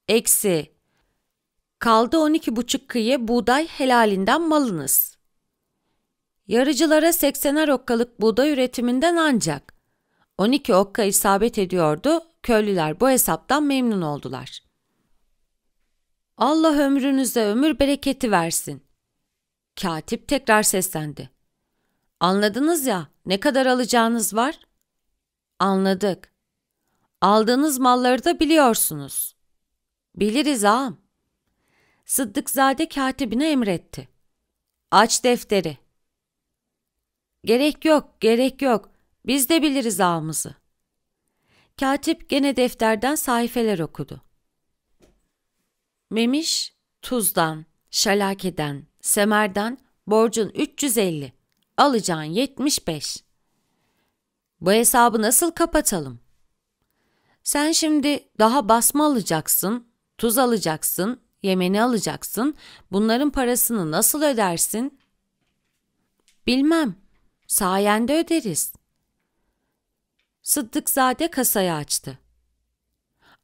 Eksi Kaldı on iki buçuk kıyı buğday helalinden malınız. Yarıcılara seksener okkalık buğday üretiminden ancak 12 okka isabet ediyordu, köylüler bu hesaptan memnun oldular. Allah ömrünüze ömür bereketi versin. Katip tekrar seslendi. Anladınız ya, ne kadar alacağınız var? Anladık. Aldığınız malları da biliyorsunuz. Biliriz ağam. Sıddıkzade katibine emretti. Aç defteri. Gerek yok, gerek yok. Biz de biliriz ağımızı. Katip gene defterden sayfeler okudu. Memiş, tuzdan, şalakeden, semerden borcun 350, alacağın 75. Bu hesabı nasıl kapatalım? Sen şimdi daha basma alacaksın, tuz alacaksın, Yemeni alacaksın. Bunların parasını nasıl ödersin? Bilmem. Sayende öderiz. Sıddıkzade kasayı açtı.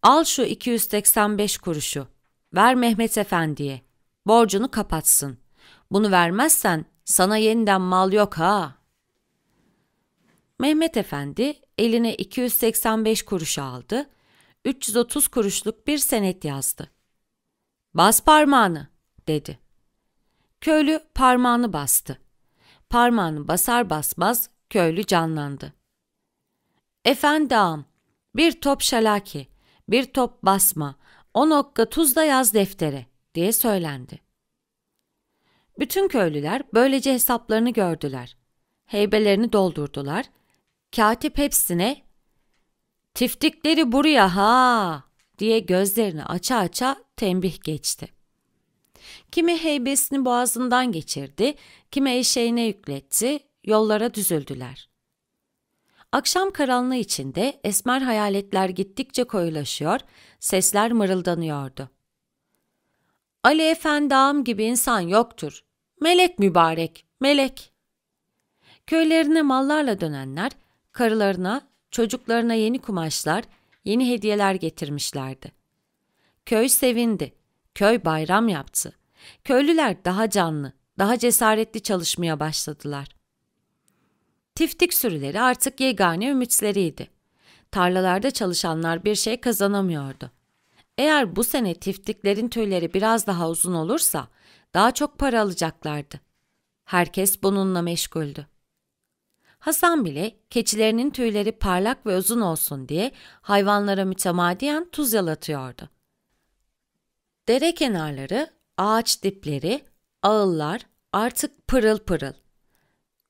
Al şu 285 kuruşu. Ver Mehmet Efendi'ye. Borcunu kapatsın. Bunu vermezsen sana yeniden mal yok ha. Mehmet Efendi eline 285 kuruş aldı. 330 kuruşluk bir senet yazdı. Bas parmağını, dedi. Köylü parmağını bastı. Parmağını basar basmaz köylü canlandı. Efendi bir top şalaki, bir top basma, on okka tuz da yaz deftere, diye söylendi. Bütün köylüler böylece hesaplarını gördüler. Heybelerini doldurdular. Katip hepsine ''Tiftikleri buraya ha!'' diye gözlerini aça aça tembih geçti. Kimi heybesini boğazından geçirdi, kimi eşeğine yükletti, yollara düzüldüler. Akşam karanlığı içinde esmer hayaletler gittikçe koyulaşıyor, sesler mırıldanıyordu. Ali Efendi ağam gibi insan yoktur. Melek mübarek, melek. Köylerine mallarla dönenler, karılarına, çocuklarına yeni kumaşlar, yeni hediyeler getirmişlerdi. Köy sevindi, köy bayram yaptı. Köylüler daha canlı, daha cesaretli çalışmaya başladılar. Tiftik sürüleri artık yegane ümitleriydi. Tarlalarda çalışanlar bir şey kazanamıyordu. Eğer bu sene tiftiklerin tüyleri biraz daha uzun olursa daha çok para alacaklardı. Herkes bununla meşguldü. Hasan bile keçilerinin tüyleri parlak ve uzun olsun diye hayvanlara mütemadiyen tuz yalatıyordu. Dere kenarları, ağaç dipleri, ağıllar artık pırıl pırıl.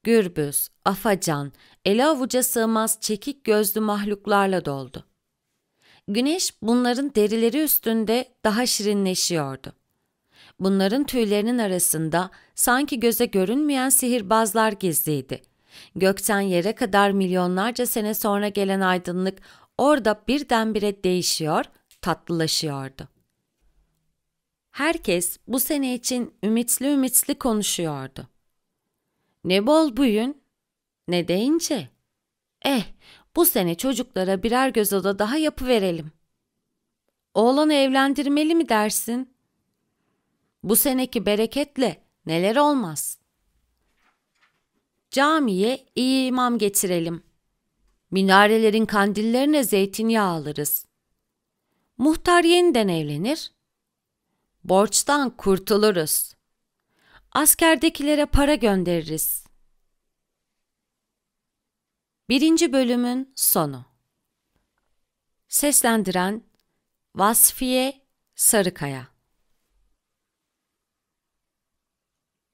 Gürbüz, afacan, ele avuca sığmaz çekik gözlü mahluklarla doldu. Güneş bunların derileri üstünde daha şirinleşiyordu. Bunların tüylerinin arasında sanki göze görünmeyen sihirbazlar gizliydi. Gökten yere kadar milyonlarca sene sonra gelen aydınlık orada birdenbire değişiyor, tatlılaşıyordu. Herkes bu sene için ümitli ümitli konuşuyordu. Ne bol bugün, ne deyince. Eh, bu sene çocuklara birer göz oda daha verelim. Oğlanı evlendirmeli mi dersin? Bu seneki bereketle neler olmaz? Camiye iyi imam getirelim. Minarelerin kandillerine zeytinyağı alırız. Muhtar yeniden evlenir. Borçtan kurtuluruz. Askerdekilere para göndeririz. Birinci bölümün sonu. Seslendiren Vasfiye Sarıkaya